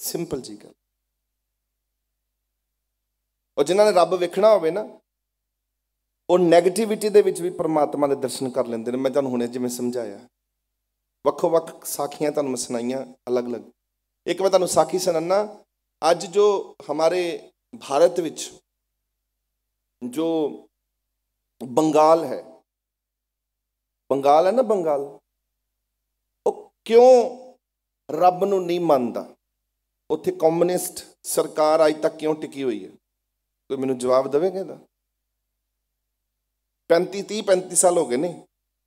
ਸਿੰਪਲ ਜੀ ਗੱਲ ਉਹ ਜਿਨ੍ਹਾਂ ਨੇ ਰੱਬ ਵੇਖਣਾ ਹੋਵੇ ਨਾ ਉਹ 네ਗੇਟਿਵਿਟੀ ਦੇ ਵਿੱਚ ਵੀ ਪਰਮਾਤਮਾ ਦੇ ਦਰਸ਼ਨ ਕਰ ਲੈਂਦੇ ਨੇ ਮੈਂ ਤੁਹਾਨੂੰ ਹੁਣੇ ਜਿਵੇਂ ਸਮਝਾਇਆ ਵੱਖੋ ਵੱਖ ਸਾਖੀਆਂ ਤੁਹਾਨੂੰ ਮੈਂ ਸੁਣਾਈਆਂ ਅਲੱਗ-ਅਲੱਗ ਇੱਕ ਮੈਂ ਤੁਹਾਨੂੰ ਸਾਖੀ ਸੁਣਾਣਾ ਅੱਜ ਜੋ ਹਮਾਰੇ ਭਾਰਤ ਵਿੱਚ ਜੋ ਬੰਗਾਲ ਹੈ ਬੰਗਾਲ ਹੈ ਨਾ ਬੰਗਾਲ ਕਿਉਂ ਰੱਬ ਨੂੰ ਨਹੀਂ ਮੰਨਦਾ ਉੱਥੇ ਕਮਿਊਨਿਸਟ ਸਰਕਾਰ ਅੱਜ ਤੱਕ ਕਿਉਂ ਟਿਕੀ ਹੋਈ ਹੈ ਕੋਈ ਮੈਨੂੰ ਜਵਾਬ ਦੇਵੇਗਾ ਦਾ 35 30 35 ਸਾਲ ਹੋ ਗਏ ਨੇ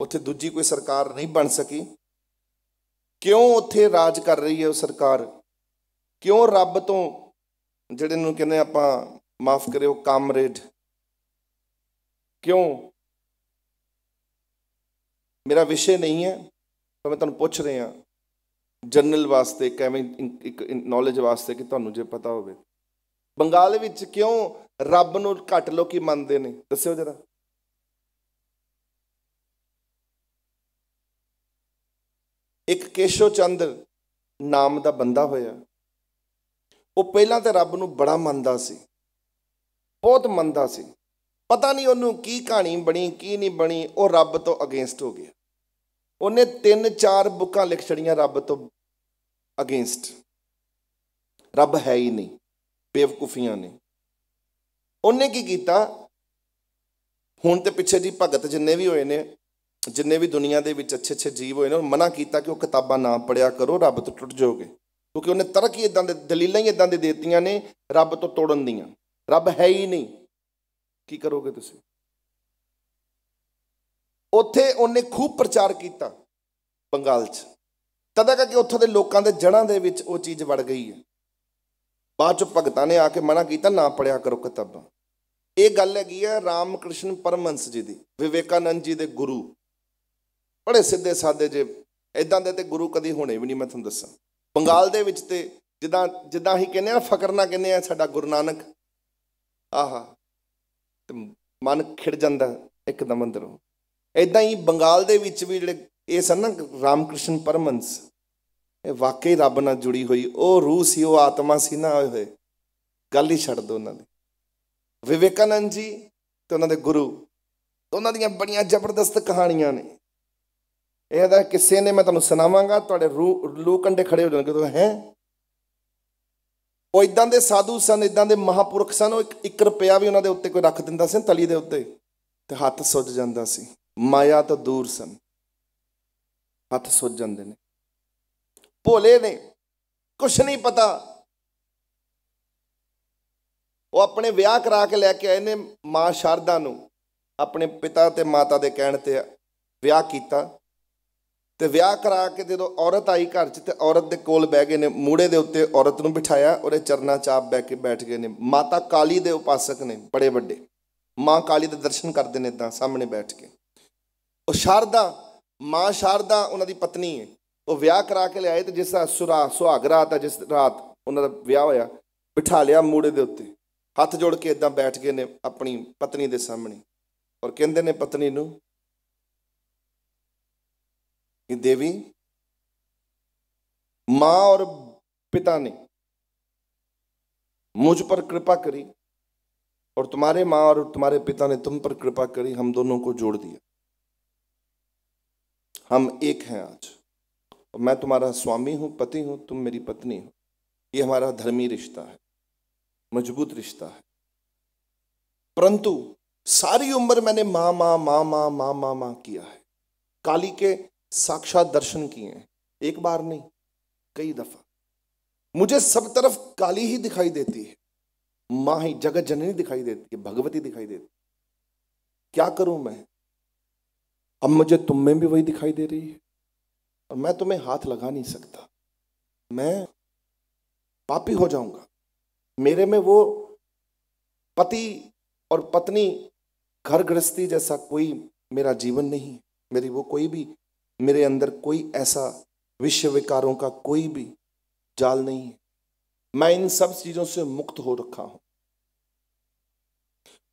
ਉੱਥੇ ਦੂਜੀ ਕੋਈ ਸਰਕਾਰ ਨਹੀਂ ਬਣ ਸਕੀ ਕਿਉਂ ਉੱਥੇ ਰਾਜ ਕਰ ਰਹੀ ਹੈ ਉਹ ਸਰਕਾਰ ਕਿਉਂ ਰੱਬ ਤੋਂ ਜਿਹੜੇ ਨੂੰ ਕਹਿੰਦੇ ਆਪਾਂ ਮਾਫ ਕਰਿਓ ਕਾਮਰੇਡ ਕਿਉਂ ਮੇਰਾ ਵਿਸ਼ੇ ਨਹੀਂ ਹੈ ਤਾਂ ਮੈਂ ਤੁਹਾਨੂੰ ਪੁੱਛ ਰਿਹਾ ਜਨਰਲ ਵਾਸਤੇ ਕਿਵੇਂ ਇੱਕ ਨੌਲੇਜ ਵਾਸਤੇ ਕਿ ਤੁਹਾਨੂੰ ਜੇ ਪਤਾ ਹੋਵੇ ਬੰਗਾਲ ਵਿੱਚ ਕਿਉਂ ਰੱਬ ਨੂੰ ਘੱਟ ਲੋਕੀ ਮੰਨਦੇ ਨੇ ਦੱਸਿਓ ਜਰਾ ਇੱਕ ਕੇਸ਼ੋ ਚੰਦ ਨਾਮ ਦਾ ਬੰਦਾ ਹੋਇਆ ਉਹ ਪਹਿਲਾਂ ਤਾਂ ਰੱਬ ਨੂੰ ਬੜਾ ਮੰਨਦਾ ਸੀ ਬਹੁਤ ਮੰਨਦਾ ਸੀ ਪਤਾ ਨਹੀਂ ਉਹਨੂੰ ਕੀ ਕਹਾਣੀ ਬਣੀ ਕੀ ਨਹੀਂ ਬਣੀ ਉਹ ਰੱਬ ਤੋਂ ਅਗੇਂਸਟ ਹੋ ਗਿਆ ਉਹਨੇ ਤਿੰਨ ਚਾਰ ਬੁੱਕਾਂ ਲਿਖ ਛੜੀਆਂ ਰੱਬ ਤੋਂ ਅਗੇਂਸਟ ਰੱਬ ਹੈ ਹੀ ਨਹੀਂ ਬੇਵਕੂਫੀਆਂ ਨੇ ਉਹਨੇ ਕੀ ਕੀਤਾ ਹੁਣ ਤੇ ਪਿੱਛੇ ਜੀ ਭਗਤ ਜਿੰਨੇ ਵੀ ਹੋਏ ਨੇ ਜਿੰਨੇ ਵੀ ਦੁਨੀਆ ਦੇ ਵਿੱਚ ਅੱਛੇ ਅੱਛੇ ਜੀਵ ਹੋਏ ਨੇ ਉਹ ਮਨਾ ਕੀਤਾ ਕਿ ਉਹ ਕਿਤਾਬਾਂ ਨਾ ਪੜਿਆ ਕਰੋ ਰੱਬ ਤੋਂ ਟੁੱਟ ਜਾਓਗੇ ਕਿਉਂਕਿ ਉਹਨੇ ਤਰਕ ਹੀ ਇਦਾਂ ਦੇ ਦਲੀਲਾਂ ਹੀ ਇਦਾਂ ਦੇ ਦਿੱਤੀਆਂ ਨੇ ਰੱਬ ਤੋਂ ਤੋੜਨ ਦੀਆਂ ਰੱਬ ਹੈ ਹੀ ਨਹੀਂ ਕੀ ਕਰੋਗੇ ਤੁਸੀਂ ਉੱਥੇ ਉਹਨੇ ਖੂਬ ਪ੍ਰਚਾਰ ਕੀਤਾ ਬੰਗਾਲ 'ਚ ਤਦਾ ਕਰਕੇ ਉੱਥੋਂ ਦੇ ਲੋਕਾਂ ਦੇ ਜੜਾਂ ਦੇ ਵਿੱਚ ਉਹ ਚੀਜ਼ ਵੜ ਗਈ ਹੈ ਬਾਅਦ 'ਚ ਭਗਤਾਂ ਨੇ ਆ ਕੇ ਮਨਾ ਕੀਤਾ ਨਾ ਪੜਿਆ ਕਰੋ ਕਿਤਾਬਾਂ ਇਹ ਗੱਲ ਹੈਗੀ ਹੈ ਰਾਮਕ੍ਰਿਸ਼ਨ ਪਰਮਹੰਸ ਜੀ ਦੀ ਵਿਵੇਕਾਨੰਦ ਜੀ ਦੇ ਗੁਰੂ ਬੜੇ ਸਿੱਧੇ ਸਾਦੇ ਜੇ ਇਦਾਂ ਦੇ ਤੇ ਗੁਰੂ ਕਦੀ ਹੋਣੇ ਵੀ ਨਹੀਂ ਮੈਂ ਤੁਹਾਨੂੰ ਦੱਸਾਂ ਬੰਗਾਲ ਦੇ ਵਿੱਚ ਤੇ ਜਿੱਦਾਂ ਜਿੱਦਾਂ ਅਸੀਂ ਕਹਿੰਦੇ ਆ ਫਕਰ ਨਾ ਕਹਿੰਦੇ ਆ ਸਾਡਾ ਗੁਰੂ ਨਾਨਕ ਆਹਾ ਮਨ ਖਿੜ ਜਾਂਦਾ ਇੱਕਦਮ ਅੰਦਰੋਂ ਇਦਾਂ ਹੀ ਬੰਗਾਲ ਦੇ ਵਿੱਚ ਵੀ ਜਿਹੜੇ ਇਹ ਸਨ ਨਾ ਰਾਮਕ੍ਰਿਸ਼ਨ ਪਰਮੰਸ ਇਹ ਵਾਕਈ ਰੱਬ ਨਾਲ ਜੁੜੀ ਹੋਈ ਉਹ ਰੂਹ ਸੀ ਉਹ ਆਤਮਾ ਸੀ ਨਾ ਹੋਏ ਹੋਏ ਗੱਲ ਹੀ ਛੱਡ ਦੋ ਉਹਨਾਂ ਦੀ ਵਿਵੇਕਾਨੰਦ ਜੀ ਤੇ ਉਹਨਾਂ ਦੇ ਗੁਰੂ ਉਹਨਾਂ ਦੀਆਂ ਬੜੀਆਂ ਜ਼ਬਰਦਸਤ ਕਹਾਣੀਆਂ ਨੇ ਇਹਦਾ ਕਿਸੇ ਨੇ ਮੈਂ ਤੁਹਾਨੂੰ ਸੁਣਾਵਾਂਗਾ ਤੁਹਾਡੇ ਲੋਕ ਕੰਡੇ ਖੜੇ ਹੋ ਜਾਣਗੇ ਤੋ ਹੈ ਉਹ ਇਦਾਂ ਦੇ ਸਾਧੂ ਸਨ ਇਦਾਂ ਦੇ ਮਹਾਪੁਰਖ ਸਨ ਉਹ 1 ਰੁਪਿਆ ਵੀ ਉਹਨਾਂ ਦੇ ਉੱਤੇ ਕੋਈ ਰੱਖ ਦਿੰਦਾ ਸੀ ਤਲੀ ਦੇ ਉੱਤੇ ਤੇ ਹੱਥ ਸੁੱਜ ਜਾਂਦਾ ਸੀ ਮਾਇਆ ਤੋਂ ਦੂਰ ਸਨ ਹੱਥ ਸੁੱਜ ਜਾਂਦੇ ਨੇ ਭੋਲੇ ਨੇ ਕੁਛ ਨਹੀਂ ਪਤਾ ਉਹ ਆਪਣੇ ਵਿਆਹ ਕਰਾ ਕੇ ਲੈ ਕੇ ਆਏ ਨੇ ਮਾਂ ਸ਼ਰਦਾ ਨੂੰ ਆਪਣੇ ਪਿਤਾ ਤੇ ਮਾਤਾ ਦੇ ਕਹਿਣ ਤੇ ਵਿਆਹ ਕੀਤਾ ਤੇ ਵਿਆਹ ਕਰਾ ਕੇ ਜਦੋਂ ਔਰਤ ਆਈ ਘਰ 'ਚ ਤੇ ਔਰਤ ਦੇ ਕੋਲ ਬਹਿ ਗਏ ਨੇ ਮੂੜੇ ਦੇ ਉੱਤੇ ਔਰਤ ਨੂੰ ਬਿਠਾਇਆ ਉਹਦੇ ਚਰਨਾ ਚਾਪ ਬਹਿ ਕੇ ਬੈਠ ਗਏ ਨੇ ਮਾਤਾ ਕਾਲੀ ਦੇ ਉਪਾਸਕ ਨੇ ਬੜੇ ਵੱਡੇ ਮਾਂ ਕਾਲੀ ਦੇ ਦਰਸ਼ਨ ਕਰਦੇ ਨੇ ਤਾਂ ਸਾਹਮਣੇ ਬੈਠ ਕੇ ਉਹ ਸ਼ਾਰਦਾ ਮਾਂ ਸ਼ਾਰਦਾ ਉਹਨਾਂ ਦੀ ਪਤਨੀ ਹੈ ਉਹ ਵਿਆਹ ਕਰਾ ਕੇ ਲਿਆਏ ਤੇ ਜਿਸ ਦਾ ਸੁਰਾ ਸੁਹਾਗ ਰਾਤ ਆ ਜਿਸ ਰਾਤ ਉਹਨਾਂ ਦਾ ਵਿਆਹ ਹੋਇਆ ਬਿਠਾ ਲਿਆ ਮੂੜੇ ਦੇ ਉੱਤੇ ਹੱਥ ਜੋੜ ਕੇ ਇਦਾਂ ਬੈਠ ਗਏ ਨੇ ਆਪਣੀ ਪਤਨੀ ਦੇ ਸਾਹਮਣੇ ਔਰ ਕਹਿੰਦੇ ਨੇ ਪਤਨੀ ਨੂੰ ਕਿ ਦੇਵੀ ਮਾਂ ਔਰ ਪਿਤਾ ਨੇ मुझ ਪਰ ਕਿਰਪਾ ਕਰੀ ਔਰ ਤੁਹਾਰੇ ਮਾਂ ਔਰ ਤੁਹਾਰੇ ਪਿਤਾ ਨੇ ਤੁਮ ਪਰ ਕਿਰਪਾ ਕਰੀ ਹਮ ਦੋਨੋਂ ਕੋ ਜੋੜ ਦਿਆ हम एक हैं आज और मैं तुम्हारा स्वामी हूँ पति हूँ तुम मेरी पत्नी हो ये हमारा धर्मी रिश्ता है मजबूत रिश्ता है परंतु सारी उम्र मैंने माँ माँ माँ माँ माँ माँ माँ किया है काली के साक्षात दर्शन किए हैं एक बार नहीं कई दफा मुझे सब तरफ काली ही दिखाई देती है माँ ही जगत जननी दिखाई देती है भगवती दिखाई देती है क्या करूं मैं अब मुझे तुम में भी वही दिखाई दे रही है और मैं तुम्हें हाथ लगा नहीं सकता मैं पापी हो जाऊंगा मेरे में वो पति और पत्नी घर गृहस्थी जैसा कोई मेरा जीवन नहीं मेरी वो कोई भी मेरे अंदर कोई ऐसा विश्व विकारों का कोई भी जाल नहीं है मैं इन सब चीजों से मुक्त हो रखा हूं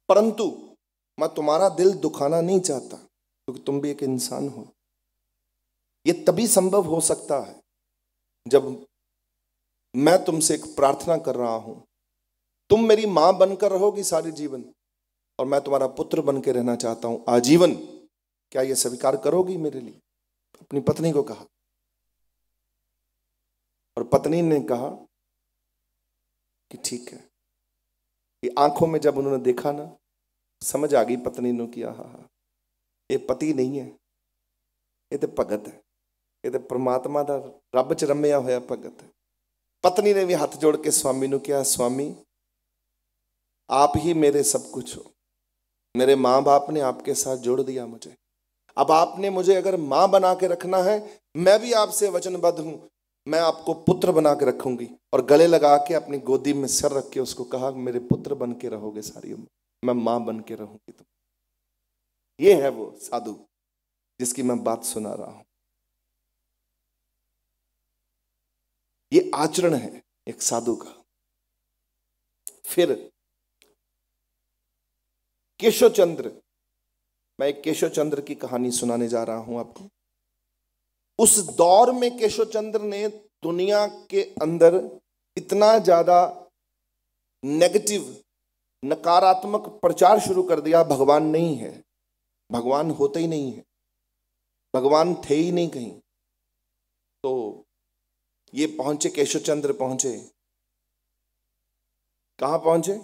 परंतु मैं तुम्हारा दिल दुखाना नहीं चाहता क्योंकि तुम भी एक इंसान हो यह तभी संभव हो सकता है जब मैं तुमसे एक प्रार्थना कर रहा हूं तुम मेरी मां बनकर रहोगी सारे जीवन और मैं तुम्हारा पुत्र बन के रहना चाहता हूं आजीवन क्या यह स्वीकार करोगी मेरे लिए अपनी पत्नी को कहा और पत्नी ने कहा कि ठीक है ये आंखों में जब उन्होंने देखा ना समझ आ गई पत्नी ने कि आहा हा ये पति नहीं है ये तो भगत है ये तो परमात्मा का रब च रमया ਹੋਇਆ भगत है पत्नी ने भी हाथ जोड़ के स्वामी ने कहा स्वामी आप ही मेरे सब कुछ हो मेरे माँ बाप ने आपके साथ जोड़ दिया मुझे अब आपने मुझे अगर माँ बना के रखना है मैं भी आपसे वचनबद्ध हूँ मैं आपको पुत्र बना के रखूंगी और गले लगा के अपनी गोदी में सर रख के उसको कहा मेरे पुत्र बन के रहोगे सारी उम्र मैं माँ बन के रहूंगी तुम ये है वो साधु जिसकी मैं बात सुना रहा हूं ये आचरण है एक साधु का फिर केशव चंद्र मैं एक केशव चंद्र की कहानी सुनाने जा रहा हूं आपको उस दौर में केशव चंद्र ने दुनिया के अंदर इतना ज्यादा नेगेटिव नकारात्मक प्रचार शुरू कर दिया भगवान नहीं है भगवान होते ही नहीं है भगवान थे ही नहीं कहीं तो ये पहुंचे केशव चंद्र पहुंचे कहा पहुंचे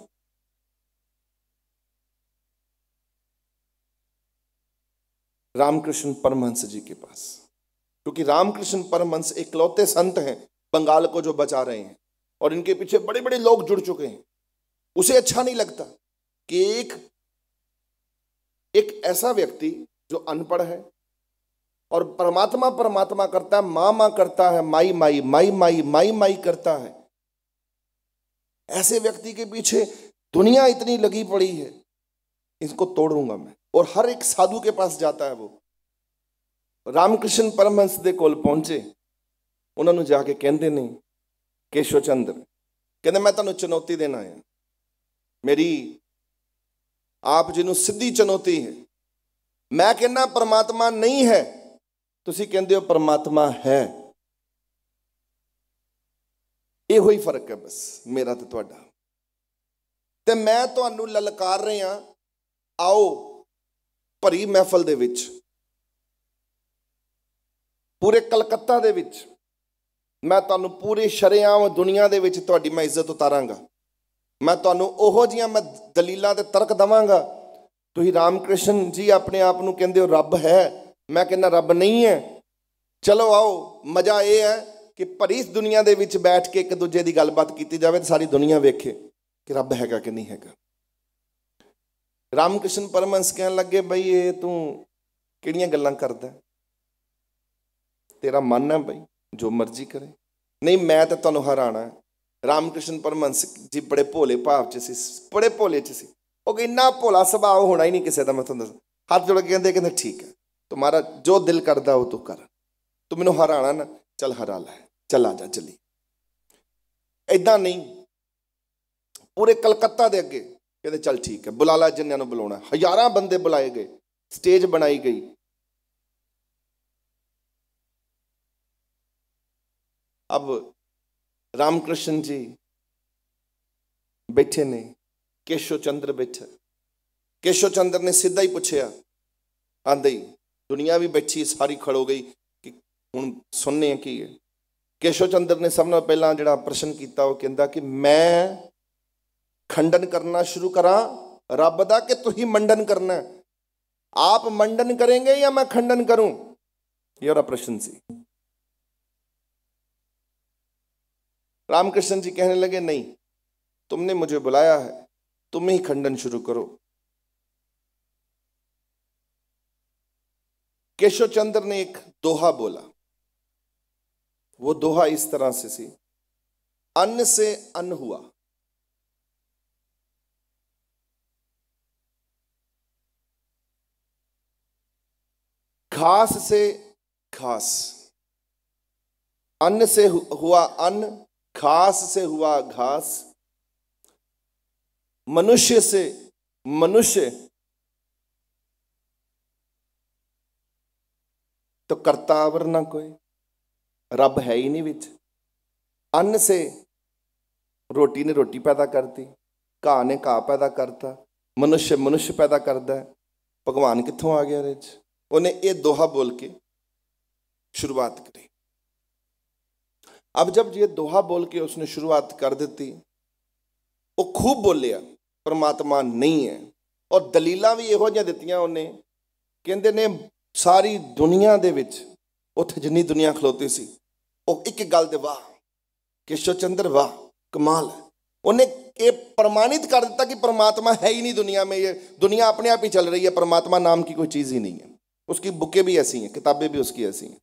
रामकृष्ण परमहंस जी के पास क्योंकि रामकृष्ण परमहंस इकलौते संत हैं बंगाल को जो बचा रहे हैं और इनके पीछे बड़े बड़े लोग जुड़ चुके हैं उसे अच्छा नहीं लगता कि एक एक ऐसा व्यक्ति जो अनपढ़ है और परमात्मा परमात्मा करता है माँ माँ करता है माई माई माई माई माई माई करता है ऐसे व्यक्ति के पीछे दुनिया इतनी लगी पड़ी है इसको तोड़ूंगा मैं और हर एक साधु के पास जाता है वो रामकृष्ण परमहंस दे कोल पहुंचे उन्होंने जाके कहते नहीं केशव चंद्र कहते मैं तुम्हें चुनौती देना है मेरी ਆਪ ਜੀ ਨੂੰ ਸਿੱਧੀ ਚੁਣੌਤੀ ਹੈ ਮੈਂ ਕਹਿੰਦਾ ਪਰਮਾਤਮਾ ਨਹੀਂ ਹੈ ਤੁਸੀਂ ਕਹਿੰਦੇ ਹੋ ਪਰਮਾਤਮਾ ਹੈ ਇਹੋ ਹੀ ਫਰਕ ਹੈ ਬਸ ਮੇਰਾ ਤੇ ਤੁਹਾਡਾ ਤੇ ਮੈਂ ਤੁਹਾਨੂੰ ਲਲਕਾਰ ਰਿਹਾ ਆਓ ਭਰੀ ਮਹਿਫਲ ਦੇ ਵਿੱਚ ਪੂਰੇ ਕਲਕੱਤਾ ਦੇ ਵਿੱਚ ਮੈਂ ਤੁਹਾਨੂੰ ਪੂਰੀ ਸ਼ਰਿਆਂ ਦੁਨੀਆ ਦੇ ਵਿੱਚ ਤੁਹਾਡੀ ਮੈਂ ਇੱਜ਼ਤ ਉਤਾਰਾਂਗਾ ਮੈਂ ਤੁਹਾਨੂੰ ਉਹੋ ਜੀਆਂ ਮੈਂ ਦਲੀਲਾਂ ਤੇ ਤਰਕ ਦਵਾਂਗਾ ਤੁਸੀਂ ਰਾਮਕ੍ਰਿਸ਼ਨ ਜੀ ਆਪਣੇ ਆਪ ਨੂੰ ਕਹਿੰਦੇ ਹੋ ਰੱਬ ਹੈ ਮੈਂ ਕਹਿੰਦਾ ਰੱਬ ਨਹੀਂ ਹੈ ਚਲੋ ਆਓ ਮਜ਼ਾ ਇਹ ਹੈ ਕਿ ਭਰੀ ਦੁਨੀਆ ਦੇ ਵਿੱਚ ਬੈਠ ਕੇ ਇੱਕ ਦੂਜੇ ਦੀ ਗੱਲਬਾਤ ਕੀਤੀ ਜਾਵੇ ਤੇ ਸਾਰੀ ਦੁਨੀਆ ਵੇਖੇ ਕਿ ਰੱਬ ਹੈਗਾ ਕਿ ਨਹੀਂ ਹੈਗਾ ਰਾਮਕ੍ਰਿਸ਼ਨ ਪਰਮਹੰਸ ਕਹਿਣ ਲੱਗੇ ਬਈ ਇਹ ਤੂੰ ਕਿਹੜੀਆਂ ਗੱਲਾਂ ਕਰਦਾ ਤੇਰਾ ਮਨ ਹੈ ਬਈ ਜੋ ਮਰਜ਼ੀ ਕਰੇ ਨਹੀਂ ਮੈਂ ਤਾਂ ਤੁਹਾਨੂੰ ਹਰਾਣਾ ਰਾਮਕ੍ਰਿਸ਼ਨ ਪਰਮਹੰਸ ਜੀ ਬੜੇ ਭੋਲੇ ਭਾਵ ਚ ਸੀ ਬੜੇ ਭੋਲੇ ਚ ਸੀ ਉਹ ਕਿ ਇੰਨਾ ਭੋਲਾ ਸੁਭਾਅ ਹੋਣਾ ਹੀ ਨਹੀਂ ਕਿਸੇ ਦਾ ਮੈਂ ਤੁਹਾਨੂੰ ਦੱਸ ਹੱਥ ਜੋੜ ਕੇ ਕਹਿੰਦੇ ਕਹਿੰਦੇ ਠੀਕ ਹੈ ਤੁਹਾਡਾ ਜੋ ਦਿਲ ਕਰਦਾ ਉਹ ਤੂੰ ਕਰ ਤੂੰ ਮੈਨੂੰ ਹਰਾਣਾ ਨਾ ਚੱਲ ਹਰਾ ਲੈ ਚੱਲ ਆ ਜਾ ਚੱਲੀ ਐਦਾਂ ਨਹੀਂ ਪੂਰੇ ਕਲਕੱਤਾ ਦੇ ਅੱਗੇ ਕਹਿੰਦੇ ਚੱਲ ਠੀਕ ਹੈ ਬੁਲਾ ਲੈ ਜਿੰਨਿਆਂ ਨੂੰ ਬੁਲਾਉਣਾ ਹਜ਼ਾਰਾਂ ਬੰਦੇ ਬੁਲਾਏ ਗਏ ਸਟੇਜ ਬਣਾਈ ਗਈ ਅਬ ਰਾਮਕ੍ਰਿਸ਼ਨ ਜੀ ਬੈਠੇ ਨੇ ਕੇਸ਼ੋ ਚੰਦਰ ਬੈਠਾ ਕੇਸ਼ੋ ਚੰਦਰ ਨੇ ਸਿੱਧਾ ਹੀ ਪੁੱਛਿਆ ਆਂਦੇ ਹੀ ਦੁਨੀਆ ਵੀ ਬੈਠੀ ਸਾਰੀ ਖੜੋ ਗਈ ਕਿ ਹੁਣ ਸੁਣਨੇ ਆ ਕੀ ਹੈ ਕੇਸ਼ੋ ਚੰਦਰ ਨੇ ਸਭ ਨਾਲ ਪਹਿਲਾਂ ਜਿਹੜਾ ਪ੍ਰਸ਼ਨ ਕੀਤਾ ਉਹ ਕਹਿੰਦਾ ਕਿ ਮੈਂ ਖੰਡਨ ਕਰਨਾ ਸ਼ੁਰੂ ਕਰਾਂ ਰੱਬ ਦਾ ਕਿ ਤੁਸੀਂ ਮੰਡਨ ਕਰਨਾ ਆਪ ਮੰਡਨ ਕਰੇਂਗੇ ਜਾਂ ਮੈਂ ਖੰਡਨ ਕਰੂੰ ਇਹ ਉਹਦਾ ਪ੍ਰਸ਼ਨ ਸੀ रामकृष्ण जी कहने लगे नहीं तुमने मुझे बुलाया है तुम ही खंडन शुरू करो केशव चंद्र ने एक दोहा बोला वो दोहा इस तरह से सी अन्न से अन्न हुआ घास से घास अन्न से हुआ अन्न खास से हुआ घास मनुष्य से मनुष्य तो करतावर ना कोई ਰੱਬ ਹੈ ਹੀ ਨਹੀਂ ਵਿੱਚ ਅੰਨ ਸੇ ਰੋਟੀ ਨੇ ਰੋਟੀ ਪੈਦਾ ਕਰਤੀ ਘਾਹ ਨੇ ਘਾਹ ਪੈਦਾ ਕਰਤਾ ਮਨੁੱਖ ਮਨੁੱਖ ਪੈਦਾ ਕਰਦਾ ਭਗਵਾਨ ਕਿੱਥੋਂ ਆ ਗਿਆ ਰਿਚ ਉਹਨੇ ਇਹ ਦੋਹਾ ਬੋਲ ਕੇ ਸ਼ੁਰੂਆਤ ਕਰੀ ਅਬ ਜਬ ये ਦੋਹਾ ਬੋਲ ਕੇ ਉਸਨੇ ਸ਼ੁਰੂਆਤ ਕਰ ਦਿੱਤੀ ਉਹ ਖੂਬ ਬੋਲਿਆ ਪਰਮਾਤਮਾ ਨਹੀਂ ਹੈ ਔਰ ਦਲੀਲਾਂ ਵੀ ਇਹੋ ਜਿਹੀਆਂ ਦਿੱਤੀਆਂ ਉਹਨੇ ਕਹਿੰਦੇ ਨੇ ਸਾਰੀ ਦੁਨੀਆ ਦੇ ਵਿੱਚ ਉੱਥੇ ਜਿੰਨੀ ਦੁਨੀਆ ਖਲੋਤੀ ਸੀ ਉਹ ਇੱਕ ਗੱਲ ਦੇ ਵਾਹ ਕਿਸ਼ੋ ਚੰਦਰ ਵਾਹ ਕਮਾਲ ਉਹਨੇ ਇਹ ਪ੍ਰਮਾਣਿਤ ਕਰ ਦਿੱਤਾ ਕਿ ਪਰਮਾਤਮਾ ਹੈ ਹੀ ਨਹੀਂ ਦੁਨੀਆ ਮੇ ਇਹ ਦੁਨੀਆ ਆਪਣੇ ਆਪ ਹੀ ਚੱਲ ਰਹੀ ਹੈ ਪਰਮਾਤਮਾ ਨਾਮ ਕੀ ਕੋਈ ਚੀਜ਼ ਹੀ ਨਹੀਂ ਹੈ उसकी ਬੁੱਕੇ ਵੀ ਐਸੀ ਹੈ ਕਿਤਾਬੇ ਵੀ उसकी ਐਸੀ ਹੈ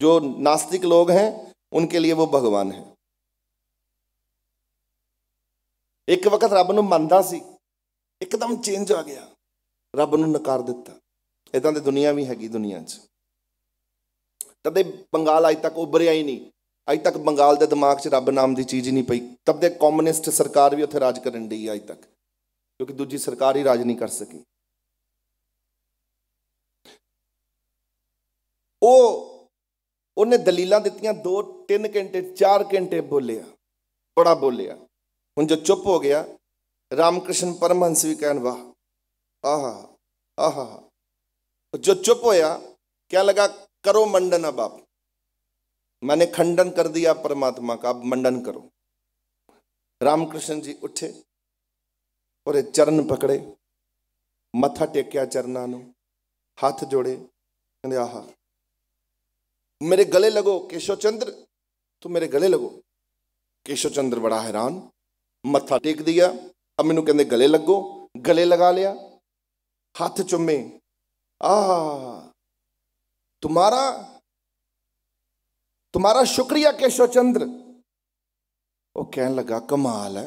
ਜੋ ਨਾਸਤਿਕ लोग ਹੈ ਉਨਕੇ ਲਈ ਉਹ ਭਗਵਾਨ ਹੈ ਇੱਕ ਵਕਤ ਰੱਬ ਨੂੰ ਮੰਨਦਾ ਸੀ ਇੱਕਦਮ ਚੇਂਜ ਆ ਗਿਆ ਰੱਬ ਨੂੰ ਨਕਾਰ ਦਿੱਤਾ ਇਦਾਂ ਦੀ ਦੁਨੀਆ ਵੀ ਹੈਗੀ ਦੁਨੀਆ 'ਚ ਤਦੇ ਬੰਗਾਲ ਅਜੇ ਤੱਕ ਉੱਭਰਿਆ ਹੀ ਨਹੀਂ ਅਜੇ ਤੱਕ ਬੰਗਾਲ ਦੇ ਦਿਮਾਗ 'ਚ ਰੱਬ ਨਾਮ ਦੀ ਚੀਜ਼ ਨਹੀਂ ਪਈ ਤਦੇ ਕਮਿਊਨਿਸਟ ਸਰਕਾਰ ਵੀ ਉੱਥੇ ਰਾਜ ਕਰਨ ਦੀ ਅਜੇ ਤੱਕ ਕਿਉਂਕਿ ਦੂਜੀ ਸਰਕਾਰ ਹੀ ਰਾਜ ਨਹੀਂ ਕਰ ਸਕੀ ਉਹ ਉਹਨੇ ਦਲੀਲਾਂ ਦਿੱਤੀਆਂ 2 3 ਘੰਟੇ 4 ਘੰਟੇ ਬੋਲਿਆ ਬੜਾ ਬੋਲਿਆ ਹੁਣ ਜੋ ਚੁੱਪ ਹੋ ਗਿਆ ਰਾਮਕ੍ਰਿਸ਼ਨ ਪਰਮਹੰਸ ਵੀ ਕਹਿਣ ਵਾ ਆਹਾ ਆਹਾ ਜੋ ਚੁੱਪ ਹੋਇਆ ਕਿਆ ਲਗਾ ਕਰੋ ਮੰਡਨ ਆ ਬਾਪ ਮੈਨੇ ਖੰਡਨ ਕਰ ਦਿਆ ਪਰਮਾਤਮਾ ਕਾ ਮੰਡਨ ਕਰੋ ਰਾਮਕ੍ਰਿਸ਼ਨ ਜੀ ਉੱਠੇ ਔਰੇ ਚਰਨ ਪਕੜੇ ਮੱਥਾ ਟੇਕਿਆ ਚਰਨਾਂ ਨੂੰ ਹੱਥ ਜੋੜੇ ਕਹਿੰਦੇ ਆਹਾ ਮੇਰੇ ਗਲੇ ਲਗੋ केशव चंद्र तुम मेरे गले लगो ਕੇਸ਼ਵ ਚੰਦਰ ਬੜਾ ਹੈਰਾਨ ਮੱਥਾ ਟੇਕ ਦਿਆ ਅਬ ਮੈਨੂੰ ਕਹਿੰਦੇ ਗਲੇ ਲਗੋ ਗਲੇ ਲਗਾ ਲਿਆ ਹੱਥ ਚੁੰਮੇ ਆ ਤੁਹਾਰਾ ਤੁਹਾਰਾ ਸ਼ੁਕਰੀਆ ਕੇਸ਼ਵ ਚੰਦਰ ਉਹ ਕਹਿਣ ਲੱਗਾ ਕਮਾਲ ਹੈ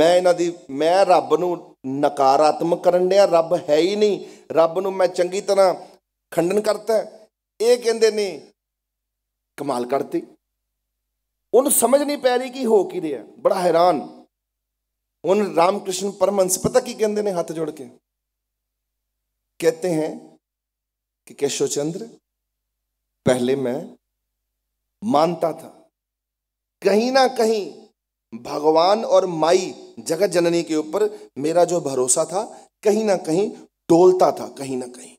ਮੈਂ ਇਹਨਾਂ ਦੀ ਮੈਂ ਰੱਬ ਨੂੰ ਨਕਾਰਾਤਮਕ ਕਰਨ ਡਿਆ ਰੱਬ ਹੈ ਹੀ ਨਹੀਂ ਰੱਬ ਨੂੰ ਮੈਂ ਚੰਗੀ ਤਰ੍ਹਾਂ ਖੰਡਨ ਕਰਤਾ ਇਹ ਕਹਿੰਦੇ ਨੇ कमाल ਕਰਤੀ समझ नहीं पै रही कि हो कि ਕੀ ਰਿਹਾ बड़ा हैरान उन रामकृष्ण परमहंस पता की कहते ने हाथ जोड़ के कहते हैं कि केशव चंद्र पहले मैं मानता था कहीं ना कहीं भगवान और माई जगत जननी के ऊपर मेरा जो भरोसा था कहीं ना कहीं डोलता था कहीं ना कहीं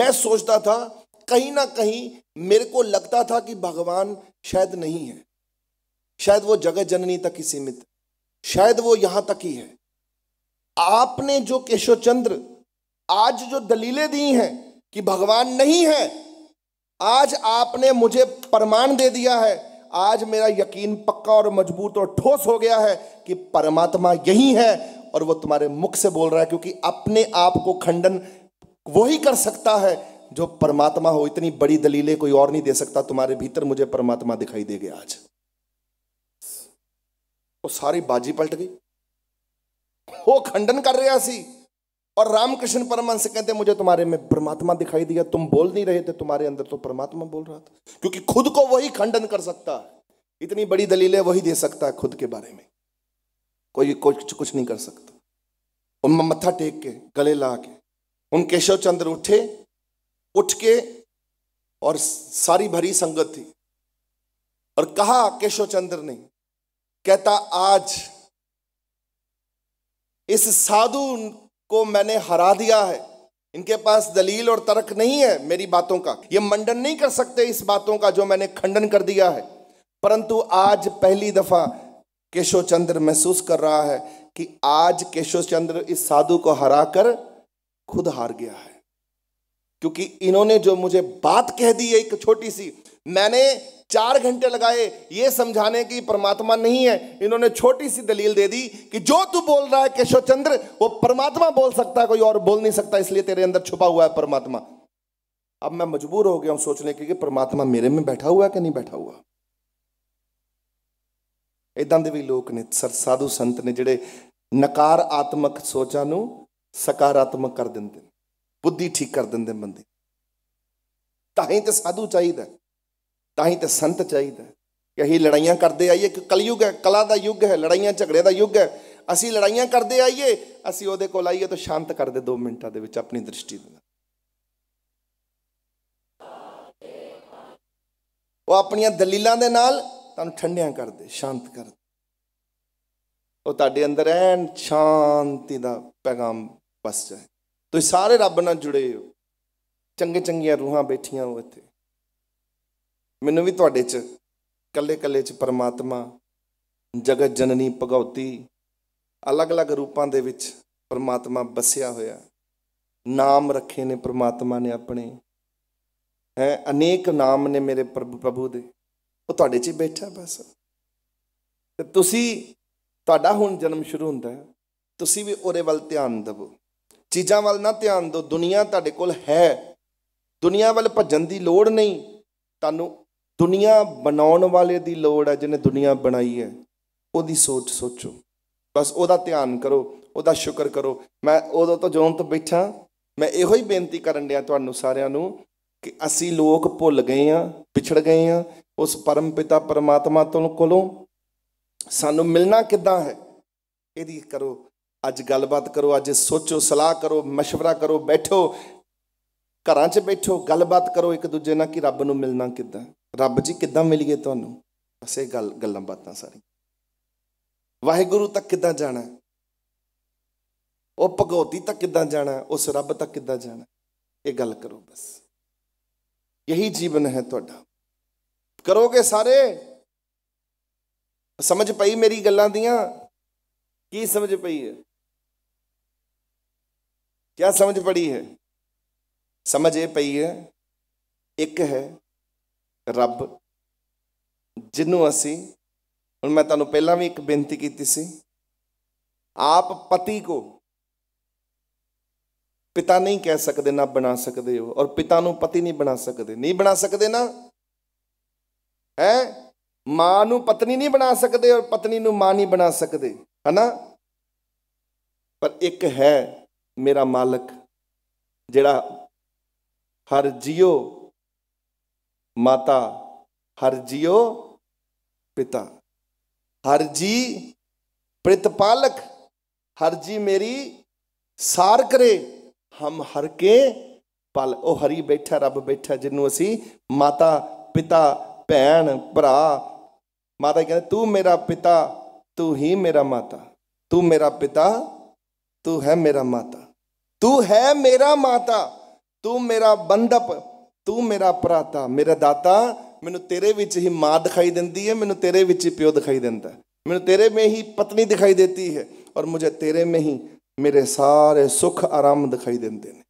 मैं सोचता था कहीं ना कहीं मेरे को लगता था कि भगवान शायद नहीं है शायद वो जगत जननी तक ही सीमित शायद वो यहां तक ही है आपने जो केशव चंद्र आज जो दलीलें दी हैं कि भगवान नहीं है आज आपने मुझे प्रमाण दे दिया है आज मेरा यकीन पक्का और मजबूत और ठोस हो गया है कि परमात्मा यही है और वो तुम्हारे मुख से बोल रहा है क्योंकि अपने आप को खंडन वही कर सकता है जो परमात्मा हो इतनी बड़ी दलीलें कोई और नहीं दे सकता तुम्हारे भीतर मुझे परमात्मा दिखाई दे गया आज तो सारी बाजी पलट गई वो खंडन कर रहा सी और रामकृष्ण परमहंस कहते मुझे तुम्हारे में परमात्मा दिखाई दिया तुम बोल नहीं रहे थे तुम्हारे अंदर तो परमात्मा बोल रहा था क्योंकि खुद को वही खंडन कर सकता है इतनी बड़ी दलीलें वही दे सकता है खुद के बारे में कोई कुछ कुछ नहीं कर सकता उन मत्था टेक के गले ला के उन केशव चंद्र उठे उठ के और सारी भरी संगत थी और कहा केशव चंद्र ने कहता आज इस साधु को मैंने हरा दिया है इनके पास दलील और तर्क नहीं है मेरी बातों का ये मंडन नहीं कर सकते इस बातों का जो मैंने खंडन कर दिया है परंतु आज पहली दफा केशव चंद्र महसूस कर रहा है कि आज केशव चंद्र इस साधु को हराकर खुद हार गया है क्योंकि इन्होंने जो मुझे बात कह दी है एक छोटी सी मैंने चार घंटे लगाए ये समझाने की परमात्मा नहीं है इन्होंने छोटी सी दलील दे दी कि जो तू बोल रहा है केशव चंद्र वो परमात्मा बोल सकता है कोई और बोल नहीं सकता इसलिए तेरे अंदर छुपा हुआ है परमात्मा अब मैं मजबूर हो गया हूं सोचने के कि परमात्मा मेरे में बैठा हुआ है कि नहीं बैठा हुआ इदा के भी लोग ने सर साधु संत ने जेडे नकारात्मक सोचा ਨੂੰ कर देंगे ਬੁੱਧੀ ਠੀਕ ਕਰ ਦਿੰਦੇ ਬੰਦੇ ਤਾਂ ਹੀ ਤੇ ਸਾਧੂ ਚਾਹੀਦਾ ਤਾਂ ਹੀ ਤੇ ਸੰਤ ਚਾਹੀਦਾ ਕਿ ਅਸੀਂ ਲੜਾਈਆਂ ਕਰਦੇ ਆਈਏ ਕਿ ਕਲਯੁਗ ਹੈ ਕਲਾ ਦਾ ਯੁੱਗ ਹੈ ਲੜਾਈਆਂ ਝਗੜੇ ਦਾ ਯੁੱਗ ਹੈ ਅਸੀਂ ਲੜਾਈਆਂ ਕਰਦੇ ਆਈਏ ਅਸੀਂ ਉਹਦੇ ਕੋਲ ਆਈਏ ਤਾਂ ਸ਼ਾਂਤ ਕਰ ਦੇ 2 ਮਿੰਟਾਂ ਦੇ ਵਿੱਚ ਆਪਣੀ ਦ੍ਰਿਸ਼ਟੀ ਦੇ ਨਾਲ ਉਹ ਆਪਣੀਆਂ ਦਲੀਲਾਂ ਦੇ ਨਾਲ ਤੁਹਾਨੂੰ ਠੰਡਿਆਂ ਕਰ ਦੇ ਸ਼ਾਂਤ ਕਰ ਉਹ ਤੁਹਾਡੇ ਅੰਦਰ ਐਨ ਸ਼ਾਂਤੀ ਦਾ ਪੈਗਾਮ ਬਸ ਜਾਏ ਤੁਸੀਂ ਸਾਰੇ ਰੱਬ ਨਾਲ ਜੁੜੇ ਹੋ ਚੰਗੇ ਚੰਗੀਆਂ ਰੂਹਾਂ ਬੈਠੀਆਂ ਹੋ ਇੱਥੇ ਮੈਨੂੰ ਵੀ ਤੁਹਾਡੇ 'ਚ ਕੱਲੇ ਕੱਲੇ 'ਚ ਪਰਮਾਤਮਾ ਜਗਤ ਜਨਨੀ ਭਗਉਤੀ ਅਲੱਗ-ਅਲੱਗ ਰੂਪਾਂ ਦੇ ਵਿੱਚ ਪਰਮਾਤਮਾ ਬਸਿਆ ਹੋਇਆ ਨਾਮ ਰੱਖੇ ਨੇ ਪਰਮਾਤਮਾ ਨੇ ਆਪਣੇ ਹੈ ਅਨੇਕ ਨਾਮ ਨੇ ਮੇਰੇ ਪ੍ਰਭੂ ਦੇ ਉਹ ਤੁਹਾਡੇ 'ਚ ਹੀ ਬੈਠਾ ਬਸ ਤੇ ਤੁਸੀਂ ਤੁਹਾਡਾ ਹੁਣ ਜਨਮ ਸ਼ੁਰੂ ਹੁੰਦਾ ਹੈ ਤੁਸੀਂ ਵੀ ਉਹਦੇ ਵੱਲ ਧਿਆਨ ਦਿਵੋ ਚੀਜ਼ਾਂ ਵੱਲ ਨਾ ਧਿਆਨ ਦਿਓ ਦੁਨੀਆ ਤੁਹਾਡੇ ਕੋਲ ਹੈ ਦੁਨੀਆ ਵੱਲ ਭੱਜਣ ਦੀ ਲੋੜ ਨਹੀਂ ਤੁਹਾਨੂੰ ਦੁਨੀਆ ਬਣਾਉਣ ਵਾਲੇ ਦੀ ਲੋੜ ਹੈ ਜਿਹਨੇ ਦੁਨੀਆ ਬਣਾਈ ਹੈ ਉਹਦੀ ਸੋਚ ਸੋਚੋ ਬਸ ਉਹਦਾ ਧਿਆਨ ਕਰੋ ਉਹਦਾ ਸ਼ੁਕਰ ਕਰੋ ਮੈਂ ਉਦੋਂ ਤੋਂ ਜਦੋਂ ਤੋਂ ਬੈਠਾ ਮੈਂ ਇਹੋ ਹੀ ਬੇਨਤੀ ਕਰਨ ਡਿਆ ਤੁਹਾਨੂੰ ਸਾਰਿਆਂ ਨੂੰ ਕਿ ਅਸੀਂ ਲੋਕ ਭੁੱਲ ਗਏ ਆ ਪਿਛੜ ਗਏ ਆ ਉਸ ਪਰਮ ਪਿਤਾ ਪਰਮਾਤਮਾ ਤੋਂ ਕੋਲੋਂ ਸਾਨੂੰ ਮਿਲਣਾ ਕਿੱਦਾਂ ਹੈ ਇਹਦੀ ਕਰੋ ਅੱਜ ਗੱਲਬਾਤ ਕਰੋ ਅੱਜ ਸੋਚੋ ਸਲਾਹ ਕਰੋ مشورہ ਕਰੋ ਬੈਠੋ ਘਰਾਂ 'ਚ ਬੈਠੋ ਗੱਲਬਾਤ ਕਰੋ ਇੱਕ ਦੂਜੇ ਨਾਲ ਕਿ ਰੱਬ ਨੂੰ ਮਿਲਣਾ ਕਿੱਦਾਂ ਰੱਬ ਜੀ ਕਿੱਦਾਂ ਮਿਲੀਏ ਤੁਹਾਨੂੰ ਅਸੇ ਗੱਲ ਗੱਲਾਂ ਬਾਤਾਂ ਸਾਰੀਆਂ ਵਾਹਿਗੁਰੂ ਤੱਕ ਕਿੱਦਾਂ ਜਾਣਾ ਉਹ ਭਗਉਤੀ ਤੱਕ ਕਿੱਦਾਂ ਜਾਣਾ ਉਸ ਰੱਬ ਤੱਕ ਕਿੱਦਾਂ ਜਾਣਾ ਇਹ ਗੱਲ ਕਰੋ ਬਸ ਇਹੀ ਜੀਵਨ ਹੈ ਤੁਹਾਡਾ ਕਰੋਗੇ ਸਾਰੇ ਸਮਝ ਪਈ ਮੇਰੀ ਗੱਲਾਂ ਦੀਆਂ ਕੀ ਸਮਝ ਪਈ ਹੈ ਕਿਆ ਸਮਝ ਪੜੀ ਹੈ ਸਮਝ ਇਹ ਪਈ ਹੈ ਇੱਕ ਹੈ ਰੱਬ ਜਿਹਨੂੰ ਅਸੀਂ ਹੁਣ ਮੈਂ ਤੁਹਾਨੂੰ ਪਹਿਲਾਂ ਵੀ ਇੱਕ ਬੇਨਤੀ ਕੀਤੀ ਸੀ ਆਪ ਪਤੀ ਕੋ ਪਿਤਾ ਨਹੀਂ ਕਹਿ ਸਕਦੇ ਨਾ ਬਣਾ ਸਕਦੇ ਹੋ ਔਰ ਪਿਤਾ ਨੂੰ ਪਤੀ ਨਹੀਂ ਬਣਾ ਸਕਦੇ ਨਹੀਂ ਬਣਾ ਸਕਦੇ ਨਾ ਹੈ ਮਾਂ ਨੂੰ ਪਤਨੀ ਨਹੀਂ ਬਣਾ ਸਕਦੇ ਔਰ ਪਤਨੀ ਨੂੰ ਮਾਂ ਨਹੀਂ ਬਣਾ ਸਕਦੇ ਹਨਾ ਪਰ ਇੱਕ ਹੈ ਮੇਰਾ ਮਾਲਕ ਜਿਹੜਾ ਹਰ ਜਿਉ ਮਾਤਾ ਹਰ ਜਿਉ ਪਿਤਾ ਹਰ ਜੀ ਪ੍ਰਿਤਪਾਲਕ ਹਰ ਜੀ ਮੇਰੀ ਸਾਰ ਕਰੇ ਹਮ ਹਰ ਕੇ ਪਲ ਉਹ ਹਰੀ ਬੈਠਾ ਰੱਬ ਬੈਠਾ ਜਿੰਨੂੰ ਅਸੀਂ ਮਾਤਾ ਪਿਤਾ ਭੈਣ ਭਰਾ ਮਾਤਾ ਕਹਿੰਦੇ ਤੂੰ ਮੇਰਾ ਪਿਤਾ ਤੂੰ ਹੀ ਮੇਰਾ ਮਾਤਾ ਤੂੰ ਮੇਰਾ ਪਿਤਾ ਤੂੰ ਹੈ ਮੇਰਾ ਮਾਤਾ ਤੂੰ ਹੈ ਮੇਰਾ ਮਾਤਾ ਤੂੰ ਮੇਰਾ ਬੰਦਪ ਤੂੰ ਮੇਰਾ ਪ੍ਰਾਤਾ ਮੇਰਾ ਦਾਤਾ ਮੈਨੂੰ ਤੇਰੇ ਵਿੱਚ ਹੀ ਮਾਂ ਦਿਖਾਈ ਦਿੰਦੀ ਹੈ ਮੈਨੂੰ ਤੇਰੇ ਵਿੱਚ ਹੀ ਪਿਓ ਦਿਖਾਈ ਦਿੰਦਾ ਮੈਨੂੰ ਤੇਰੇ ਮੇਂ ਹੀ ਪਤਨੀ ਦਿਖਾਈ ਦੇਤੀ ਹੈ ਔਰ ਮੁਝੇ ਤੇਰੇ ਮੇਂ ਹੀ ਮੇਰੇ ਸਾਰੇ ਸੁੱਖ ਆਰਾਮ ਦਿਖਾਈ ਦਿੰਦੇ ਨੇ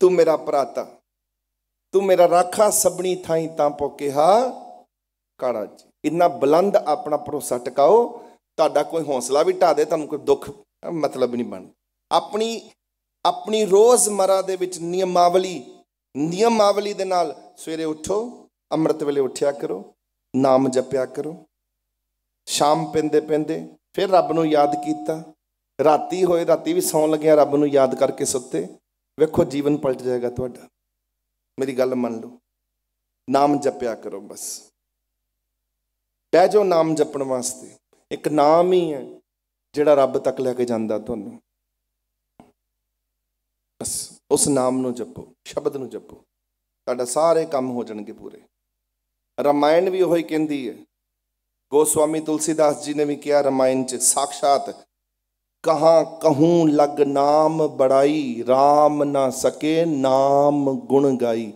ਤੂੰ ਮੇਰਾ ਪ੍ਰਾਤਾ ਤੂੰ ਮੇਰਾ ਰਾਖਾ ਸਬਣੀ ਥਾਈ ਤਾਂ ਪੋ ਕਿਹਾ ਕਾੜਾ ਜੀ ਇੰਨਾ ਬਲੰਦ ਆਪਣਾ ਭਰੋਸਾ ਟਿਕਾਓ ਤੁਹਾਡਾ ਕੋਈ ਹੌਸਲਾ ਵੀ ਢਾ ਦੇ ਤੁਹਾਨੂੰ ਕੋਈ ਦੁੱਖ ਮਤਲਬ ਨਹੀਂ ਬਣ ਆਪਣੀ ਆਪਣੀ ਰੋਜ਼ਮਰਾ ਦੇ ਵਿੱਚ ਨਿਯਮਾਵਲੀ ਨਿਯਮਾਵਲੀ ਦੇ ਨਾਲ ਸਵੇਰੇ ਉੱਠੋ ਅੰਮ੍ਰਿਤ ਵੇਲੇ ਉੱਠਿਆ ਕਰੋ ਨਾਮ ਜਪਿਆ ਕਰੋ ਸ਼ਾਮ ਪਿੰਦੇ ਪਿੰਦੇ ਫਿਰ ਰੱਬ ਨੂੰ ਯਾਦ ਕੀਤਾ ਰਾਤੀ ਹੋਏ ਰਾਤੀ ਵੀ ਸੌਣ ਲੱਗਿਆ ਰੱਬ ਨੂੰ ਯਾਦ ਕਰਕੇ ਸੁੱਤੇ ਵੇਖੋ ਜੀਵਨ ਪਲਟ ਜਾਏਗਾ ਤੁਹਾਡਾ ਮੇਰੀ ਗੱਲ ਮੰਨ ਲਓ ਨਾਮ ਜਪਿਆ ਕਰੋ ਬਸ ਬਹਿ ਜੋ ਨਾਮ ਜਪਣ ਵਾਸਤੇ ਇੱਕ ਨਾਮ ਹੀ ਹੈ ਜਿਹੜਾ ਰੱਬ ਤੱਕ ਲੈ ਕੇ ਜਾਂਦਾ ਤੁਹਾਨੂੰ ਬਸ ਉਸ ਨਾਮ ਨੂੰ ਜਪੋ ਸ਼ਬਦ ਨੂੰ ਜਪੋ ਤੁਹਾਡਾ ਸਾਰੇ ਕੰਮ ਹੋ ਜਾਣਗੇ ਪੂਰੇ ਰਮਾਇਣ ਵੀ ਉਹੀ ਕਹਿੰਦੀ ਹੈ ਗੋਸਵਾਮੀ ਤੁਲਸੀਦਾਸ ਜੀ ਨੇ ਵੀ ਕਿਹਾ ਰਮਾਇਣ ਚ ਸਾਖਸ਼ਾਤ ਕਹਾ ਕਹੂੰ ਲਗ ਨਾਮ ਬੜਾਈ RAM ਨਾ ਸਕੇ ਨਾਮ ਗੁਣ ਗਾਈ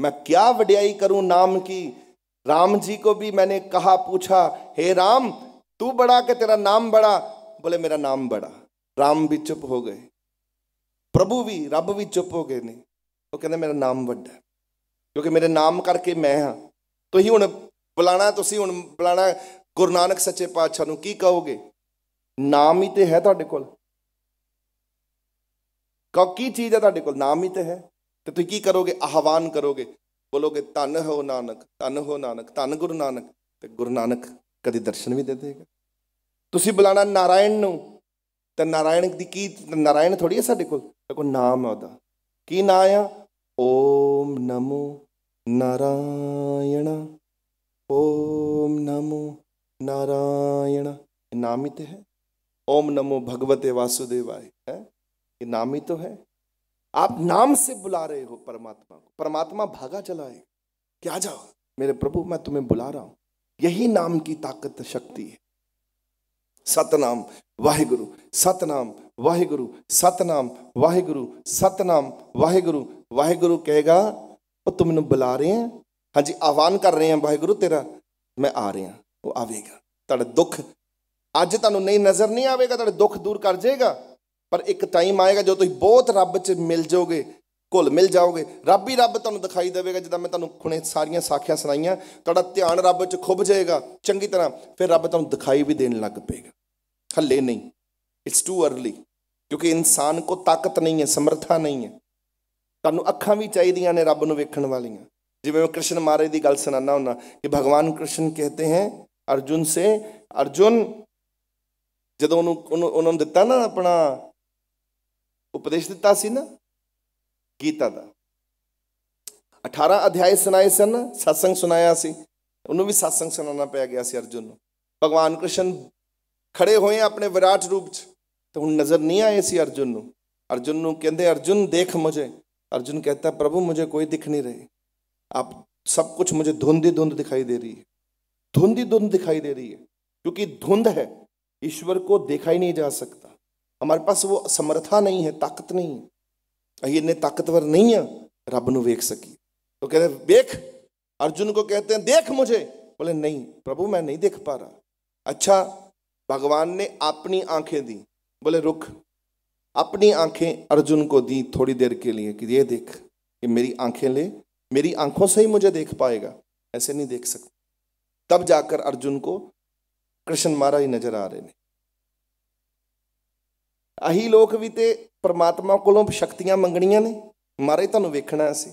ਮੈਂ ਕਿਆ ਵਡਿਆਈ ਕਰੂੰ ਨਾਮ ਕੀ RAM ਜੀ ਕੋ ਵੀ ਮੈਨੇ ਕਹਾ ਪੁੱਛਾ हे RAM ਤੂੰ ਬੜਾ ਕਿ ਤੇਰਾ ਨਾਮ ਬੜਾ ਬੋਲੇ ਮੇਰਾ ਨਾਮ ਬੜਾ ਰਾਮ ਵੀ ਚੁੱਪ ਹੋ ਗਏ ਪ੍ਰਭੂ ਵੀ ਰੱਬ ਵੀ ਚੁੱਪ ਹੋ ਗਏ ਨੇ ਉਹ ਕਹਿੰਦੇ ਮੇਰਾ ਨਾਮ ਵੱਡਾ ਕਿਉਂਕਿ ਮੇਰੇ ਨਾਮ ਕਰਕੇ ਮੈਂ ਹਾਂ ਤੁਸੀਂ ਹੁਣ ਬੁਲਾਣਾ ਤੁਸੀਂ ਹੁਣ ਬੁਲਾਣਾ ਗੁਰੂ ਨਾਨਕ ਸੱਚੇ ਪਾਤਸ਼ਾਹ ਨੂੰ ਕੀ ਕਹੋਗੇ ਨਾਮ ਹੀ ਤੇ ਹੈ ਤੁਹਾਡੇ ਕੋਲ ਕੀ ਚੀਜ਼ ਹੈ ਤੁਹਾਡੇ ਕੋਲ ਨਾਮ ਹੀ ਤੇ ਹੈ ਤੇ ਤੁਸੀਂ ਕੀ ਕਰੋਗੇ ਆਹਵਾਨ ਕਰੋਗੇ ਬੋਲੋਗੇ ਧੰਨ ਹੋ ਨਾਨਕ ਧੰਨ ਹੋ ਨਾਨਕ ਧੰਨ ਗੁਰੂ ਨਾਨਕ ਤੇ ਗੁਰੂ ਨਾਨਕ ਕਦੀ ਦਰਸ਼ਨ ਵੀ ਦੇ ਦੇਗਾ ਤੁਸੀਂ ਬੁਲਾਣਾ नारायण ਨੂੰ ਤਾਂ नारायण ਦੀ ਕੀ ਨਾਰਾਇਣ ਥੋੜੀ ਹੈ ਸਾਡੇ ਕੋਲ ਦੇਖੋ ਨਾਮ ਹੈ ਉਹਦਾ ਕੀ ਨਾਮ ਆ ਓਮ ਨਮੋ ਨਾਰਾਇਣ ਓਮ ਨਮੋ नारायण नाम ही तो है ओम नमो भगवते वासुदेवाय है ये नाम ही तो है आप नाम से बुला रहे हो परमात्मा को परमात्मा भागा चलाए क्या जाओ मेरे प्रभु मैं तुम्हें बुला रहा हूं यही नाम की ताकत शक्ति है ਸਤਨਾਮ ਵਾਹਿਗੁਰੂ ਸਤਨਾਮ ਵਾਹਿਗੁਰੂ ਸਤਨਾਮ ਵਾਹਿਗੁਰੂ ਸਤਨਾਮ ਵਾਹਿਗੁਰੂ ਵਾਹਿਗੁਰੂ ਕਹੇਗਾ ਉਹ ਤੂੰ ਮੈਨੂੰ ਬੁਲਾ ਰਹੇ ਹੈ ਹਾਂਜੀ ਆਹਵਾਨ ਕਰ ਰਹੇ ਹਾਂ ਵਾਹਿਗੁਰੂ ਤੇਰਾ ਮੈਂ ਆ ਰਿਹਾ ਉਹ ਆਵੇਗਾ ਤੁਹਾਡੇ ਦੁੱਖ ਅੱਜ ਤੁਹਾਨੂੰ ਨਹੀਂ ਨਜ਼ਰ ਨਹੀਂ ਆਵੇਗਾ ਤੁਹਾਡੇ ਦੁੱਖ ਦੂਰ ਕਰ ਜਾਏਗਾ ਪਰ ਇੱਕ ਟਾਈਮ ਆਏਗਾ ਜਦੋਂ ਤੁਸੀਂ ਬਹੁਤ ਰੱਬ 'ਚ ਮਿਲ ਜਾਓਗੇ ਕੁੱਲ ਮਿਲ ਜਾਓਗੇ ਰੱਬ ਹੀ ਰੱਬ ਤੁਹਾਨੂੰ ਦਿਖਾਈ ਦੇਵੇਗਾ ਜਿੱਦਾਂ ਮੈਂ ਤੁਹਾਨੂੰ ਖੁਣੇ ਸਾਰੀਆਂ ਸਾਖੀਆਂ ਸੁਣਾਈਆਂ ਤੁਹਾਡਾ ਧਿਆਨ ਰੱਬ 'ਚ ਖੁੱਭ ਜਾਏਗਾ ਚੰਗੀ ਤਰ੍ਹਾਂ ਫਿਰ ਰੱਬ ਤੁਹਾਨੂੰ ਦਿਖਾਈ ਵੀ ਦੇਣ ਲੱਗ ਪਏਗਾ हल्ले ਨਹੀਂ ਇਟਸ ਟੂ अर्ਲੀ ਕਿਉਂਕਿ ਇਨਸਾਨ ਕੋ ਤਾਕਤ ਨਹੀਂ ਹੈ ਸਮਰੱਥਾ ਨਹੀਂ ਹੈ ਤੁਹਾਨੂੰ ਅੱਖਾਂ ਵੀ ਚਾਹੀਦੀਆਂ ਨੇ ਰੱਬ ਨੂੰ ਵੇਖਣ ਵਾਲੀਆਂ ਜਿਵੇਂ ਮੈਂ ਕ੍ਰਿਸ਼ਨ ਮਹਾਰਾਜ ਦੀ ਗੱਲ ਸੁਣਾਣਾ ਹੁੰਦਾ ਕਿ ਭਗਵਾਨ ਕ੍ਰਿਸ਼ਨ ਕਹਤੇ ਹੈ ਅਰਜੁਨ ਸੇ ਅਰਜੁਨ ਜਦੋਂ ਉਹਨੂੰ ਉਹਨਾਂ ਨੂੰ ਦਿੱਤਾ ਨਾ ਆਪਣਾ ਉਪਦੇਸ਼ ਦਿੱਤਾ ਸੀ ਨਾ ਗੀਤਾ ਦਾ 18 ਅਧਿਆਇ ਸੁਣਾਏ ਸਨ ਸਤਸੰਗ ਸੁਣਾਇਆ ਸੀ ਉਹਨੂੰ ਵੀ ਸਤਸੰਗ ਸੁਣਾਉਣਾ ਪਿਆ ਗਿਆ ਸੀ ਅਰਜੁਨ ਨੂੰ ਭਗਵਾਨ ਕ੍ਰਿਸ਼ਨ खड़े हुए ਆ ਆਪਣੇ ਵਿਰਾਟ ਰੂਪ 'ਚ ਤੇ ਹੁਣ ਨਜ਼ਰ ਨਹੀਂ ਆਏ ਸੀ ਅਰਜੁਨ ਨੂੰ ਅਰਜੁਨ ਨੂੰ अर्जुन देख मुझे अर्जुन कहता है प्रभु मुझे कोई दिख नहीं रहे आप सब कुछ मुझे धुंधी धुंध दिखाई दे रही है धुंध ही धुंध दिखाई दे रही है क्योंकि धुंध है ईश्वर को देखा ही नहीं जा सकता हमारे पास वो समर्था नहीं है ताकत नहीं है इन्ने ताकतवर नहीं है रब न वेख सकी तो कहते देख अर्जुन को कहते हैं देख मुझे बोले नहीं प्रभु मैं नहीं देख पा रहा अच्छा भगवान ने अपनी आंखें दी बोले रुख अपनी आंखें अर्जुन को दी थोड़ी देर के लिए कि ये देख ये मेरी आंखें ले मेरी आंखों से ही मुझे देख पाएगा ऐसे नहीं देख सकते तब जाकर अर्जुन को कृष्ण महाराज नजर आ रहे ने ਅਹੀ ਲੋਕ ਵੀ ਤੇ ਪ੍ਰਮਾਤਮਾ ਕੋਲੋਂ ਸ਼ਕਤੀਆਂ ਮੰਗਣੀਆਂ ਨੇ ਮਾਰੇ ਤੁਹਾਨੂੰ ਵੇਖਣਾ ਸੀ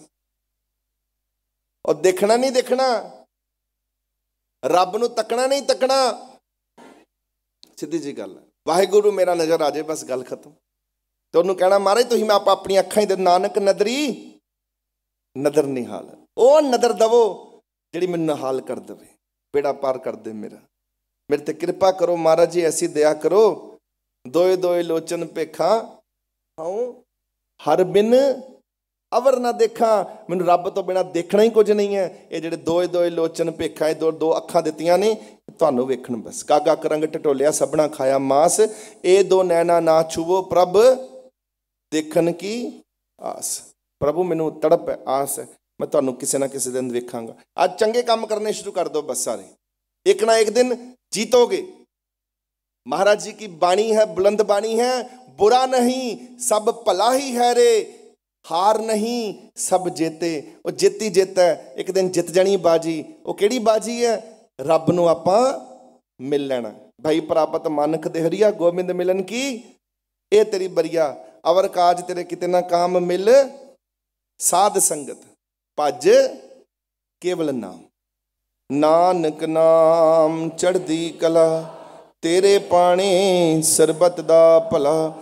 ਔਰ ਦੇਖਣਾ ਨਹੀਂ ਦੇਖਣਾ ਰੱਬ ਨੂੰ तकना ਨਹੀਂ ਤੱਕਣਾ ਸਿੱਧੀ ਜੀ ਗੱਲ ਹੈ ਵਾਹਿਗੁਰੂ ਮੇਰਾ ਨਜ਼ਰ ਆ ਜਾਏ ਬਸ ਗੱਲ ਖਤਮ ਤੇ ਉਹਨੂੰ ਕਹਿਣਾ ਮਹਾਰਾਜ ਤੁਸੀਂ ਮੈਂ ਆਪ ਆਪਣੀ ਅੱਖਾਂ ਹੀ ਦੇ ਨਾਨਕ ਨਦਰੀ ਨਦਰ ਨਿਹਾਲ ਉਹ ਨਦਰ ਦਵੋ ਜਿਹੜੀ ਮੈਨੂੰ ਨਿਹਾਲ ਕਰ ਦਵੇ ਬੇੜਾ ਪਾਰ ਕਰ ਦੇ ਮੇਰਾ ਮੇਰੇ ਤੇ ਕਿਰਪਾ ਕਰੋ ਮਹਾਰਾਜ ਜੀ ਐਸੀ ਦਇਆ ਕਰੋ ਦੋਏ ਦੋਏ ਲੋਚਨ ਭੇਖਾਂ ਹਉ ਹਰ ਬਿਨ ਅਵਰ ਨਾ ਦੇਖਾਂ ਮੈਨੂੰ ਰੱਬ ਤੋਂ ਬਿਨਾ ਦੇਖਣਾ ਹੀ ਕੁਝ ਨਹੀਂ ਹੈ ਇਹ ਜਿਹੜੇ ਦੋਏ ਦੋਏ ਲੋਚਨ ਭੇਖਾਂ ਇਹ ਦੋ ਦੋ ਅੱਖਾਂ ਦਿੱਤੀਆਂ ਨੇ ਤੁਹਾਨੂੰ ਵੇਖਣ ਬਸ ਕਾਗਾ ਕਰੰਗ ਟਟੋਲਿਆ ਸਭਣਾ ਖਾਇਆ ਮਾਸ ਇਹ ਦੋ ਨੈਣਾ ਨਾ ਛੂਵੋ ਪ੍ਰਭ ਦੇਖਣ ਕੀ ਆਸ ਪ੍ਰਭੂ ਮੈਨੂੰ ਤੜਪ ਆਸ ਮੈਂ ਤੁਹਾਨੂੰ ਕਿਸੇ ਨਾ ਕਿਸੇ ਦਿਨ ਵੇਖਾਂਗਾ ਅੱਜ ਚੰਗੇ ਕੰਮ ਕਰਨੇ ਸ਼ੁਰੂ ਕਰ ਦਿਓ ਬਸ ਸਾਰੇ ਇੱਕ ਨਾ ਇੱਕ ਦਿਨ ਜੀਤੋਗੇ ਮਹਾਰਾਜ ਜੀ ਕੀ ਬਾਣੀ ਹੈ ਬੁਲੰਦ ਬਾਣੀ ਹੈ ਬੁਰਾ ਨਹੀਂ ਸਭ ਭਲਾ ਹੀ ਹੈ ਰੇ ਹਾਰ ਨਹੀਂ ਸਭ ਜੇਤੇ ਉਹ ਜਿੱਤੀ ਜਿੱਤ ਹੈ ਇੱਕ ਦਿਨ ਜਿੱਤ ਜਾਣੀ ਬਾਜੀ ਉਹ ਕਿਹੜੀ ਬਾਜੀ ਹੈ ਰੱਬ ਨੂੰ ਆਪਾਂ ਮਿਲ ਲੈਣਾ ਭਈ ਪ੍ਰਾਪਤ ਮਨਖ ਦੇ ਹਰੀਆ ਗੋਬਿੰਦ ਮਿਲਨ ਕੀ ਇਹ ਤੇਰੀ ਬਰੀਆ ਅਵਰ ਕਾਜ ਤੇਰੇ ਕਿਤੇ ਨਾ ਕਾਮ ਮਿਲ ਸਾਧ ਸੰਗਤ ਭਜ ਕੇਵਲ ਨਾਮ ਨਾਨਕ ਨਾਮ ਚੜਦੀ ਕਲਾ ਤੇਰੇ ਪਾਣੇ ਸਰਬਤ ਦਾ ਭਲਾ